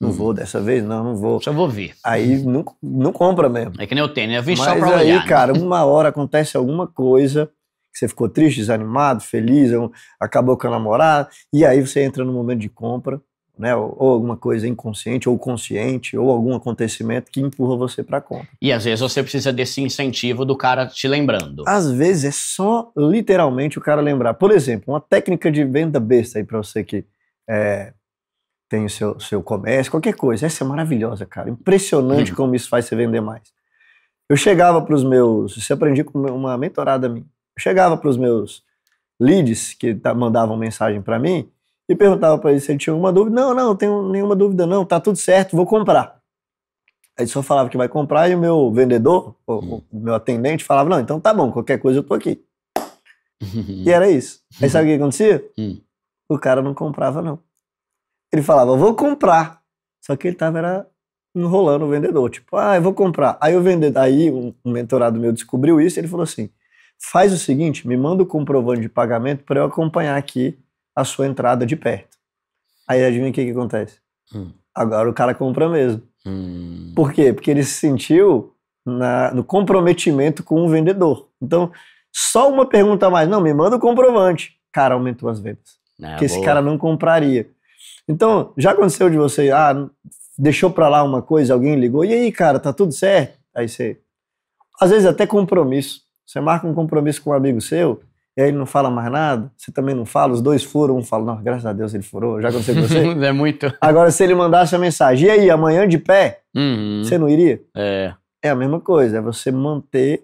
Não hum. vou dessa vez? Não, não vou. Só vou ver. Aí não, não compra mesmo. É que nem eu tenho, né? Eu vim Mas só pra aí, Mas aí, né? cara, uma hora acontece alguma coisa que você ficou triste, desanimado, feliz, acabou com a namorada, e aí você entra no momento de compra, né? Ou, ou alguma coisa inconsciente, ou consciente, ou algum acontecimento que empurra você pra compra. E às vezes você precisa desse incentivo do cara te lembrando. Às vezes é só literalmente o cara lembrar. Por exemplo, uma técnica de venda besta aí pra você que... É, tem o seu, seu comércio, qualquer coisa. Essa é maravilhosa, cara. Impressionante uhum. como isso faz você vender mais. Eu chegava para os meus. Isso eu aprendi com uma mentorada minha. Eu chegava para os meus leads que mandavam mensagem para mim e perguntava para eles se ele tinha alguma dúvida. Não, não, não tenho nenhuma dúvida, não. Tá tudo certo, vou comprar. Aí só falava que vai comprar e o meu vendedor, o, hum. meu atendente, falava: Não, então tá bom, qualquer coisa eu tô aqui. e era isso. Aí sabe o que acontecia? Hum. O cara não comprava, não. Ele falava, vou comprar. Só que ele tava era enrolando o vendedor, tipo, ah, eu vou comprar. Aí o vendedor, aí um mentorado meu descobriu isso, ele falou assim: "Faz o seguinte, me manda o comprovante de pagamento para eu acompanhar aqui a sua entrada de perto". Aí adivinha o que que acontece? Hum. Agora o cara compra mesmo. Hum. Por quê? Porque ele se sentiu na, no comprometimento com o vendedor. Então, só uma pergunta a mais, não, me manda o comprovante. Cara, aumentou as vendas. Ah, que boa. esse cara não compraria. Então, já aconteceu de você, ah, deixou para lá uma coisa, alguém ligou, e aí, cara, tá tudo certo? Aí você. Às vezes até compromisso. Você marca um compromisso com um amigo seu, e aí ele não fala mais nada, você também não fala, os dois foram, um fala, não, graças a Deus ele furou, já aconteceu com você? é muito. Agora, se ele mandasse a mensagem, e aí, amanhã de pé, uhum. você não iria? É. É a mesma coisa, é você manter,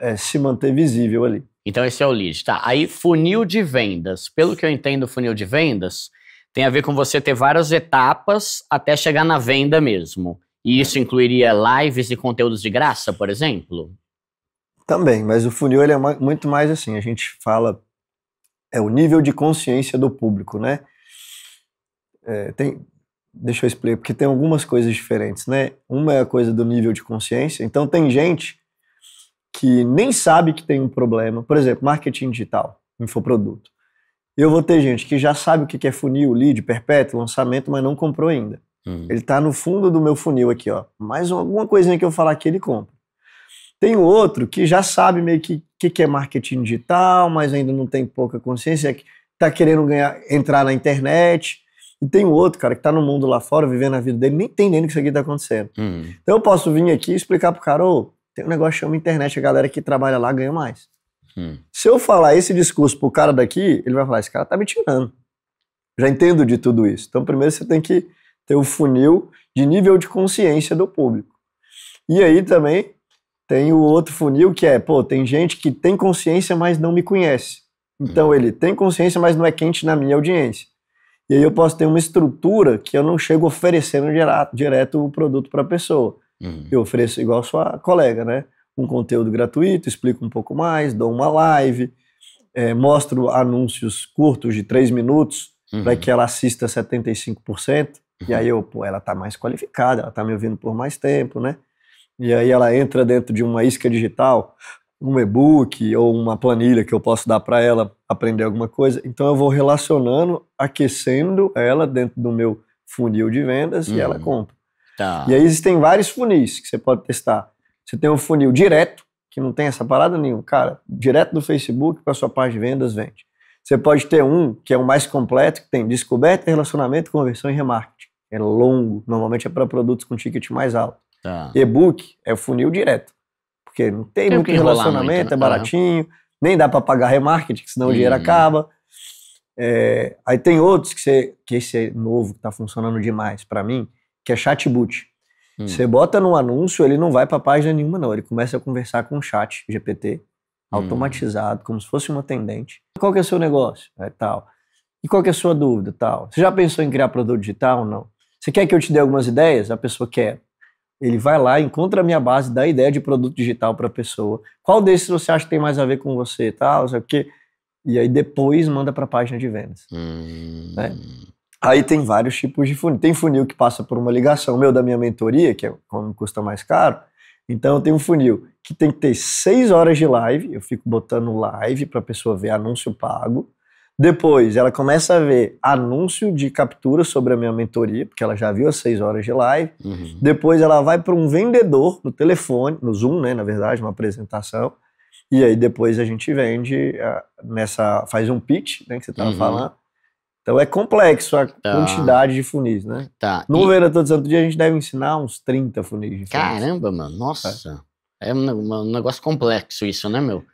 é, se manter visível ali. Então esse é o lead, tá? Aí funil de vendas. Pelo que eu entendo, funil de vendas tem a ver com você ter várias etapas até chegar na venda mesmo. E é. isso incluiria lives e conteúdos de graça, por exemplo? Também, mas o funil ele é muito mais assim, a gente fala é o nível de consciência do público, né? É, tem, deixa eu explicar, porque tem algumas coisas diferentes, né? Uma é a coisa do nível de consciência, então tem gente que nem sabe que tem um problema, por exemplo, marketing digital, infoproduto eu vou ter gente que já sabe o que é funil, lead, perpétuo, lançamento, mas não comprou ainda. Uhum. Ele está no fundo do meu funil aqui, ó. Mais alguma coisinha que eu falar que ele compra. Tem outro que já sabe meio que o que, é marketing digital, mas ainda não tem pouca consciência, que está querendo ganhar, entrar na internet. E tem outro, cara, que está no mundo lá fora, vivendo a vida dele, nem entendendo o que isso aqui está acontecendo. Uhum. Então eu posso vir aqui e explicar pro cara, ô, oh, tem um negócio que chama internet, a galera que trabalha lá ganha mais. Hum. Se eu falar esse discurso pro cara daqui, ele vai falar: esse cara tá me tirando. Já entendo de tudo isso. Então, primeiro você tem que ter o um funil de nível de consciência do público. E aí também tem o outro funil que é, pô, tem gente que tem consciência, mas não me conhece. Então hum. ele tem consciência, mas não é quente na minha audiência. E aí eu posso ter uma estrutura que eu não chego oferecendo direto, direto o produto para a pessoa. Uhum. Eu ofereço igual a sua colega, né? um conteúdo gratuito, explico um pouco mais, dou uma live, é, mostro anúncios curtos de 3 minutos uhum. para que ela assista 75%. Uhum. E aí eu, pô, ela está mais qualificada, ela está me ouvindo por mais tempo, né? E aí ela entra dentro de uma isca digital, um e-book ou uma planilha que eu posso dar para ela aprender alguma coisa. Então eu vou relacionando, aquecendo ela dentro do meu funil de vendas uhum. e ela uhum. compra. Tá. E aí existem vários funis que você pode testar. Você tem um funil direto, que não tem essa parada nenhuma. Cara, direto do Facebook para sua página de vendas vende. Você pode ter um que é o mais completo, que tem descoberta, relacionamento, conversão e remarketing. É longo, normalmente é para produtos com ticket mais alto. Tá. E-book é o funil direto, porque não tem, tem muito relacionamento, muito, né? é baratinho, nem dá para pagar remarketing, senão hum. o dinheiro acaba. É, aí tem outros que, você, que esse é novo, que está funcionando demais para mim, que é chatbot. Hum. Você bota num anúncio, ele não vai para página nenhuma, não. Ele começa a conversar com o chat GPT, hum. automatizado, hum. como se fosse um atendente. Qual que é o seu negócio? É, tal. E qual que é a sua dúvida? Tal. Você já pensou em criar produto digital ou não? Você quer que eu te dê algumas ideias? A pessoa quer. Ele vai lá, encontra a minha base, dá ideia de produto digital para a pessoa. Qual desses você acha que tem mais a ver com você? Tal, sei o quê? E aí depois manda para a página de vendas. Hum. Né? Aí tem vários tipos de funil. Tem funil que passa por uma ligação, o meu da minha mentoria, que é como custa mais caro. Então eu tenho um funil que tem que ter seis horas de live, eu fico botando live para a pessoa ver anúncio pago. Depois ela começa a ver anúncio de captura sobre a minha mentoria, porque ela já viu as seis horas de live. Uhum. Depois ela vai para um vendedor no telefone, no Zoom, né, na verdade, uma apresentação. E aí depois a gente vende ah, nessa faz um pitch, né, que você estava uhum. falando então é complexo a tá. quantidade de funis, né? Tá. No e... Vera Todo Santo Dia a gente deve ensinar uns 30 funis de Caramba, mano, nossa. É, é um, um, negócio complexo isso, né, meu?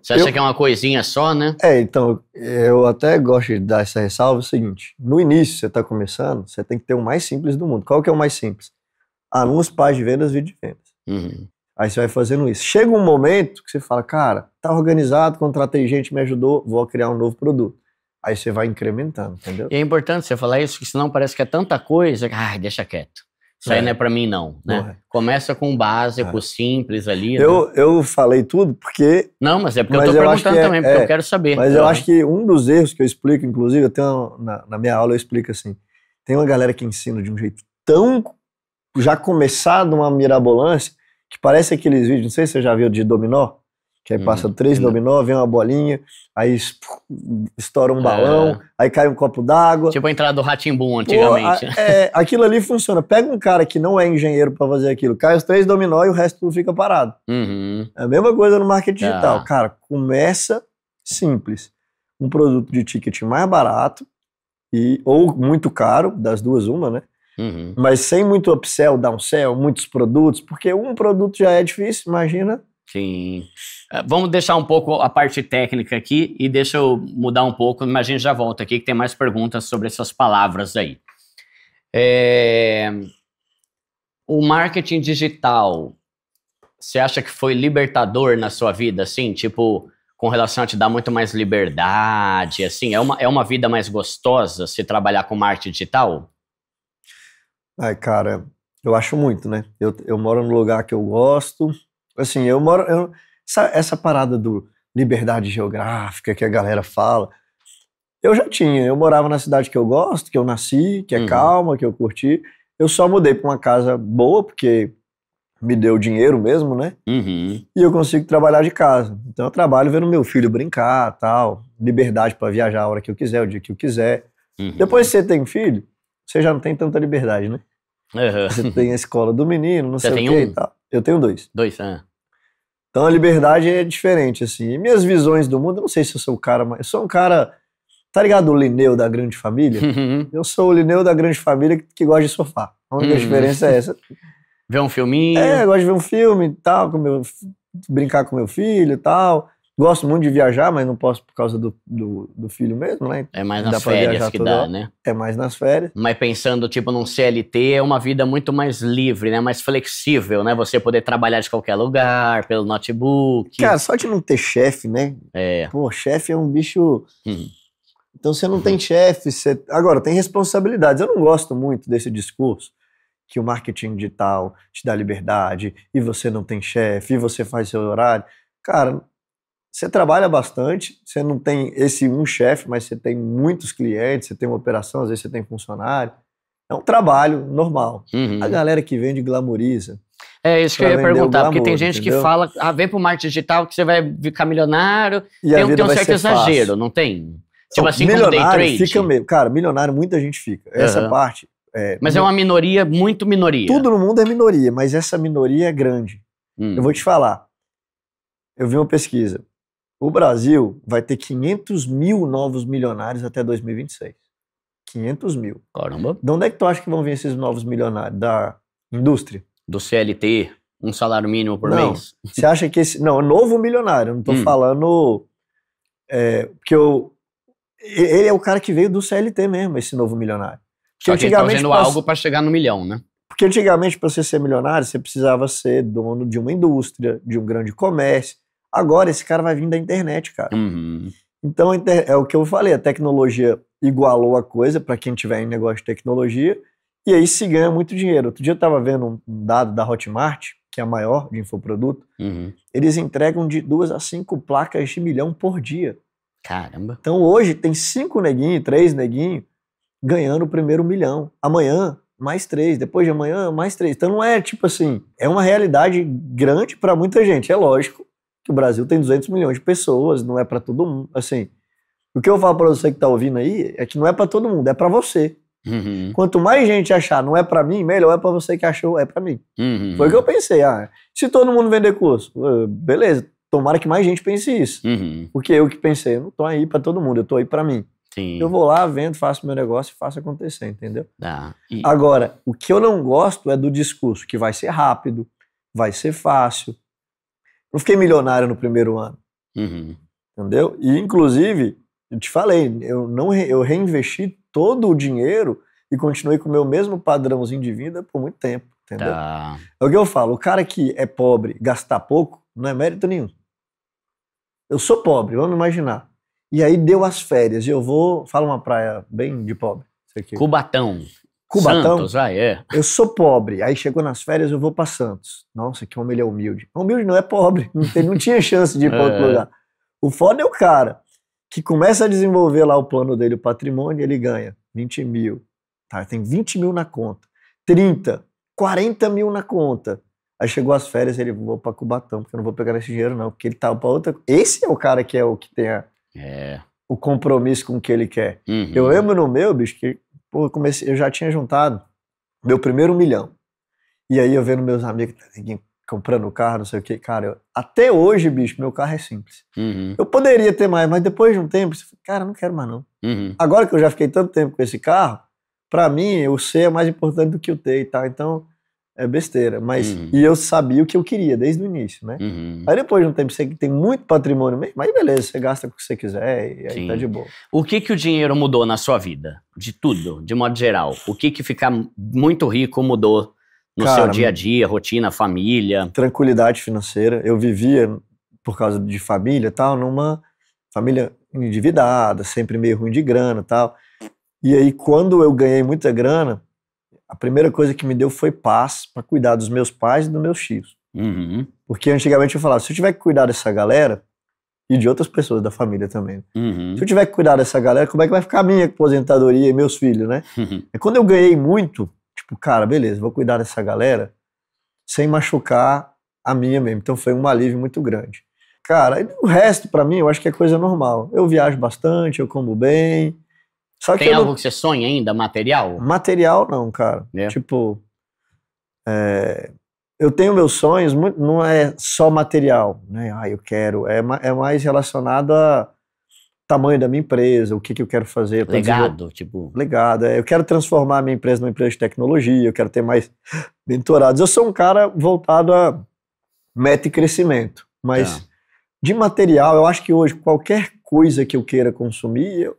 Você acha eu... que é uma coisinha só, né? É, então, eu até gosto de dar essa ressalva, é o seguinte, no início, você está começando, você tem que ter o mais simples do mundo. Qual que é o mais simples? Anúncios, páginas de vendas, vídeo de vendas. Uhum. Aí você vai fazendo isso. Chega um momento que você fala, cara, tá organizado, contratei gente, me ajudou, vou criar um novo produto. Aí você vai incrementando, entendeu? E é importante você falar isso, porque senão parece que é tanta coisa, ah, deixa quieto. Isso é. aí não é para mim, não. Né? Começa com o básico, é. simples ali. Né? Eu, né? eu falei tudo porque. Não, mas é porque mas eu tô perguntando é, também, porque é, eu quero saber. Mas eu acho que um dos erros que eu explico, inclusive, eu tenho na, na, minha aula eu explico assim: tem uma galera que ensina de um jeito tão já começado uma mirabolância que parece aqueles vídeos, não sei se você já viu de dominó. Que aí uhum, passa três dominó, vem uma bolinha, aí estoura um balão, é. aí cai um copo d'água. Tipo a entrada do Ratimbum antigamente. Pô, a, né? é, aquilo ali funciona. Pega um cara que não é engenheiro para fazer aquilo, cai os três dominó e o resto tudo fica parado. Uhum. É a mesma coisa no marketing tá. digital. Cara, começa simples. Um produto de ticket mais barato e ou muito caro, das duas uma, né? Uhum. Mas sem muito upsell, downsell, muitos produtos, porque um produto já é difícil, imagina Sim. É, vamos deixar um pouco a parte técnica aqui e deixa eu mudar um pouco, mas a gente já volta aqui que tem mais perguntas sobre essas palavras aí. É... O marketing digital, você acha que foi libertador na sua vida, assim? Tipo, com relação a te dar muito mais liberdade, assim? É uma, é uma vida mais gostosa se trabalhar com marketing digital? Ai, cara, eu acho muito, né? Eu, eu moro num lugar que eu gosto, Assim, eu moro. Eu, essa, essa parada do liberdade geográfica que a galera fala. Eu já tinha. Eu morava na cidade que eu gosto, que eu nasci, que é uhum. calma, que eu curti. Eu só mudei para uma casa boa, porque me deu dinheiro mesmo, né? Uhum. E eu consigo trabalhar de casa. Então eu trabalho vendo meu filho brincar tal, liberdade para viajar a hora que eu quiser, o dia que eu quiser. Uhum. Depois que você tem filho, você já não tem tanta liberdade, né? Uhum. Você tem a escola do menino, não Você sei o quê um? e tal. Eu tenho dois. Dois, ah. Então a liberdade é diferente, assim. E minhas visões do mundo, eu não sei se eu sou o cara, mas eu sou um cara. Tá ligado o Lineu da grande família? Uhum. Eu sou o Lineu da grande família que, que gosta de sofá. A única uhum. diferença é essa. Ver um filminho. É, eu gosto de ver um filme e tal, com meu, brincar com meu filho e tal. Gosto muito de viajar, mas não posso por causa do, do, do filho mesmo, né? É mais dá nas férias que dá, né? É mais nas férias. Mas pensando, tipo, num CLT, é uma vida muito mais livre, né? Mais flexível, né? Você poder trabalhar de qualquer lugar, pelo notebook. Cara, só de não ter chefe, né? É. Pô, chefe é um bicho... Hum. Então você não tem uhum. chefe, você... agora tem responsabilidades. Eu não gosto muito desse discurso que o marketing digital te dá liberdade e você não tem chefe e você faz seu horário. Cara, você trabalha bastante, você não tem esse um chefe, mas você tem muitos clientes, você tem uma operação, às vezes você tem funcionário. É um trabalho normal. Uhum. A galera que vende glamoriza. É isso que eu ia perguntar, glamour, porque tem gente entendeu? que fala, ah, vem pro marketing digital que você vai ficar milionário. E tem, tem um certo exagero, fácil. não tem? Tipo assim, milionário como fica meio. Cara, milionário muita gente fica. Uhum. Essa parte. É, mas é uma minoria, muito minoria. Tudo no mundo é minoria, mas essa minoria é grande. Hum. Eu vou te falar. Eu vi uma pesquisa. O Brasil vai ter 500 mil novos milionários até 2026. 500 mil. Caramba. De onde é que tu acha que vão vir esses novos milionários? Da indústria? Do CLT, um salário mínimo por não. mês? Você acha que esse. Não, novo milionário, não estou hum. falando. É, porque eu, ele é o cara que veio do CLT mesmo, esse novo milionário. Porque Só que ele tá fazendo pra, algo para chegar no milhão, né? Porque antigamente, para você ser milionário, você precisava ser dono de uma indústria, de um grande comércio. Agora, esse cara vai vir da internet, cara. Uhum. Então, é o que eu falei, a tecnologia igualou a coisa para quem tiver em negócio de tecnologia, e aí se ganha muito dinheiro. Outro dia eu estava vendo um dado da Hotmart, que é a maior de infoproduto, uhum. eles entregam de duas a cinco placas de milhão por dia. Caramba. Então hoje tem cinco neguinhos, três neguinhos, ganhando o primeiro milhão. Amanhã, mais três. Depois de amanhã, mais três. Então não é tipo assim, é uma realidade grande para muita gente, é lógico que o Brasil tem 200 milhões de pessoas, não é para todo mundo. Assim, o que eu falo para você que tá ouvindo aí é que não é para todo mundo, é para você. Uhum. Quanto mais gente achar não é para mim, melhor é para você que achou é para mim. Uhum. Foi o que eu pensei. Ah, se todo mundo vender curso, beleza. Tomara que mais gente pense isso. Uhum. Porque eu que pensei, eu não tô aí para todo mundo, eu tô aí para mim. Sim. Eu vou lá, vendo, faço meu negócio e faço acontecer, entendeu? Ah, e... Agora, o que eu não gosto é do discurso, que vai ser rápido, vai ser fácil, não fiquei milionário no primeiro ano. Uhum. Entendeu? E, inclusive, eu te falei, eu, não, eu reinvesti todo o dinheiro e continuei com o meu mesmo padrãozinho de vida por muito tempo. Entendeu? Tá. É o que eu falo: o cara que é pobre, gastar pouco, não é mérito nenhum. Eu sou pobre, vamos imaginar. E aí deu as férias, e eu vou. Fala uma praia bem de pobre. Cubatão. Cubatão. Santos, ah, é. Eu sou pobre. Aí chegou nas férias, eu vou para Santos. Nossa, que homem ele é humilde. Humilde não é pobre. Não, tem, não tinha chance de ir para outro é. lugar. O foda é o cara que começa a desenvolver lá o plano dele, o patrimônio, ele ganha 20 mil. Tá, tem 20 mil na conta. 30, 40 mil na conta. Aí chegou as férias, ele vou para Cubatão, porque eu não vou pegar esse dinheiro, não. Porque ele tá para outra. Esse é o cara que é o que tem a... é. o compromisso com o que ele quer. Uhum. Eu lembro no meu, bicho, que Pô, eu, comecei, eu já tinha juntado meu primeiro milhão. E aí eu vendo meus amigos tá, comprando o carro, não sei o que, cara, eu, até hoje, bicho, meu carro é simples. Uhum. Eu poderia ter mais, mas depois de um tempo, eu falei, cara, não quero mais não. Uhum. Agora que eu já fiquei tanto tempo com esse carro, para mim o ser é mais importante do que o ter e tal. Então, é besteira. Mas, uhum. e eu sabia o que eu queria desde o início, né? Uhum. Aí depois de um tempo, você tem muito patrimônio mas aí beleza, você gasta o que você quiser e aí Sim. tá de boa. O que que o dinheiro mudou na sua vida? De tudo, de modo geral. O que que ficar muito rico mudou no Cara, seu dia a dia, rotina, família? Tranquilidade financeira. Eu vivia, por causa de família e tal, numa família endividada, sempre meio ruim de grana e tal. E aí, quando eu ganhei muita grana, a primeira coisa que me deu foi paz para cuidar dos meus pais e dos meus tios. Uhum. Porque antigamente eu falava, se eu tiver que cuidar dessa galera, e de outras pessoas da família também. Uhum. Se eu tiver que cuidar dessa galera, como é que vai ficar a minha aposentadoria e meus filhos, né? Uhum. É quando eu ganhei muito, tipo, cara, beleza, vou cuidar dessa galera sem machucar a minha mesmo. Então foi um alívio muito grande. Cara, o resto para mim eu acho que é coisa normal. Eu viajo bastante, eu como bem, só Tem algo não... que você sonha ainda, material? Material não, cara. É. Tipo, é... eu tenho meus sonhos, não é só material, né? Ah, eu quero. É, é mais relacionado a tamanho da minha empresa, o que, que eu quero fazer. Legado, dizer, tipo. Legado. É, eu quero transformar a minha empresa numa empresa de tecnologia, eu quero ter mais mentorados. Eu sou um cara voltado a meta e crescimento, mas é. de material, eu acho que hoje qualquer coisa que eu queira consumir, eu,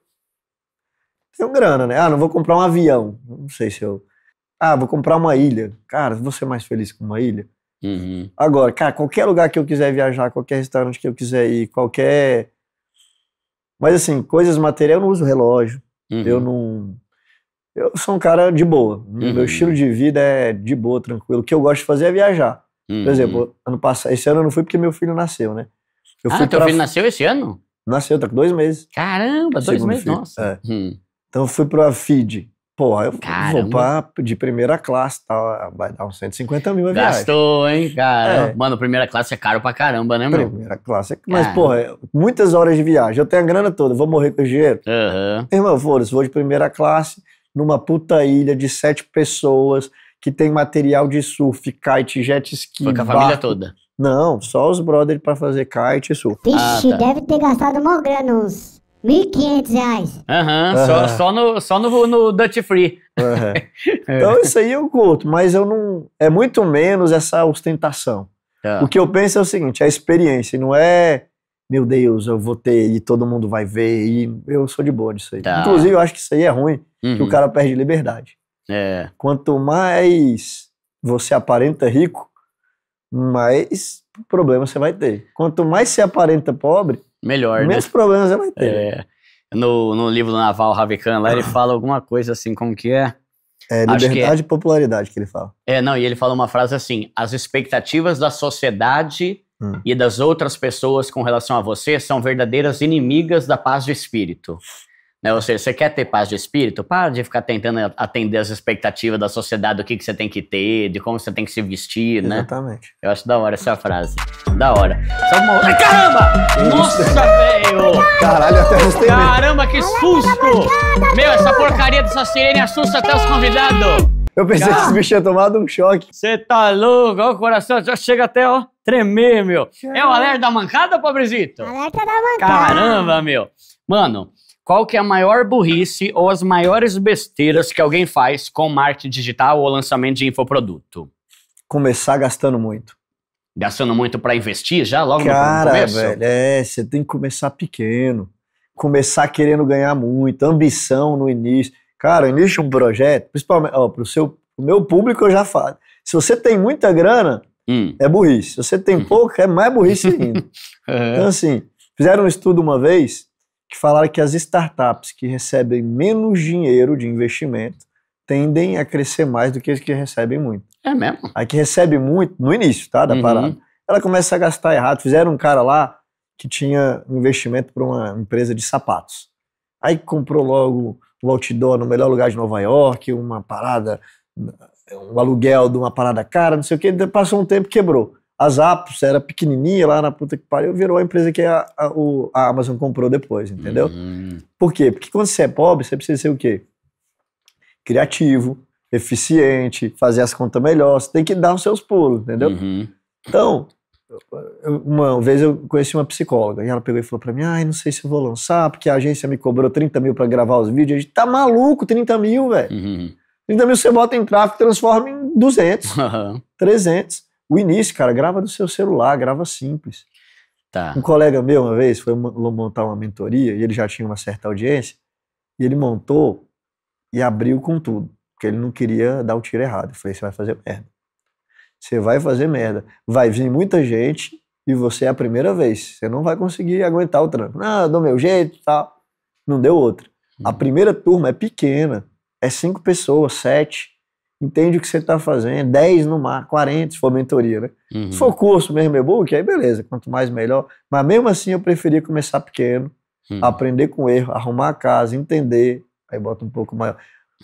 tenho grana, né? Ah, não vou comprar um avião. Não sei se eu. Ah, vou comprar uma ilha. Cara, você é mais feliz com uma ilha. Uhum. Agora, cara, qualquer lugar que eu quiser viajar, qualquer restaurante que eu quiser ir, qualquer. Mas assim, coisas materiais, eu não uso relógio. Uhum. Eu não. Eu sou um cara de boa. Uhum. Meu estilo de vida é de boa, tranquilo. O que eu gosto de fazer é viajar. Por uhum. exemplo, ano passado, esse ano eu não fui porque meu filho nasceu, né? Eu ah, teu pra... filho nasceu esse ano? Nasceu, tá com dois meses. Caramba, dois meses, filho. nossa. É. Uhum. Então fui pra FID. Porra, eu Caramba. vou pra, de primeira classe, tá, vai dar uns 150 mil a viagem. Gastou, hein, cara? É. Mano, primeira classe é caro pra caramba, né, mano? Primeira classe é Mas, porra, é muitas horas de viagem. Eu tenho a grana toda, vou morrer com o dinheiro? Uhum. Irmão, foda vou de primeira classe numa puta ilha de sete pessoas que tem material de surf, kite, jet ski. Foi com a barco. família toda? Não, só os brothers pra fazer kite e surf. Vixe, ah, tá. deve ter gastado mó grana uns 1.500 reais. Aham, uhum, só, só, no, só no, no Duty Free. Uhum. Então isso aí eu curto, mas eu não. É muito menos essa ostentação. Uhum. O que eu penso é o seguinte: é a experiência não é, meu Deus, eu vou ter e todo mundo vai ver, e eu sou de boa disso aí. Tá. Inclusive, eu acho que isso aí é ruim, que o uhum. cara perde liberdade. É. Quanto mais você aparenta rico, mais problema você vai ter. Quanto mais você aparenta pobre, melhor, Menos né? problemas você é vai ter. É, no, no livro do Naval Ravikant, lá ele fala alguma coisa assim, como que é? É liberdade é. e popularidade que ele fala. É, não, e ele fala uma frase assim: as expectativas da sociedade hum. e das outras pessoas com relação a você são verdadeiras inimigas da paz de espírito. Né? Ou seja, você quer ter paz de espírito? Para de ficar tentando atender as expectativas da sociedade, do que, que você tem que ter, de como você tem que se vestir, né? Exatamente. Eu acho da hora essa frase. Da hora. Só uma... Ai, caramba! Nossa, velho! Caralho, até assustei. Caramba, que susto! Tá meu, essa porcaria dessa sirene assusta até os convidados. Eu pensei que esse bicho tinha tomado um choque. Você tá louco, ó, o coração já chega até, ó, tremer, meu. Caramba. É o alerta da mancada, pobrezito? Alerta da mancada. Caramba, meu. Mano, qual que é a maior burrice ou as maiores besteiras que alguém faz com marketing digital ou lançamento de infoproduto? Começar gastando muito. Gastando muito para investir já logo Cara, no começo? Cara, velho, é, você tem que começar pequeno. Começar querendo ganhar muito, ambição no início. Cara, início de um projeto, principalmente, ó, pro seu, pro meu público eu já falo. Se você tem muita grana, hum. é burrice. Se você tem pouco, é mais burrice ainda. Então assim, fizeram um estudo uma vez, que falaram que as startups que recebem menos dinheiro de investimento tendem a crescer mais do que as que recebem muito. É mesmo? A que recebe muito, no início, tá, da uhum. parada, ela começa a gastar errado. Fizeram um cara lá que tinha investimento para uma empresa de sapatos. Aí comprou logo o outdoor no melhor lugar de Nova York, uma parada, um aluguel de uma parada cara, não sei o quê. passou um tempo quebrou. A Zappos era pequenininha lá na puta que pariu, virou a empresa que a, a, a Amazon comprou depois, entendeu? Uhum. Por quê? Porque quando você é pobre, você precisa ser o quê? Criativo, eficiente, fazer as contas melhor, você tem que dar os seus pulos, entendeu? Uhum. Então, uma vez eu conheci uma psicóloga e ela pegou e falou para mim: Ai, não sei se eu vou lançar, porque a agência me cobrou 30 mil para gravar os vídeos. A gente tá maluco, 30 mil, velho. Uhum. 30 mil você bota em tráfego, transforma em 200, uhum. 300. O início, cara, grava do seu celular, grava simples. Tá. Um colega meu, uma vez, foi montar uma mentoria e ele já tinha uma certa audiência. E ele montou e abriu com tudo, porque ele não queria dar o tiro errado. Eu falei: você vai fazer merda. Você vai fazer merda. Vai vir muita gente e você é a primeira vez. Você não vai conseguir aguentar o tranco. Não, do meu jeito e tá. tal. Não deu outra. A uhum. primeira turma é pequena. É cinco pessoas, sete entende o que você está fazendo, 10 no mar, 40 se for mentoria, né? Uhum. Se for uhum. curso mesmo, e-book, aí beleza, quanto mais melhor. Mas mesmo assim eu preferia começar pequeno, uhum. aprender com erro, arrumar a casa, entender, aí bota um pouco maior.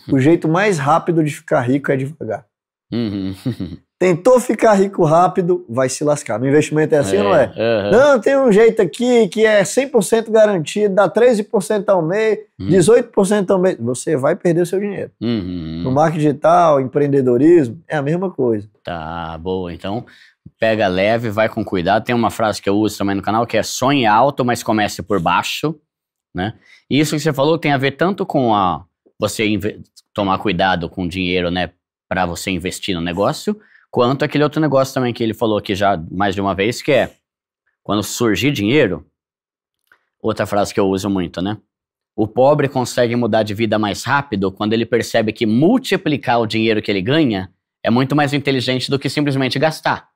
Uhum. O jeito mais rápido de ficar rico é devagar. Uhum. Tentou ficar rico rápido, vai se lascar. No investimento é assim, é, não é, é, é? Não, tem um jeito aqui que é 100% garantido, dá 13% ao mês, uhum. 18% ao mês. Você vai perder o seu dinheiro. Uhum. No marketing digital, empreendedorismo, é a mesma coisa. Tá, boa. Então, pega leve, vai com cuidado. Tem uma frase que eu uso também no canal que é sonhe alto, mas comece por baixo. Né? E isso que você falou tem a ver tanto com a você tomar cuidado com o dinheiro, né? Para você investir no negócio, Quanto aquele outro negócio também que ele falou aqui já mais de uma vez, que é quando surgir dinheiro, outra frase que eu uso muito, né? O pobre consegue mudar de vida mais rápido quando ele percebe que multiplicar o dinheiro que ele ganha é muito mais inteligente do que simplesmente gastar.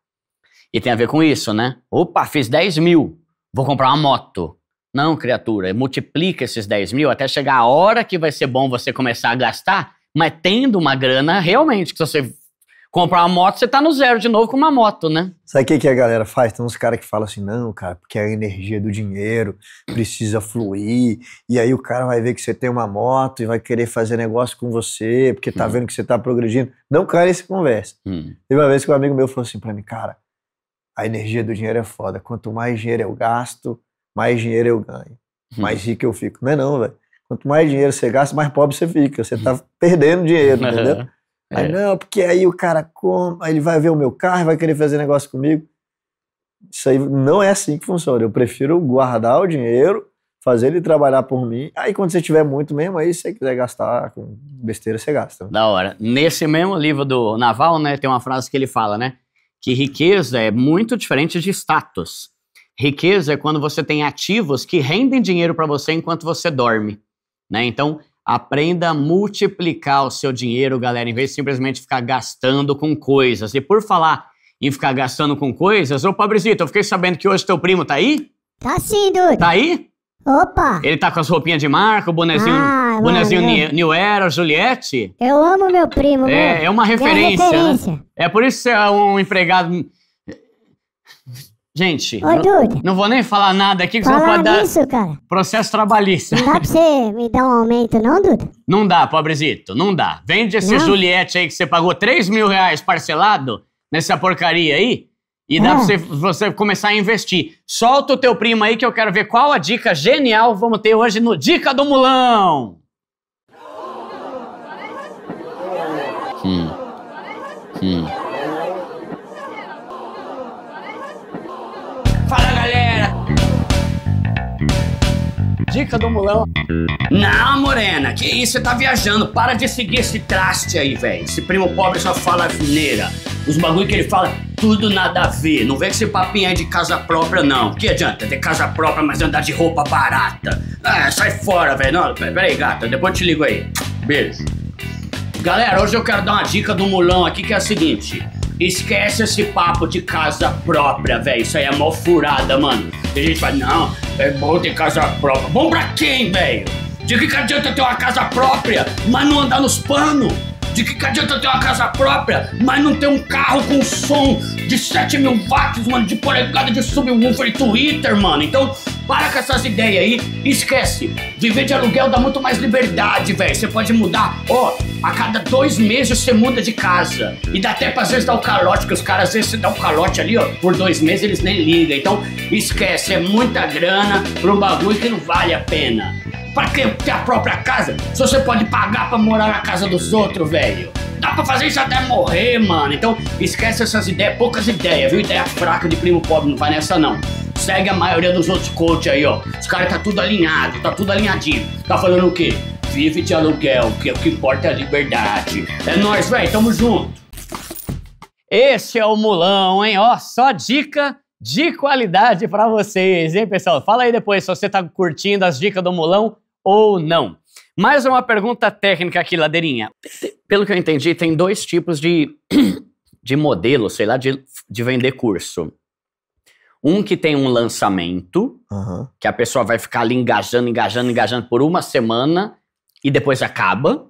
E tem a ver com isso, né? Opa, fiz 10 mil, vou comprar uma moto. Não, criatura, multiplica esses 10 mil até chegar a hora que vai ser bom você começar a gastar, mas tendo uma grana realmente, que se você comprar uma moto, você tá no zero de novo com uma moto, né? Sabe o que, que a galera faz? Tem uns caras que falam assim, não, cara, porque a energia do dinheiro precisa fluir, e aí o cara vai ver que você tem uma moto e vai querer fazer negócio com você, porque tá hum. vendo que você tá progredindo. Não cai nessa conversa. Hum. Teve uma vez que um amigo meu falou assim pra mim, cara, a energia do dinheiro é foda. Quanto mais dinheiro eu gasto, mais dinheiro eu ganho. Hum. Mais hum. rico eu fico. Não é não, velho. Quanto mais dinheiro você gasta, mais pobre você fica. Você tá perdendo dinheiro, entendeu? Aí, é. não, porque aí o cara compra, ele vai ver o meu carro, vai querer fazer negócio comigo. Isso aí não é assim que funciona. Eu prefiro guardar o dinheiro, fazer ele trabalhar por mim. Aí quando você tiver muito mesmo, aí você quiser gastar com besteira, você gasta. Da hora. Nesse mesmo livro do Naval, né, tem uma frase que ele fala, né? Que riqueza é muito diferente de status. Riqueza é quando você tem ativos que rendem dinheiro para você enquanto você dorme. Né? Então, Aprenda a multiplicar o seu dinheiro, galera, em vez de simplesmente ficar gastando com coisas. E por falar em ficar gastando com coisas, ô pobrezito, eu fiquei sabendo que hoje teu primo tá aí? Tá sim, Dudu. Tá aí? Opa! Ele tá com as roupinhas de marca, o bonezinho, ah, bonezinho New, New Era, Juliette. Eu amo meu primo, É, meu. é uma referência. É, referência. Né? é por isso que você é um empregado. Gente, Ô, não vou nem falar nada aqui que você não pode dar. isso, cara. Processo trabalhista. Não dá pra você me dar um aumento, não, Duda? Não dá, pobrezito, não dá. Vende esse Não? Juliette aí que você pagou 3 mil reais parcelado nessa porcaria aí e dá ah. pra você, você começar a investir. Solta o teu primo aí que eu quero ver qual a dica genial vamos ter hoje no Dica do Mulão. Hum. Hum. Dica do mulão. Não, morena, que isso, você tá viajando. Para de seguir esse traste aí, velho. Esse primo pobre só fala vineira. Os bagulho que ele fala, tudo nada a ver. Não vem com esse papinho aí é de casa própria, não. Que adianta ter casa própria, mas andar de roupa barata. Ah, sai fora, velho. Não, peraí, gata, depois eu te ligo aí. Beijo. Galera, hoje eu quero dar uma dica do mulão aqui que é a seguinte. Esquece esse papo de casa própria, velho. Isso aí é mó furada, mano. Tem gente que fala, não, é bom ter casa própria. Bom pra quem, velho? De que, que adianta ter uma casa própria, mas não andar nos panos? De que, que adianta ter uma casa própria, mas não ter um carro com som de 7 mil watts, mano, de polegada de subwoofer e Twitter, mano? Então, para com essas ideias aí, esquece. Viver de aluguel dá muito mais liberdade, velho. Você pode mudar, ó, a cada dois meses você muda de casa. E dá até pra às vezes dar o calote, que os caras às vezes se dão um calote ali, ó, por dois meses eles nem ligam. Então, esquece, é muita grana pra um bagulho que não vale a pena. Pra que ter a própria casa? Se você pode pagar pra morar na casa dos outros, velho dá pra fazer isso até morrer, mano. Então esquece essas ideias, poucas ideias, viu? Ideia fraca de primo pobre, não vai nessa não segue a maioria dos outros coaches aí, ó. Os caras tá tudo alinhado, tá tudo alinhadinho. Tá falando o quê? Vive de aluguel, que o que importa é a liberdade. É nóis, velho, tamo junto. Esse é o Mulão, hein? Ó, só dica de qualidade para vocês, hein, pessoal? Fala aí depois se você tá curtindo as dicas do Mulão ou não. Mais uma pergunta técnica aqui, Ladeirinha. Pelo que eu entendi, tem dois tipos de, de modelo, sei lá, de, de vender curso. Um que tem um lançamento, uhum. que a pessoa vai ficar ali engajando, engajando, engajando por uma semana e depois acaba.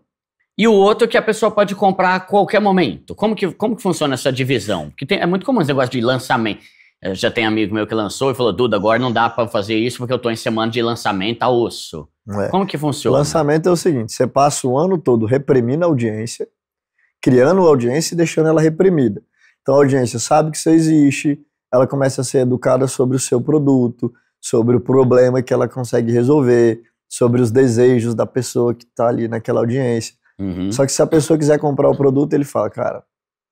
E o outro que a pessoa pode comprar a qualquer momento. Como que, como que funciona essa divisão? Porque tem, é muito comum esse negócio de lançamento. Eu é, já tem amigo meu que lançou e falou: Duda, agora não dá para fazer isso porque eu tô em semana de lançamento a osso. É. Como que funciona? lançamento é o seguinte: você passa o ano todo reprimindo a audiência, criando a audiência e deixando ela reprimida. Então a audiência sabe que você existe, ela começa a ser educada sobre o seu produto, sobre o problema que ela consegue resolver, sobre os desejos da pessoa que está ali naquela audiência. Uhum. Só que se a pessoa quiser comprar o produto, ele fala, cara,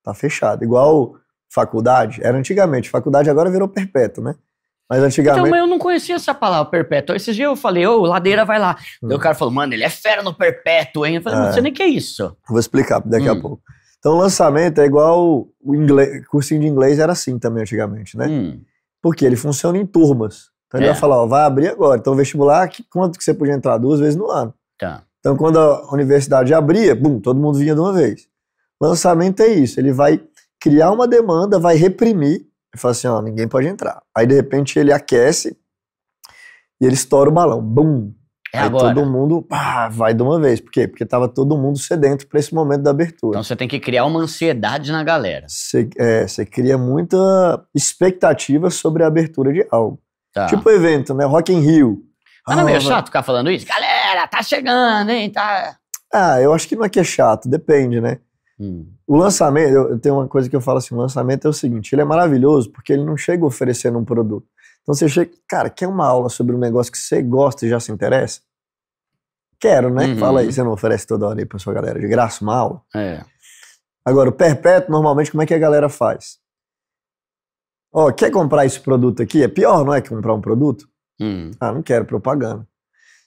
tá fechado. Igual faculdade, era antigamente, faculdade agora virou perpétuo, né? Mas então, antigamente. Então, eu não conhecia essa palavra, perpétuo. Esses dias eu falei, ô, ladeira vai lá. Hum. Daí o hum. cara falou, mano, ele é fera no perpétuo, hein? Eu falei, é. não sei nem o que é isso. Vou explicar daqui a hum. pouco. Então, lançamento é igual o inglês, cursinho de inglês era assim também antigamente, né? Hum. Porque ele funciona em turmas. Então ele é. vai falar, ó, vai abrir agora. Então, vestibular, que, quanto que você podia entrar? Duas vezes no ano. Tá. Então, quando a universidade abria, bum, todo mundo vinha de uma vez. Lançamento é isso, ele vai criar uma demanda, vai reprimir, e fala assim, ó, ninguém pode entrar. Aí, de repente, ele aquece e ele estoura o balão. Bum! É Aí agora. todo mundo pá, vai de uma vez. Por quê? Porque tava todo mundo sedento para esse momento da abertura. Então você tem que criar uma ansiedade na galera. Você, é, você cria muita expectativa sobre a abertura de algo. Tá. Tipo evento, né? Rock in Rio. Mas ah, não é meio ah, chato ficar falando isso? Galera, tá chegando, hein? Tá... Ah, eu acho que não é que é chato, depende, né? Hum. O lançamento, eu, eu tenho uma coisa que eu falo assim, o lançamento é o seguinte, ele é maravilhoso porque ele não chega oferecendo um produto. Então você chega, cara, quer uma aula sobre um negócio que você gosta e já se interessa? Quero, né? Uhum. Fala aí, você não oferece toda hora aí pra sua galera de graça uma aula? É. Agora, o perpétuo, normalmente, como é que a galera faz? Ó, oh, quer comprar esse produto aqui? É pior, não é, que comprar um produto? Uhum. Ah, não quero propaganda.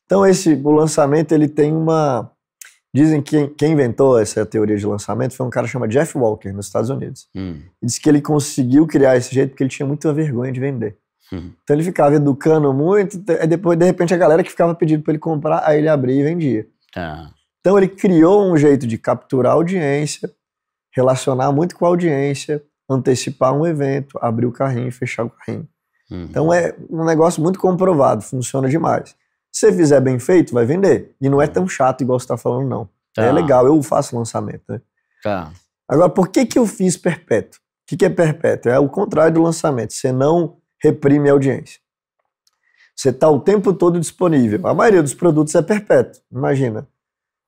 Então, esse, o lançamento, ele tem uma... Dizem que quem inventou essa teoria de lançamento foi um cara chamado Jeff Walker, nos Estados Unidos. Hum. Diz que ele conseguiu criar esse jeito porque ele tinha muita vergonha de vender. Uhum. Então ele ficava educando muito, e depois, de repente, a galera que ficava pedindo para ele comprar, aí ele abria e vendia. Tá. Então ele criou um jeito de capturar a audiência, relacionar muito com a audiência, antecipar um evento, abrir o carrinho e fechar o carrinho. Uhum. Então é um negócio muito comprovado, funciona demais. Se você fizer bem feito, vai vender. E não é tão chato igual você está falando, não. Tá. É legal, eu faço lançamento. Né? Tá. Agora, por que, que eu fiz perpétuo? O que, que é perpétuo? É o contrário do lançamento. Você não reprime a audiência. Você está o tempo todo disponível. A maioria dos produtos é perpétuo. Imagina.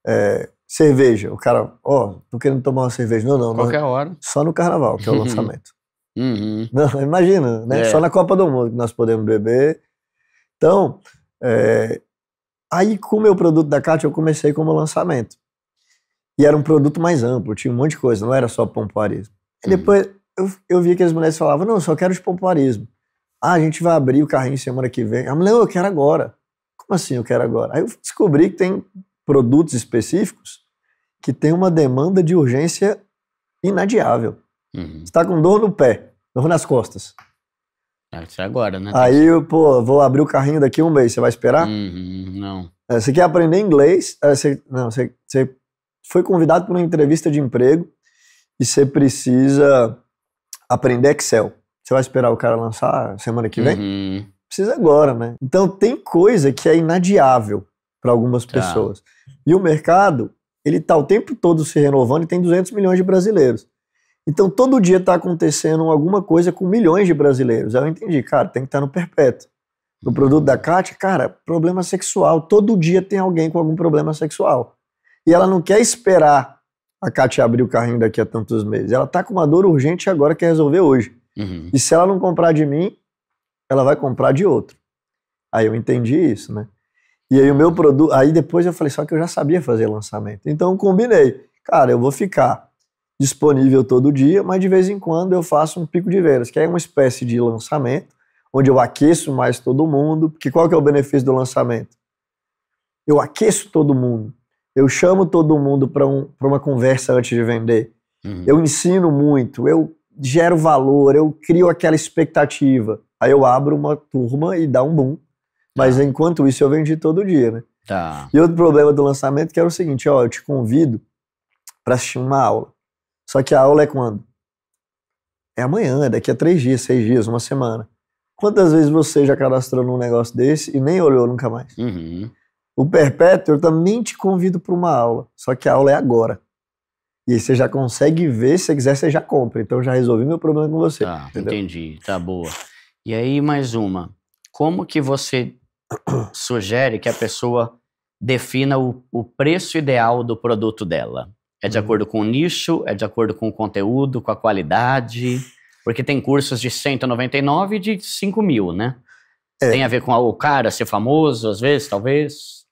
É, cerveja. O cara, ó, oh, não querendo tomar uma cerveja. Não, não. Qualquer não, hora. Só no carnaval, que é o uhum. lançamento. Uhum. Não, imagina, né? É. Só na Copa do Mundo que nós podemos beber. Então, é, aí com o meu produto da Cátia, eu comecei como lançamento. E era um produto mais amplo, tinha um monte de coisa, não era só pompoarismo. E uhum. depois uhum. eu, eu vi que as mulheres falavam, não, eu só quero de pompoarismo. Ah, a gente vai abrir o carrinho semana que vem. A mulher, eu quero agora. Como assim eu quero agora? Aí eu descobri que tem produtos específicos que tem uma demanda de urgência inadiável. Uhum. Você tá com dor no pé, dor nas costas. Deve ah, ser é agora, né? Aí, eu, pô, vou abrir o carrinho daqui um mês, você vai esperar? Uhum, não. É, você quer aprender inglês, é, você, não, você, você foi convidado para uma entrevista de emprego e você precisa aprender Excel. Você vai esperar o cara lançar semana que vem? Uhum. Precisa agora, né? Então tem coisa que é inadiável para algumas tá. pessoas. E o mercado, ele tá o tempo todo se renovando e tem 200 milhões de brasileiros. Então todo dia está acontecendo alguma coisa com milhões de brasileiros. Aí eu entendi, cara, tem que estar tá no perpétuo. No produto da Kátia, cara, problema sexual. Todo dia tem alguém com algum problema sexual. E ela não quer esperar a Kátia abrir o carrinho daqui a tantos meses. Ela tá com uma dor urgente agora, quer é resolver hoje. Uhum. E se ela não comprar de mim, ela vai comprar de outro. Aí eu entendi isso, né? E aí o meu produto, aí depois eu falei só que eu já sabia fazer lançamento. Então combinei, cara, eu vou ficar disponível todo dia, mas de vez em quando eu faço um pico de vendas, que é uma espécie de lançamento, onde eu aqueço mais todo mundo, porque qual que é o benefício do lançamento? Eu aqueço todo mundo. Eu chamo todo mundo para um, uma conversa antes de vender. Uhum. Eu ensino muito, eu gero valor, eu crio aquela expectativa. Aí eu abro uma turma e dá um boom. Mas tá. enquanto isso eu vendi todo dia, né? Tá. E outro problema do lançamento que era o seguinte, ó, eu te convido para assistir uma aula. Só que a aula é quando? É amanhã, é daqui a três dias, seis dias, uma semana. Quantas vezes você já cadastrou num negócio desse e nem olhou nunca mais? Uhum. O Perpétuo, eu também te convido para uma aula, só que a aula é agora. E aí você já consegue ver, se você quiser, você já compra. Então já resolvi meu problema com você. Tá, entendeu? entendi, tá boa. E aí, mais uma. Como que você sugere que a pessoa defina o, o preço ideal do produto dela? É de uhum. acordo com o nicho? É de acordo com o conteúdo, com a qualidade? Porque tem cursos de 199 e de 5 mil, né? É. Tem a ver com o cara ser famoso, às vezes, talvez?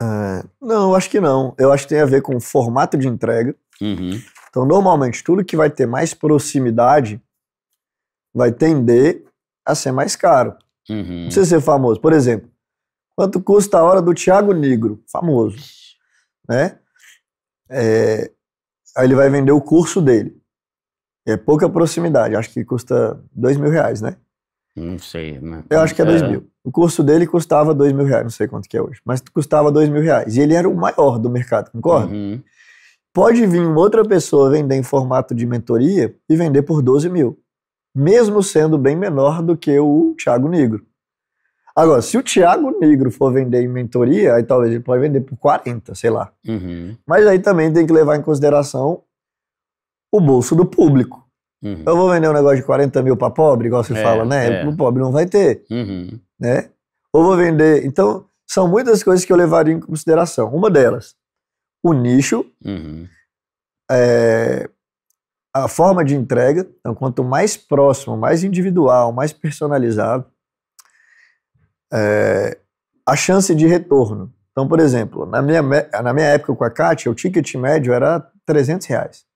É, não, eu acho que não. Eu acho que tem a ver com o formato de entrega. Uhum. Então, normalmente, tudo que vai ter mais proximidade vai tender a ser mais caro. Uhum. Não precisa ser é famoso. Por exemplo, quanto custa a hora do Tiago Negro? Famoso. Né? É, aí ele vai vender o curso dele. É pouca proximidade, acho que custa dois mil reais, né? Não sei. Mas... Eu acho que é dois é. mil. O curso dele custava dois mil reais, não sei quanto que é hoje, mas custava dois mil reais. E ele era o maior do mercado, concorda? Uhum. Pode vir uma outra pessoa vender em formato de mentoria e vender por 12 mil, mesmo sendo bem menor do que o Thiago Negro. Agora, se o Thiago Negro for vender em mentoria, aí talvez ele pode vender por 40, sei lá. Uhum. Mas aí também tem que levar em consideração o bolso do público. Uhum. Eu vou vender um negócio de 40 mil para pobre, igual você é, fala, né? É. O pobre não vai ter. Uhum. Né? Ou vou vender. Então, são muitas coisas que eu levaria em consideração. Uma delas, o nicho, uhum. é, a forma de entrega. Então, quanto mais próximo, mais individual, mais personalizado, é, a chance de retorno. Então, por exemplo, na minha, na minha época com a Kátia, o ticket médio era 300 reais.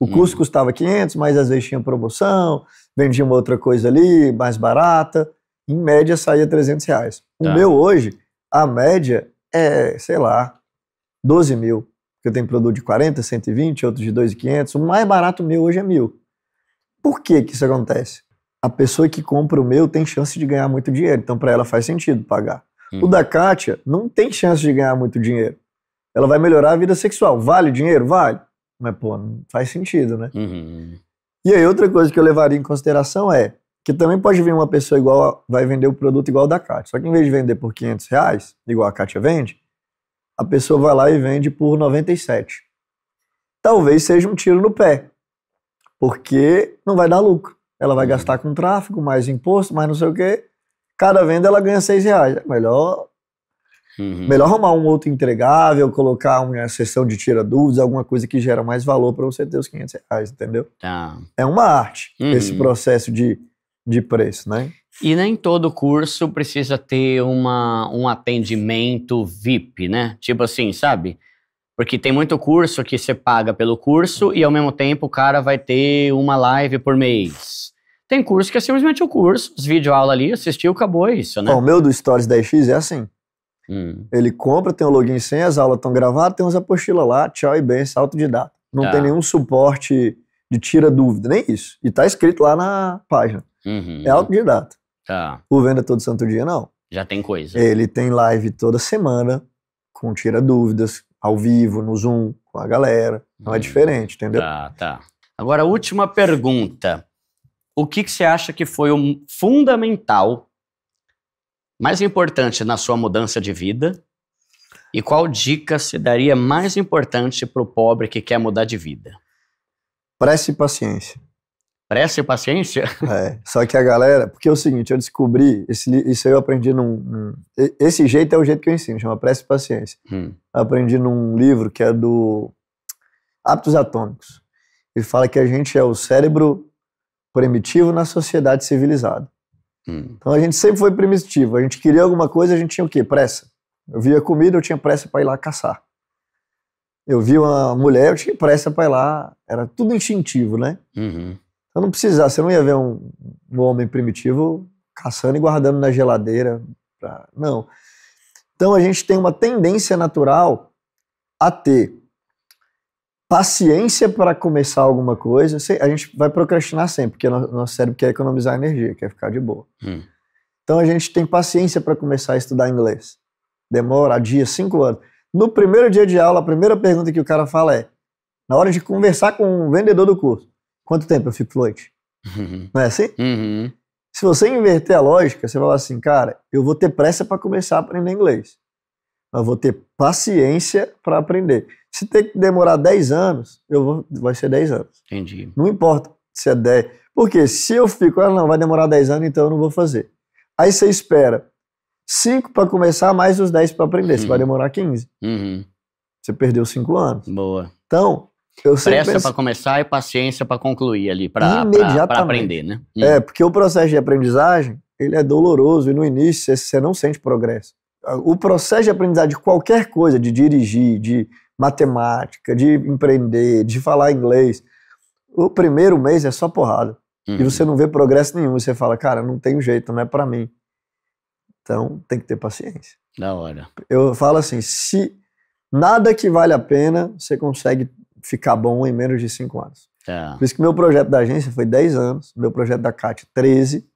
O uhum. curso uhum. custava 500, mas às vezes tinha promoção, vendia uma outra coisa ali, mais barata. Em média saía 300 reais. Tá. O meu hoje, a média é, sei lá, 12 mil. Porque eu tenho produto de 40, 120, outro de 2,500. O mais barato meu hoje é mil. Por que que isso acontece? A pessoa que compra o meu tem chance de ganhar muito dinheiro, então para ela faz sentido pagar. Uhum. O da Kátia não tem chance de ganhar muito dinheiro. Ela vai melhorar a vida sexual. Vale dinheiro? Vale. Mas, pô, não faz sentido, né? Uhum. E aí, outra coisa que eu levaria em consideração é que também pode vir uma pessoa igual, a, vai vender o produto igual da Kátia. Só que em vez de vender por 500 reais, igual a Kátia vende, a pessoa vai lá e vende por 97. Talvez seja um tiro no pé, porque não vai dar lucro. Ela vai uhum. gastar com tráfego, mais imposto, mais não sei o quê. Cada venda ela ganha 6 reais. É melhor Uhum. Melhor arrumar um outro entregável, colocar uma sessão de tira dúvidas, alguma coisa que gera mais valor para você ter os 500 reais, entendeu? Tá. É uma arte uhum. esse processo de, de preço, né? E nem todo curso precisa ter uma, um atendimento VIP, né? Tipo assim, sabe? Porque tem muito curso que você paga pelo curso e ao mesmo tempo o cara vai ter uma live por mês. Tem curso que é simplesmente o curso, os vídeo aula ali, assistiu, acabou é isso, né? Bom, o meu do Stories 10x é assim. Hum. Ele compra, tem o um login sem as aulas estão gravadas, tem umas apostilas lá, tchau e bem, autodidata. Não ah. tem nenhum suporte de tira dúvida, nem isso. E tá escrito lá na página. Uhum. É autodidata. Tá. O Venda Todo Santo Dia, não. Já tem coisa. Ele tem live toda semana, com tira dúvidas, ao vivo, no Zoom, com a galera. Não é uhum. diferente, entendeu? Tá, tá. Agora, última pergunta. O que, que você acha que foi o fundamental mais importante na sua mudança de vida? E qual dica se daria mais importante para o pobre que quer mudar de vida? Prece e paciência. Prece e paciência? É, só que a galera, porque é o seguinte, eu descobri, esse, isso eu aprendi num, num, Esse jeito é o jeito que eu ensino, chama Prece e Paciência. Hum. Aprendi num livro que é do Hábitos Atômicos. Ele fala que a gente é o cérebro primitivo na sociedade civilizada. Hum. Então a gente sempre foi primitivo. A gente queria alguma coisa, a gente tinha o quê? Pressa. Eu via comida, eu tinha pressa para ir lá caçar. Eu via uma mulher, eu tinha pressa para ir lá. Era tudo instintivo, né? Uhum. Então não precisava, você não ia ver um, um homem primitivo caçando e guardando na geladeira. Pra... Não. Então a gente tem uma tendência natural a ter paciência para começar alguma coisa. A gente vai procrastinar sempre, porque o nosso cérebro quer economizar energia, quer ficar de boa. Hum. Então a gente tem paciência para começar a estudar inglês. Demora dias, cinco anos. No primeiro dia de aula, a primeira pergunta que o cara fala é: na hora de conversar com o vendedor do curso, quanto tempo eu fico fluente? Uhum. Não é assim? Uhum. Se você inverter a lógica, você vai falar assim, cara, eu vou ter pressa para começar a aprender inglês. Mas vou ter paciência para aprender. Se tem que demorar 10 anos, eu vou, vai ser 10 anos. Entendi. Não importa se é 10. Porque se eu fico, ah, não, vai demorar 10 anos, então eu não vou fazer. Aí você espera 5 para começar, mais os 10 para aprender. Uhum. Você vai demorar 15. Uhum. Você perdeu 5 anos. Boa. Então, eu Pressa penso... para começar e paciência para concluir ali, para aprender, né? Uhum. É, porque o processo de aprendizagem, ele é doloroso e no início você não sente progresso. O processo de aprendizagem de qualquer coisa, de dirigir, de matemática, de empreender, de falar inglês. O primeiro mês é só porrada. Uhum. E você não vê progresso nenhum. Você fala, cara, não tem jeito, não é para mim. Então tem que ter paciência. Da hora. Eu falo assim: se nada que vale a pena, você consegue ficar bom em menos de cinco anos. É. Por isso que meu projeto da agência foi 10 anos, meu projeto da CAT 13,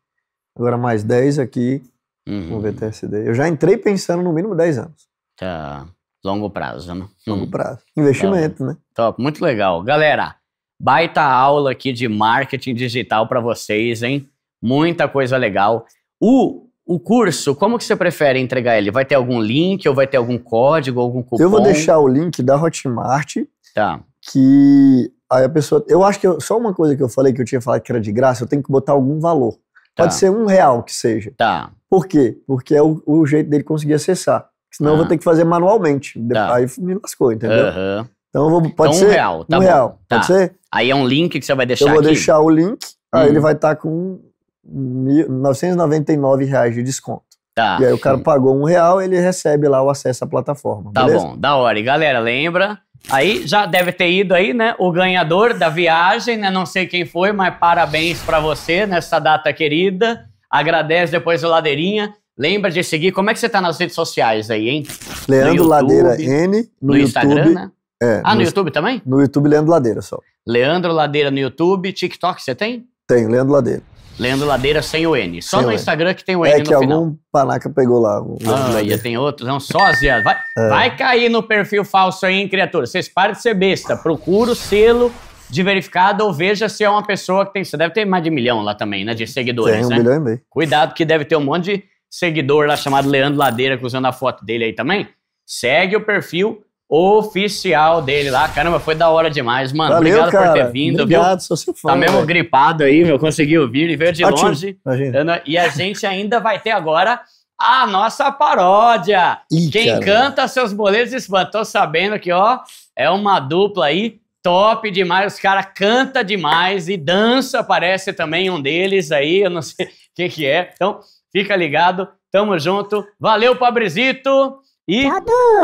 agora mais 10 aqui uhum. com o VTSD. Eu já entrei pensando no mínimo 10 anos. Tá. Longo prazo, né? Longo hum. prazo. Tá Investimento, né? Top, muito legal. Galera, baita aula aqui de marketing digital para vocês, hein? Muita coisa legal. O, o curso, como que você prefere entregar ele? Vai ter algum link ou vai ter algum código, algum cupom? Eu vou deixar o link da Hotmart. Tá. Que aí a pessoa. Eu acho que eu, só uma coisa que eu falei que eu tinha falado que era de graça, eu tenho que botar algum valor. Tá. Pode ser um real que seja. Tá. Por quê? Porque é o, o jeito dele conseguir acessar senão ah. eu vou ah. ter que fazer manualmente. Tá. Aí me lascou, entendeu? Uhum. Então, vou, então, pode então, ser. Um real, tá um bom. real. Tá. Pode ser? Aí é um link que você vai deixar. Eu vou aqui. deixar o link, aí hum. ele vai estar tá com R$ 999 reais de desconto. Tá. E aí o cara pagou um real, ele recebe lá o acesso à plataforma. Tá beleza? bom, da hora. E galera, lembra? Aí já deve ter ido aí, né? O ganhador da viagem, né? Não sei quem foi, mas parabéns para você nessa data querida. Agradece depois o Ladeirinha. Lembra de seguir. Como é que você tá nas redes sociais aí, hein? Leandro YouTube, Ladeira N. No, no YouTube, Instagram, né? É, ah, no, no YouTube também? No YouTube, Leandro Ladeira só. Leandro Ladeira no YouTube. TikTok você tem? Tem, Leandro Ladeira. Leandro Ladeira sem o N. Só sem no Instagram N. que tem o é N é no final. É que algum panaca pegou lá. O ah, aí tem outro. Não, sósia. Vai, é. vai cair no perfil falso aí, hein, criatura? Vocês parem de ser besta. Procura o selo de verificado ou veja se é uma pessoa que tem... Você deve ter mais de milhão lá também, né? De seguidores, tem, um né? milhão e meio. Cuidado que deve ter um monte de seguidor lá chamado Leandro Ladeira, tá usando a foto dele aí também. Segue o perfil oficial dele lá. Caramba, foi da hora demais, mano. Valeu, obrigado cara. por ter vindo. Obrigado, viu? sou seu fã. Tá mesmo velho. gripado aí, meu. Conseguiu vir e veio de Ótimo. longe. Imagina. E a gente ainda vai ter agora a nossa paródia. Ih, Quem cara. canta seus boletos Tô sabendo que, ó, é uma dupla aí top demais. Os caras canta demais e dança, parece também um deles aí. Eu não sei o que, que é. Então, Fica ligado, tamo junto. Valeu, Pobrezito. E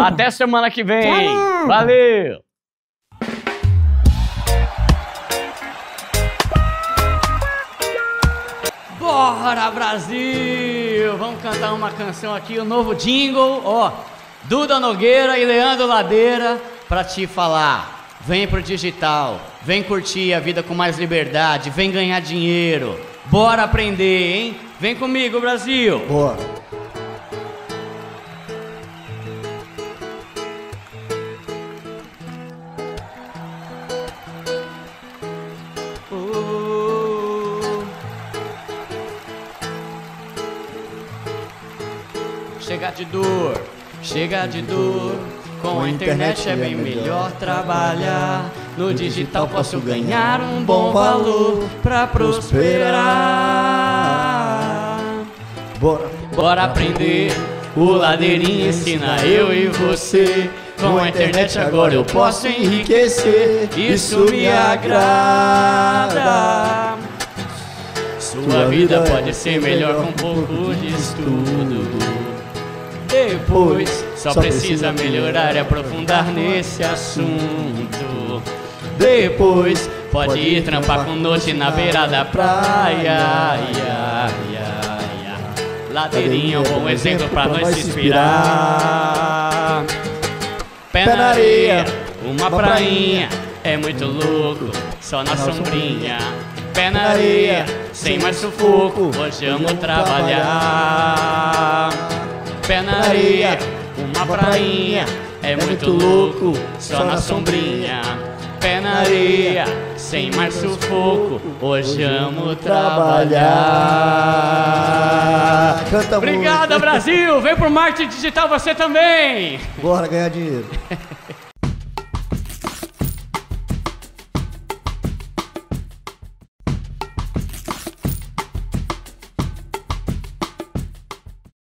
até semana que vem. Tchau. Valeu! Bora, Brasil! Vamos cantar uma canção aqui, o um novo jingle, ó. Duda Nogueira e Leandro Ladeira para te falar. Vem pro digital, vem curtir a vida com mais liberdade, vem ganhar dinheiro. Bora aprender, hein? Vem comigo, Brasil! Boa! Oh. Chega de dor, chega de dor. Com a internet é bem é melhor trabalhar. No digital posso ganhar um bom valor pra prosperar. Bora, bora aprender. O ladeirinho ensina eu e você. Com a internet agora eu posso enriquecer. Isso me agrada. Sua vida pode ser é melhor com um pouco de estudo. Depois só precisa melhorar e aprofundar nesse assunto. Depois pode ir trampar com noite na beira da praia. Ladeirinha é um bom exemplo pra nós se inspirar. Pé na areia, uma prainha, é muito louco, só na sombrinha. Pé na areia, sem mais sufoco, hoje amo trabalhar. Pé na areia, uma prainha, é muito louco, só na sombrinha pé na areia, sem mais sufoco, hoje amo trabalhar. Canta Obrigada, Brasil! Vem pro marketing digital você também! Bora ganhar dinheiro!